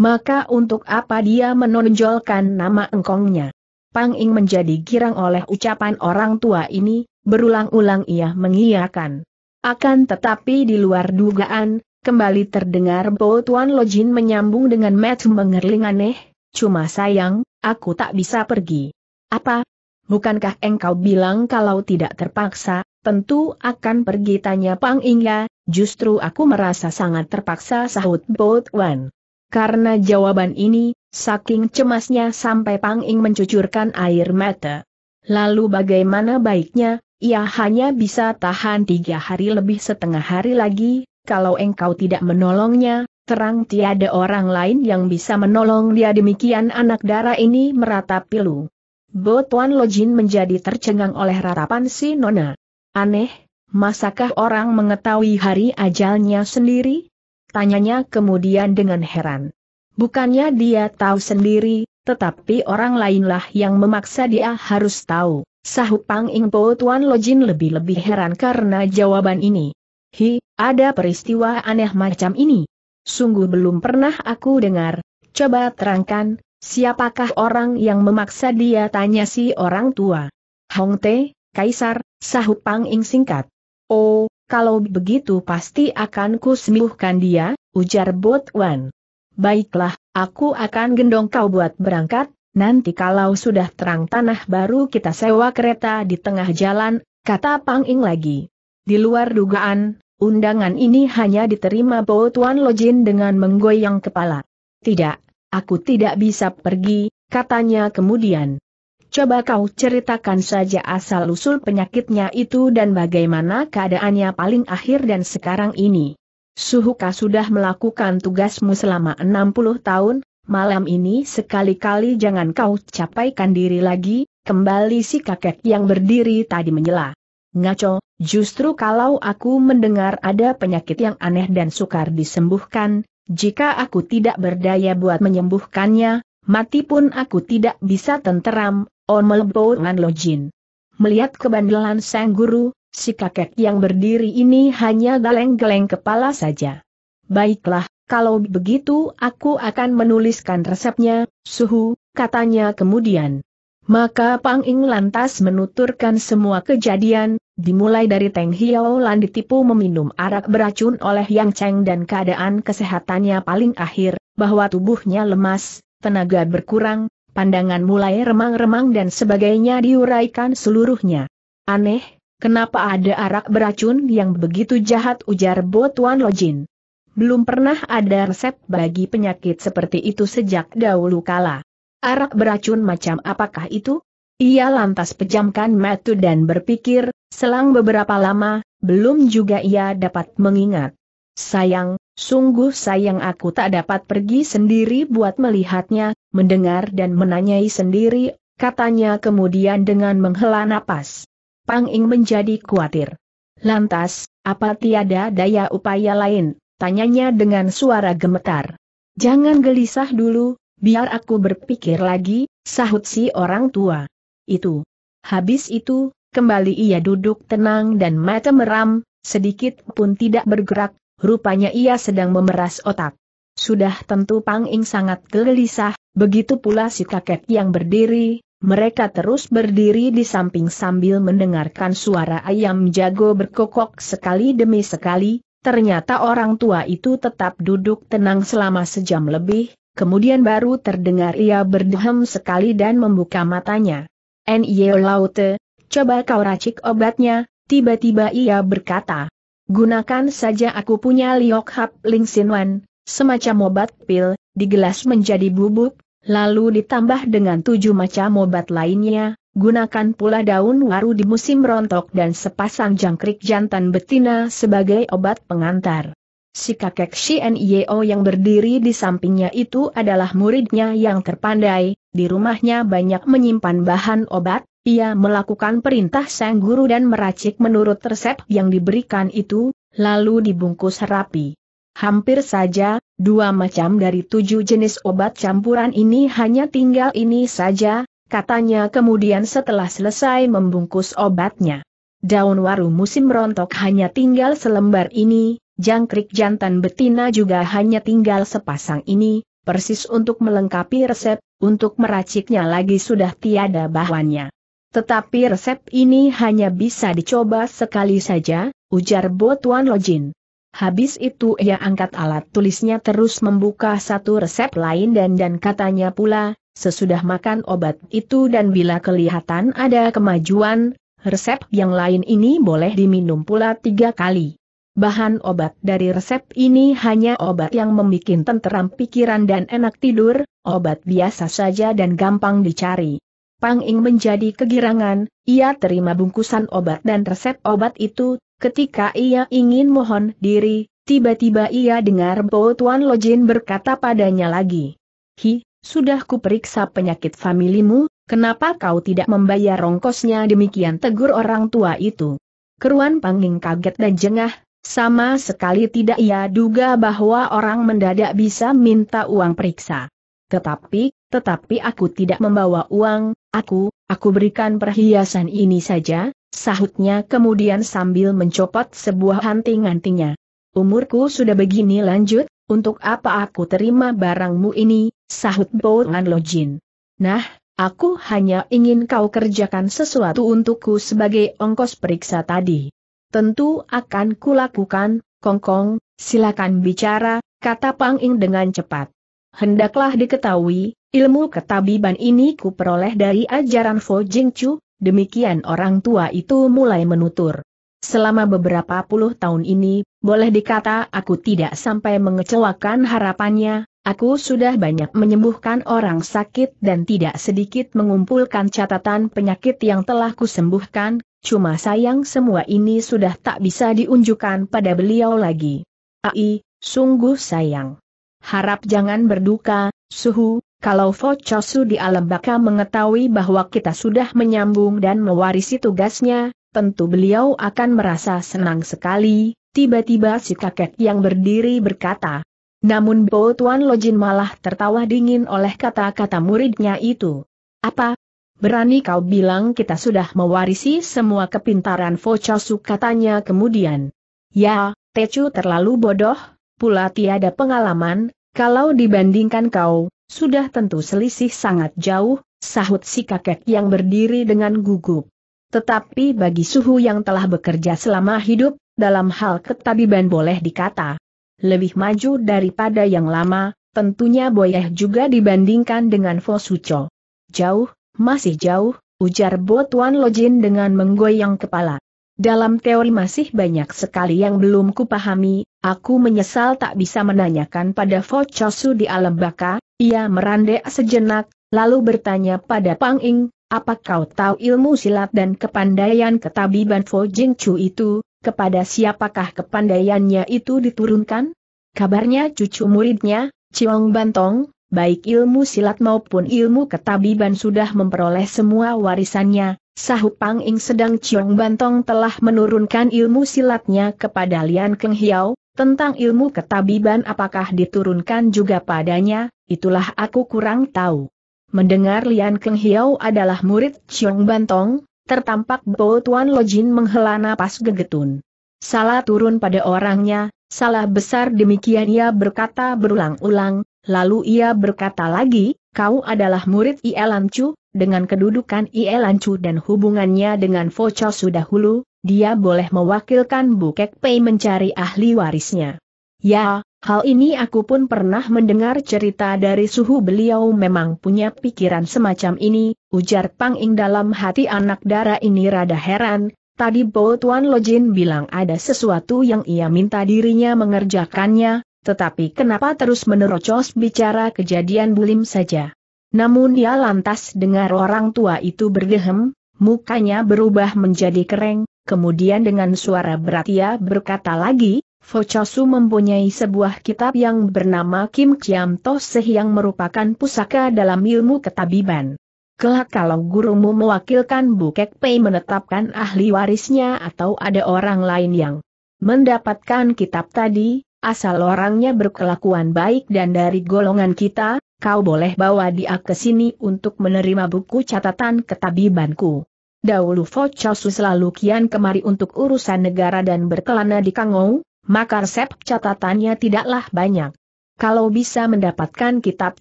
Maka untuk apa dia menonjolkan nama engkongnya? Pang Ing menjadi girang oleh ucapan orang tua ini, berulang-ulang ia mengiyakan. Akan tetapi di luar dugaan, kembali terdengar Bo Tuan Lojin menyambung dengan Matt mengerling aneh, cuma sayang, aku tak bisa pergi. Apa? Bukankah engkau bilang kalau tidak terpaksa, tentu akan pergi tanya Pang ya justru aku merasa sangat terpaksa sahut Bot Wan. Karena jawaban ini, saking cemasnya sampai Pang Ing mencucurkan air mata. Lalu bagaimana baiknya, ia hanya bisa tahan tiga hari lebih setengah hari lagi, kalau engkau tidak menolongnya, terang tiada orang lain yang bisa menolong dia demikian anak darah ini meratap pilu. Botuan Lojin menjadi tercengang oleh ratapan si Nona. Aneh, Masakah orang mengetahui hari ajalnya sendiri? Tanyanya kemudian dengan heran. Bukannya dia tahu sendiri, tetapi orang lainlah yang memaksa dia harus tahu. Sahu Pang Ing Po Tuan Lojin lebih-lebih heran karena jawaban ini. Hi, ada peristiwa aneh macam ini. Sungguh belum pernah aku dengar. Coba terangkan, siapakah orang yang memaksa dia tanya si orang tua. Hong Te, Kaisar, Sahu Pang Ing singkat. Oh, kalau begitu pasti akan kusembuhkan dia, ujar Bot Wan. Baiklah, aku akan gendong kau buat berangkat, nanti kalau sudah terang tanah baru kita sewa kereta di tengah jalan, kata Pang Ing lagi. Di luar dugaan, undangan ini hanya diterima Bo Tuan Lojin dengan menggoyang kepala. Tidak, aku tidak bisa pergi, katanya kemudian. Coba kau ceritakan saja asal-usul penyakitnya itu dan bagaimana keadaannya paling akhir dan sekarang ini. Suhuka sudah melakukan tugasmu selama 60 tahun, malam ini sekali-kali jangan kau capaikan diri lagi, kembali si kakek yang berdiri tadi menyela. Ngaco, justru kalau aku mendengar ada penyakit yang aneh dan sukar disembuhkan, jika aku tidak berdaya buat menyembuhkannya, mati pun aku tidak bisa tenteram, Omelbo Wan Jin. Melihat kebandelan sang guru, si kakek yang berdiri ini hanya galeng-galeng kepala saja. Baiklah, kalau begitu aku akan menuliskan resepnya, suhu, katanya kemudian. Maka Pang Ing lantas menuturkan semua kejadian, dimulai dari Teng Hiao Lan ditipu meminum arak beracun oleh Yang Cheng dan keadaan kesehatannya paling akhir, bahwa tubuhnya lemas, tenaga berkurang, pandangan mulai remang-remang dan sebagainya diuraikan seluruhnya. Aneh, kenapa ada arak beracun yang begitu jahat ujar Botuan Lojin. Belum pernah ada resep bagi penyakit seperti itu sejak dahulu kala. Arak beracun macam apakah itu? Ia lantas pejamkan mata dan berpikir, selang beberapa lama, belum juga ia dapat mengingat. Sayang, sungguh sayang aku tak dapat pergi sendiri buat melihatnya, mendengar dan menanyai sendiri, katanya kemudian dengan menghela napas. Pang Ing menjadi khawatir. Lantas, apa tiada daya upaya lain? Tanyanya dengan suara gemetar. Jangan gelisah dulu, biar aku berpikir lagi, sahut si orang tua. Itu. Habis itu, kembali ia duduk tenang dan mata meram, sedikit pun tidak bergerak, rupanya ia sedang memeras otak. Sudah tentu Pang Ing sangat gelisah, begitu pula si kakek yang berdiri, mereka terus berdiri di samping sambil mendengarkan suara ayam jago berkokok sekali demi sekali, ternyata orang tua itu tetap duduk tenang selama sejam lebih, kemudian baru terdengar ia berdehem sekali dan membuka matanya. N.Y. Laute, coba kau racik obatnya, tiba-tiba ia berkata. Gunakan saja aku punya Liok Hap Ling Sinwan, semacam obat pil, digelas menjadi bubuk, lalu ditambah dengan tujuh macam obat lainnya, gunakan pula daun waru di musim rontok dan sepasang jangkrik jantan betina sebagai obat pengantar. Si kakek Shien Yeo yang berdiri di sampingnya itu adalah muridnya yang terpandai, di rumahnya banyak menyimpan bahan obat, ia melakukan perintah sang guru dan meracik menurut resep yang diberikan itu, lalu dibungkus rapi. Hampir saja, dua macam dari tujuh jenis obat campuran ini hanya tinggal ini saja, katanya kemudian setelah selesai membungkus obatnya. Daun waru musim rontok hanya tinggal selembar ini, jangkrik jantan betina juga hanya tinggal sepasang ini, persis untuk melengkapi resep, untuk meraciknya lagi sudah tiada bahannya. Tetapi resep ini hanya bisa dicoba sekali saja, ujar Bo Lojin. Habis itu ia angkat alat tulisnya terus membuka satu resep lain dan dan katanya pula, sesudah makan obat itu dan bila kelihatan ada kemajuan, resep yang lain ini boleh diminum pula tiga kali. Bahan obat dari resep ini hanya obat yang membuat tenteram pikiran dan enak tidur, obat biasa saja dan gampang dicari. Pang Ing menjadi kegirangan, ia terima bungkusan obat dan resep obat itu, ketika ia ingin mohon diri, tiba-tiba ia dengar Bo Tuan Lo Jin berkata padanya lagi. Hi, sudah kuperiksa penyakit familimu, kenapa kau tidak membayar rongkosnya demikian tegur orang tua itu. Keruan Pang Ing kaget dan jengah, sama sekali tidak ia duga bahwa orang mendadak bisa minta uang periksa. Tetapi, tetapi aku tidak membawa uang, aku, aku berikan perhiasan ini saja, sahutnya kemudian sambil mencopot sebuah hanting-hantingnya. Umurku sudah begini lanjut, untuk apa aku terima barangmu ini, sahut Bowen Lojin. Nah, aku hanya ingin kau kerjakan sesuatu untukku sebagai ongkos periksa tadi. Tentu akan kulakukan, Kongkong, silakan bicara, kata Pang Ing dengan cepat. Hendaklah diketahui, ilmu ketabiban ini kuperoleh dari ajaran Fo Jing Chu, demikian orang tua itu mulai menutur. Selama beberapa puluh tahun ini, boleh dikata aku tidak sampai mengecewakan harapannya, aku sudah banyak menyembuhkan orang sakit dan tidak sedikit mengumpulkan catatan penyakit yang telah kusembuhkan, cuma sayang semua ini sudah tak bisa diunjukkan pada beliau lagi. Ai, sungguh sayang. Harap jangan berduka, Suhu, kalau Fochosu di alam baka mengetahui bahwa kita sudah menyambung dan mewarisi tugasnya, tentu beliau akan merasa senang sekali, tiba-tiba si kakek yang berdiri berkata. Namun Bo Tuan Lojin malah tertawa dingin oleh kata-kata muridnya itu. Apa? Berani kau bilang kita sudah mewarisi semua kepintaran Fochosu katanya kemudian. Ya, Tecu terlalu bodoh, pula tiada pengalaman, kalau dibandingkan kau, sudah tentu selisih sangat jauh, sahut si kakek yang berdiri dengan gugup. Tetapi bagi suhu yang telah bekerja selama hidup, dalam hal ketabiban boleh dikata lebih maju daripada yang lama, tentunya Boyeh juga dibandingkan dengan Fosuco. Jauh, masih jauh, ujar Botuan Lojin dengan menggoyang kepala. Dalam teori masih banyak sekali yang belum kupahami, aku menyesal tak bisa menanyakan pada Fo Chosu di alam baka, ia merandek sejenak, lalu bertanya pada Pang Ing, apa kau tahu ilmu silat dan kepandaian ketabiban Fo Jing Chu itu, kepada siapakah kepandaiannya itu diturunkan? Kabarnya cucu muridnya, Ciong Bantong, baik ilmu silat maupun ilmu ketabiban sudah memperoleh semua warisannya, Sahut Pang Ing sedang Ciong Bantong telah menurunkan ilmu silatnya kepada Lian Keng Hiao, tentang ilmu ketabiban apakah diturunkan juga padanya, itulah aku kurang tahu. Mendengar Lian Keng Hiao adalah murid Ciong Bantong, tertampak Bo Tuan Lo Jin menghela napas gegetun. Salah turun pada orangnya, salah besar demikian ia berkata berulang-ulang, lalu ia berkata lagi, kau adalah murid Ielan Chu, dengan kedudukan IE Lancu dan hubungannya dengan Focho sudah hulu, dia boleh mewakilkan Bukek Pei mencari ahli warisnya. Ya, hal ini aku pun pernah mendengar cerita dari suhu beliau memang punya pikiran semacam ini, ujar Pang Ing dalam hati anak dara ini rada heran, tadi Bo Tuan Lojin bilang ada sesuatu yang ia minta dirinya mengerjakannya, tetapi kenapa terus menerocos bicara kejadian bulim saja? Namun ia lantas dengar orang tua itu berdehem, mukanya berubah menjadi kering, kemudian dengan suara berat ia berkata lagi, Focosu mempunyai sebuah kitab yang bernama Kim Chiam Toseh yang merupakan pusaka dalam ilmu ketabiban. Kelak kalau gurumu mewakilkan Bukek Pei menetapkan ahli warisnya atau ada orang lain yang mendapatkan kitab tadi, asal orangnya berkelakuan baik dan dari golongan kita, kau boleh bawa dia ke sini untuk menerima buku catatan ketabibanku. Dahulu Chosu selalu kian kemari untuk urusan negara dan berkelana di Kangou, maka resep catatannya tidaklah banyak. Kalau bisa mendapatkan kitab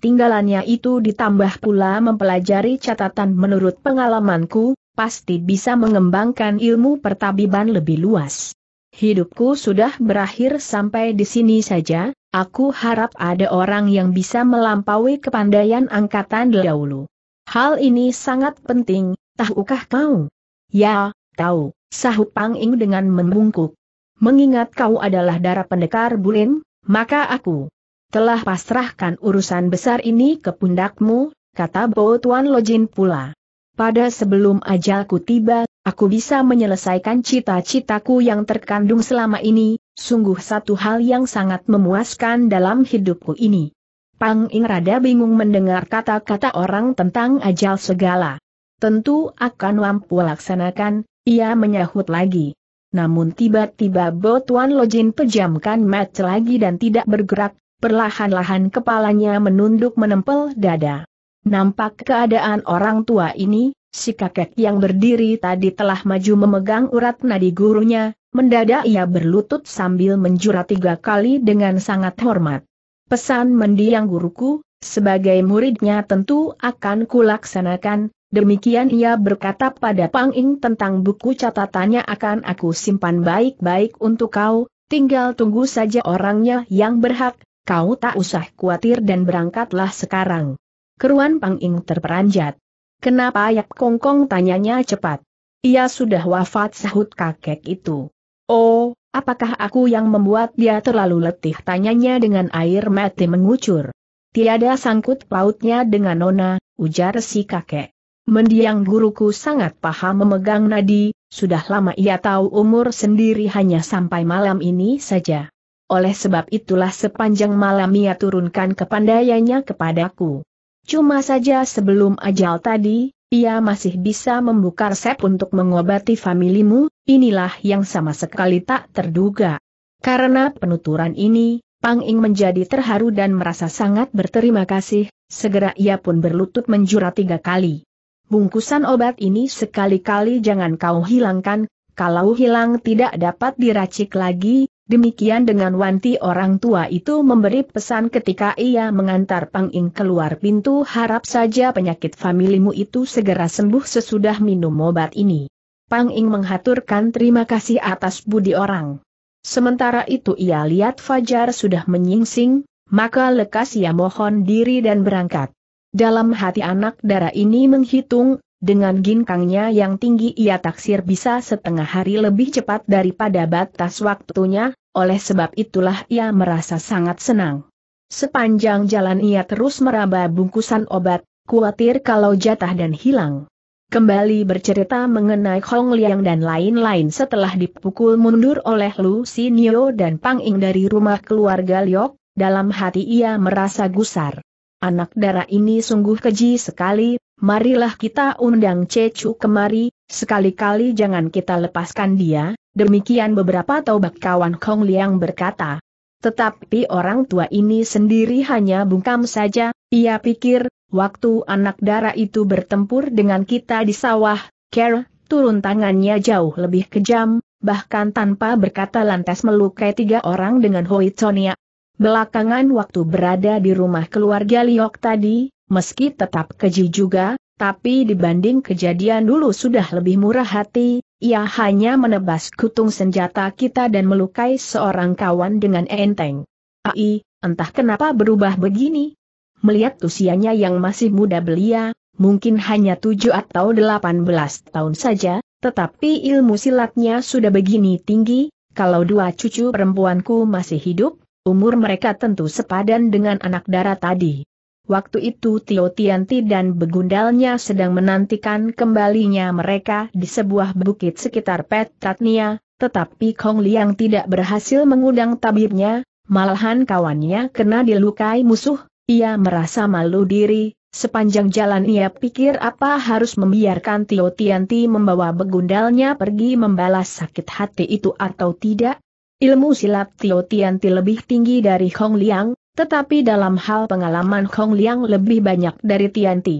tinggalannya itu ditambah pula mempelajari catatan menurut pengalamanku, pasti bisa mengembangkan ilmu pertabiban lebih luas. Hidupku sudah berakhir sampai di sini saja, Aku harap ada orang yang bisa melampaui kepandaian angkatan dahulu. Hal ini sangat penting, tahukah kau? Ya, tahu, sahut Pang Ing dengan membungkuk. Mengingat kau adalah darah pendekar Bulin, maka aku telah pasrahkan urusan besar ini ke pundakmu, kata Bo Tuan Lojin pula. Pada sebelum ajalku tiba, aku bisa menyelesaikan cita-citaku yang terkandung selama ini, Sungguh satu hal yang sangat memuaskan dalam hidupku ini. Pang Ing rada bingung mendengar kata-kata orang tentang ajal segala. Tentu akan mampu laksanakan, ia menyahut lagi. Namun tiba-tiba Botuan Lojin pejamkan mata lagi dan tidak bergerak, perlahan-lahan kepalanya menunduk menempel dada. Nampak keadaan orang tua ini, si kakek yang berdiri tadi telah maju memegang urat nadi gurunya, Mendadak ia berlutut sambil menjura tiga kali dengan sangat hormat. Pesan mendiang guruku, sebagai muridnya tentu akan kulaksanakan, demikian ia berkata pada Pang Ing tentang buku catatannya akan aku simpan baik-baik untuk kau, tinggal tunggu saja orangnya yang berhak, kau tak usah khawatir dan berangkatlah sekarang. Keruan Pang Ing terperanjat. Kenapa Yap Kongkong tanyanya cepat? Ia sudah wafat sahut kakek itu. Oh, apakah aku yang membuat dia terlalu letih? Tanyanya dengan air mati mengucur. Tiada sangkut pautnya dengan Nona, ujar si kakek. Mendiang guruku sangat paham memegang nadi, sudah lama ia tahu umur sendiri hanya sampai malam ini saja. Oleh sebab itulah sepanjang malam ia turunkan kepandaiannya kepadaku. Cuma saja sebelum ajal tadi, ia masih bisa membuka resep untuk mengobati familimu, inilah yang sama sekali tak terduga. Karena penuturan ini, Pang Ing menjadi terharu dan merasa sangat berterima kasih, segera ia pun berlutut menjura tiga kali. Bungkusan obat ini sekali-kali jangan kau hilangkan, kalau hilang tidak dapat diracik lagi, Demikian dengan Wanti orang tua itu memberi pesan ketika ia mengantar Pang Ing keluar pintu harap saja penyakit familimu itu segera sembuh sesudah minum obat ini. Pang Ing menghaturkan terima kasih atas budi orang. Sementara itu ia lihat Fajar sudah menyingsing, maka lekas ia mohon diri dan berangkat. Dalam hati anak darah ini menghitung, dengan ginkangnya yang tinggi ia taksir bisa setengah hari lebih cepat daripada batas waktunya, oleh sebab itulah ia merasa sangat senang. Sepanjang jalan ia terus meraba bungkusan obat, khawatir kalau jatah dan hilang. Kembali bercerita mengenai Hong Liang dan lain-lain setelah dipukul mundur oleh Lu Sinio dan Pang Ing dari rumah keluarga Liok, dalam hati ia merasa gusar. Anak darah ini sungguh keji sekali, marilah kita undang Cecu kemari, sekali-kali jangan kita lepaskan dia, demikian beberapa taubak kawan Kong Liang berkata. Tetapi orang tua ini sendiri hanya bungkam saja, ia pikir, waktu anak darah itu bertempur dengan kita di sawah, ker, turun tangannya jauh lebih kejam, bahkan tanpa berkata lantas melukai tiga orang dengan Hoitonia. Belakangan waktu berada di rumah keluarga Liok tadi, meski tetap keji juga, tapi dibanding kejadian dulu sudah lebih murah hati, ia hanya menebas kutung senjata kita dan melukai seorang kawan dengan enteng. Ai, entah kenapa berubah begini. Melihat usianya yang masih muda belia, mungkin hanya tujuh atau delapan belas tahun saja, tetapi ilmu silatnya sudah begini tinggi, kalau dua cucu perempuanku masih hidup, umur mereka tentu sepadan dengan anak darah tadi. Waktu itu Tio Tianti dan begundalnya sedang menantikan kembalinya mereka di sebuah bukit sekitar Petatnia, tetapi Kong Liang tidak berhasil mengundang tabibnya, malahan kawannya kena dilukai musuh, ia merasa malu diri, sepanjang jalan ia pikir apa harus membiarkan Tio Tianti membawa begundalnya pergi membalas sakit hati itu atau tidak. Ilmu silat Tio Tianti lebih tinggi dari Kong Liang, tetapi dalam hal pengalaman Hong Liang lebih banyak dari Tianti.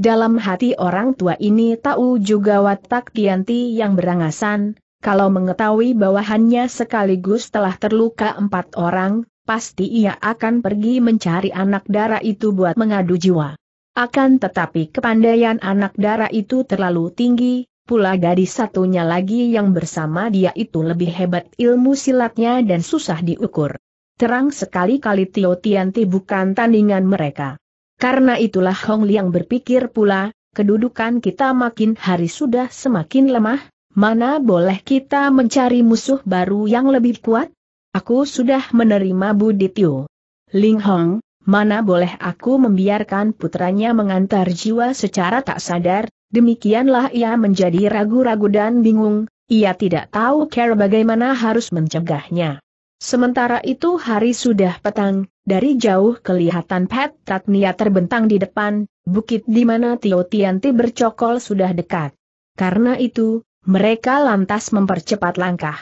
Dalam hati orang tua ini tahu juga watak Tianti yang berangasan, kalau mengetahui bawahannya sekaligus telah terluka empat orang, pasti ia akan pergi mencari anak darah itu buat mengadu jiwa. Akan tetapi kepandaian anak darah itu terlalu tinggi, pula gadis satunya lagi yang bersama dia itu lebih hebat ilmu silatnya dan susah diukur. Terang sekali-kali Tio Tianti bukan tandingan mereka. Karena itulah Hong Liang berpikir pula, kedudukan kita makin hari sudah semakin lemah, mana boleh kita mencari musuh baru yang lebih kuat? Aku sudah menerima Budi Tio. Ling Hong, mana boleh aku membiarkan putranya mengantar jiwa secara tak sadar, demikianlah ia menjadi ragu-ragu dan bingung, ia tidak tahu cara bagaimana harus mencegahnya. Sementara itu hari sudah petang, dari jauh kelihatan Pat Tatnia terbentang di depan, bukit di mana Tio Tianti bercokol sudah dekat. Karena itu, mereka lantas mempercepat langkah.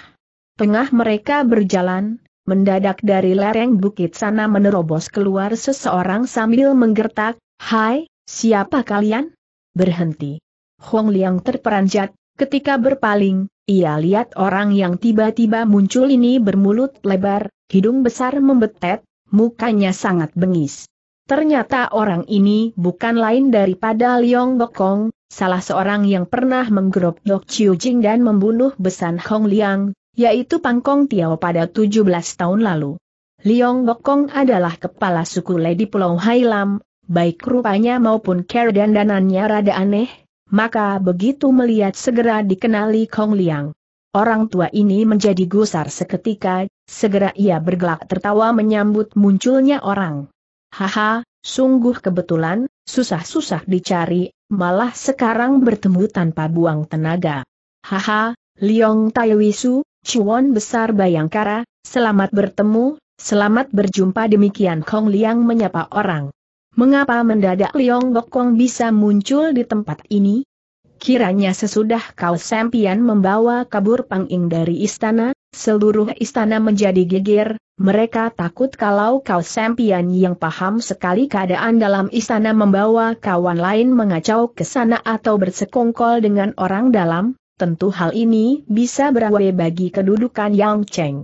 Tengah mereka berjalan, mendadak dari lereng bukit sana menerobos keluar seseorang sambil menggertak, Hai, siapa kalian? Berhenti. Hong Liang terperanjat, ketika berpaling, ia lihat orang yang tiba-tiba muncul ini bermulut lebar, hidung besar membetet, mukanya sangat bengis. Ternyata orang ini bukan lain daripada Liong Bokong, salah seorang yang pernah menggerobok Chiu Jing dan membunuh besan Hong Liang, yaitu Pangkong Tiao pada 17 tahun lalu. Liong Bokong adalah kepala suku Lady Pulau Hailam, baik rupanya maupun care dan danannya rada aneh, maka begitu melihat segera dikenali Kong Liang. Orang tua ini menjadi gusar seketika, segera ia bergelak tertawa menyambut munculnya orang. Haha, sungguh kebetulan, susah-susah dicari, malah sekarang bertemu tanpa buang tenaga. Haha, Liong Taiwisu, Cuan Besar Bayangkara, selamat bertemu, selamat berjumpa demikian Kong Liang menyapa orang. Mengapa mendadak Liong Bokong bisa muncul di tempat ini? Kiranya sesudah kau Sempian membawa kabur Pang Ing dari istana, seluruh istana menjadi geger, mereka takut kalau kau Sempian yang paham sekali keadaan dalam istana membawa kawan lain mengacau ke sana atau bersekongkol dengan orang dalam, tentu hal ini bisa berawai bagi kedudukan Yang Cheng.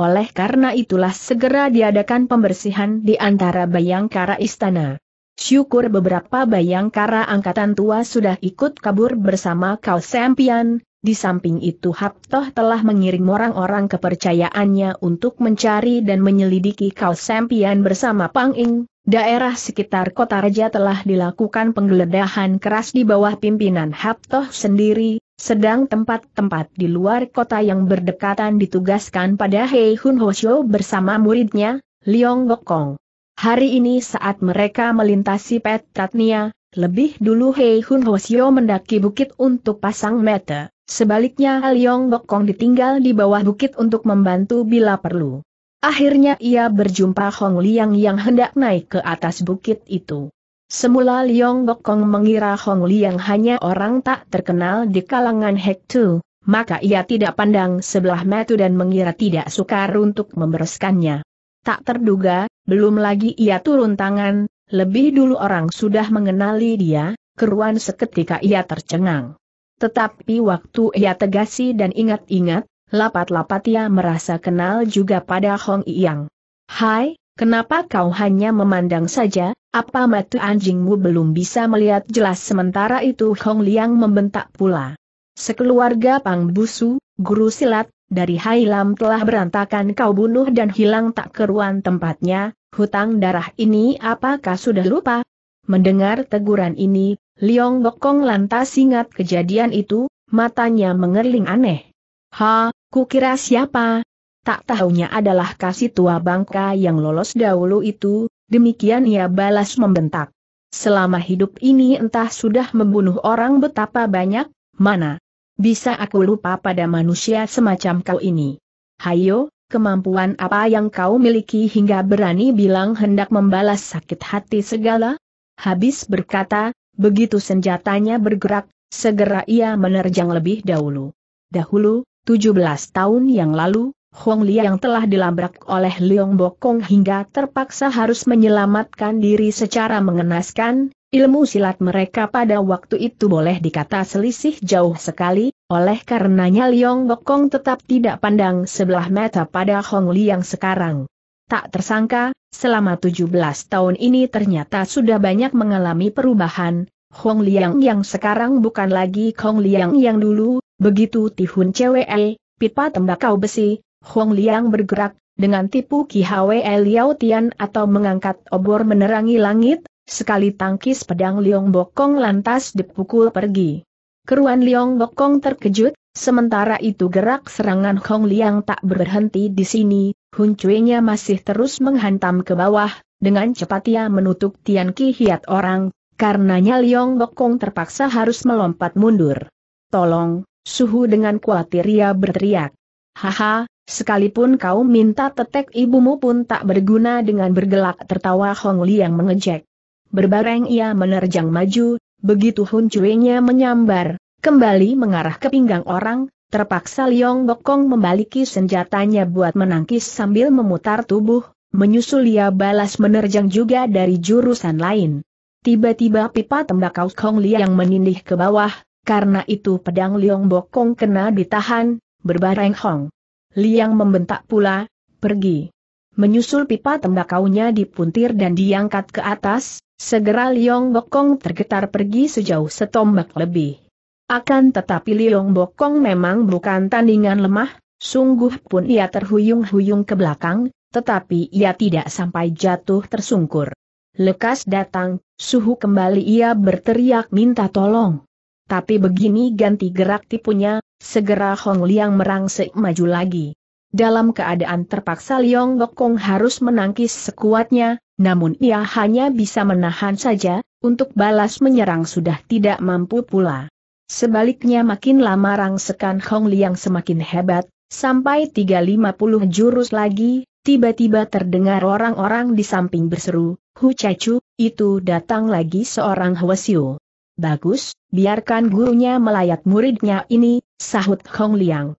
Oleh karena itulah segera diadakan pembersihan di antara bayangkara istana. Syukur beberapa bayangkara angkatan tua sudah ikut kabur bersama Kau Sempian, di samping itu Haptoh telah mengirim orang-orang kepercayaannya untuk mencari dan menyelidiki Kau Sempian bersama Pang Ing, daerah sekitar kota raja telah dilakukan penggeledahan keras di bawah pimpinan Haptoh sendiri, sedang tempat-tempat di luar kota yang berdekatan ditugaskan pada Hei Hun bersama muridnya, Liong Gokong. Hari ini saat mereka melintasi Petratnia, lebih dulu Hei Hun mendaki bukit untuk pasang mata, sebaliknya Liong Gokong ditinggal di bawah bukit untuk membantu bila perlu. Akhirnya ia berjumpa Hong Liang yang hendak naik ke atas bukit itu. Semula Liong Bokong mengira Hong Liang hanya orang tak terkenal di kalangan Hek Tu, maka ia tidak pandang sebelah mata dan mengira tidak sukar untuk membereskannya. Tak terduga, belum lagi ia turun tangan, lebih dulu orang sudah mengenali dia, keruan seketika ia tercengang. Tetapi waktu ia tegasi dan ingat-ingat, lapat-lapat ia merasa kenal juga pada Hong Iyang. Hai, kenapa kau hanya memandang saja, apa mata anjingmu belum bisa melihat jelas sementara itu Hong Liang membentak pula. Sekeluarga Pang Busu, guru silat, dari Hailam telah berantakan kau bunuh dan hilang tak keruan tempatnya, hutang darah ini apakah sudah lupa? Mendengar teguran ini, Liong Bokong lantas ingat kejadian itu, matanya mengerling aneh. Ha, kukira siapa? Tak tahunya adalah kasih tua bangka yang lolos dahulu itu, Demikian ia balas membentak. Selama hidup ini entah sudah membunuh orang betapa banyak, mana bisa aku lupa pada manusia semacam kau ini. Hayo, kemampuan apa yang kau miliki hingga berani bilang hendak membalas sakit hati segala? Habis berkata, begitu senjatanya bergerak, segera ia menerjang lebih dahulu. Dahulu, 17 tahun yang lalu, Hong Li yang telah dilabrak oleh Leong Bokong hingga terpaksa harus menyelamatkan diri secara mengenaskan, ilmu silat mereka pada waktu itu boleh dikata selisih jauh sekali, oleh karenanya Leong Bokong tetap tidak pandang sebelah mata pada Hong Li yang sekarang. Tak tersangka, selama 17 tahun ini ternyata sudah banyak mengalami perubahan, Hong Liang yang sekarang bukan lagi Hong Liang yang dulu, begitu tihun cewek, pipa tembakau besi, Hong Liang bergerak, dengan tipu Kihawe Liao Tian atau mengangkat obor menerangi langit, sekali tangkis pedang Liong Bokong lantas dipukul pergi. Keruan Liong Bokong terkejut, sementara itu gerak serangan Hong Liang tak berhenti di sini, Cuenya masih terus menghantam ke bawah, dengan cepat ia menutup Tian Ki Hiat orang, karenanya Liong Bokong terpaksa harus melompat mundur. Tolong, suhu dengan khawatir ia berteriak. Haha, Sekalipun kau minta tetek ibumu pun tak berguna dengan bergelak tertawa Hong Li yang mengejek. Berbareng ia menerjang maju, begitu Hun Cuenya menyambar, kembali mengarah ke pinggang orang, terpaksa Liong Bokong membaliki senjatanya buat menangkis sambil memutar tubuh, menyusul ia balas menerjang juga dari jurusan lain. Tiba-tiba pipa tembakau Hong Li yang menindih ke bawah, karena itu pedang Liong Bokong kena ditahan, berbareng Hong. Liang membentak pula, pergi. Menyusul pipa tembakaunya dipuntir dan diangkat ke atas, segera Liong Bokong tergetar pergi sejauh setombak lebih. Akan tetapi Liong Bokong memang bukan tandingan lemah, sungguh pun ia terhuyung-huyung ke belakang, tetapi ia tidak sampai jatuh tersungkur. Lekas datang, suhu kembali ia berteriak minta tolong. Tapi begini ganti gerak tipunya, segera Hong Liang merangsek maju lagi. Dalam keadaan terpaksa Liong Gokong harus menangkis sekuatnya, namun ia hanya bisa menahan saja, untuk balas menyerang sudah tidak mampu pula. Sebaliknya makin lama rangsekan Hong Liang semakin hebat, sampai 350 jurus lagi, tiba-tiba terdengar orang-orang di samping berseru, Hu Cacu, itu datang lagi seorang Hwasyu. Bagus, biarkan gurunya melayat muridnya ini, sahut Hong Liang.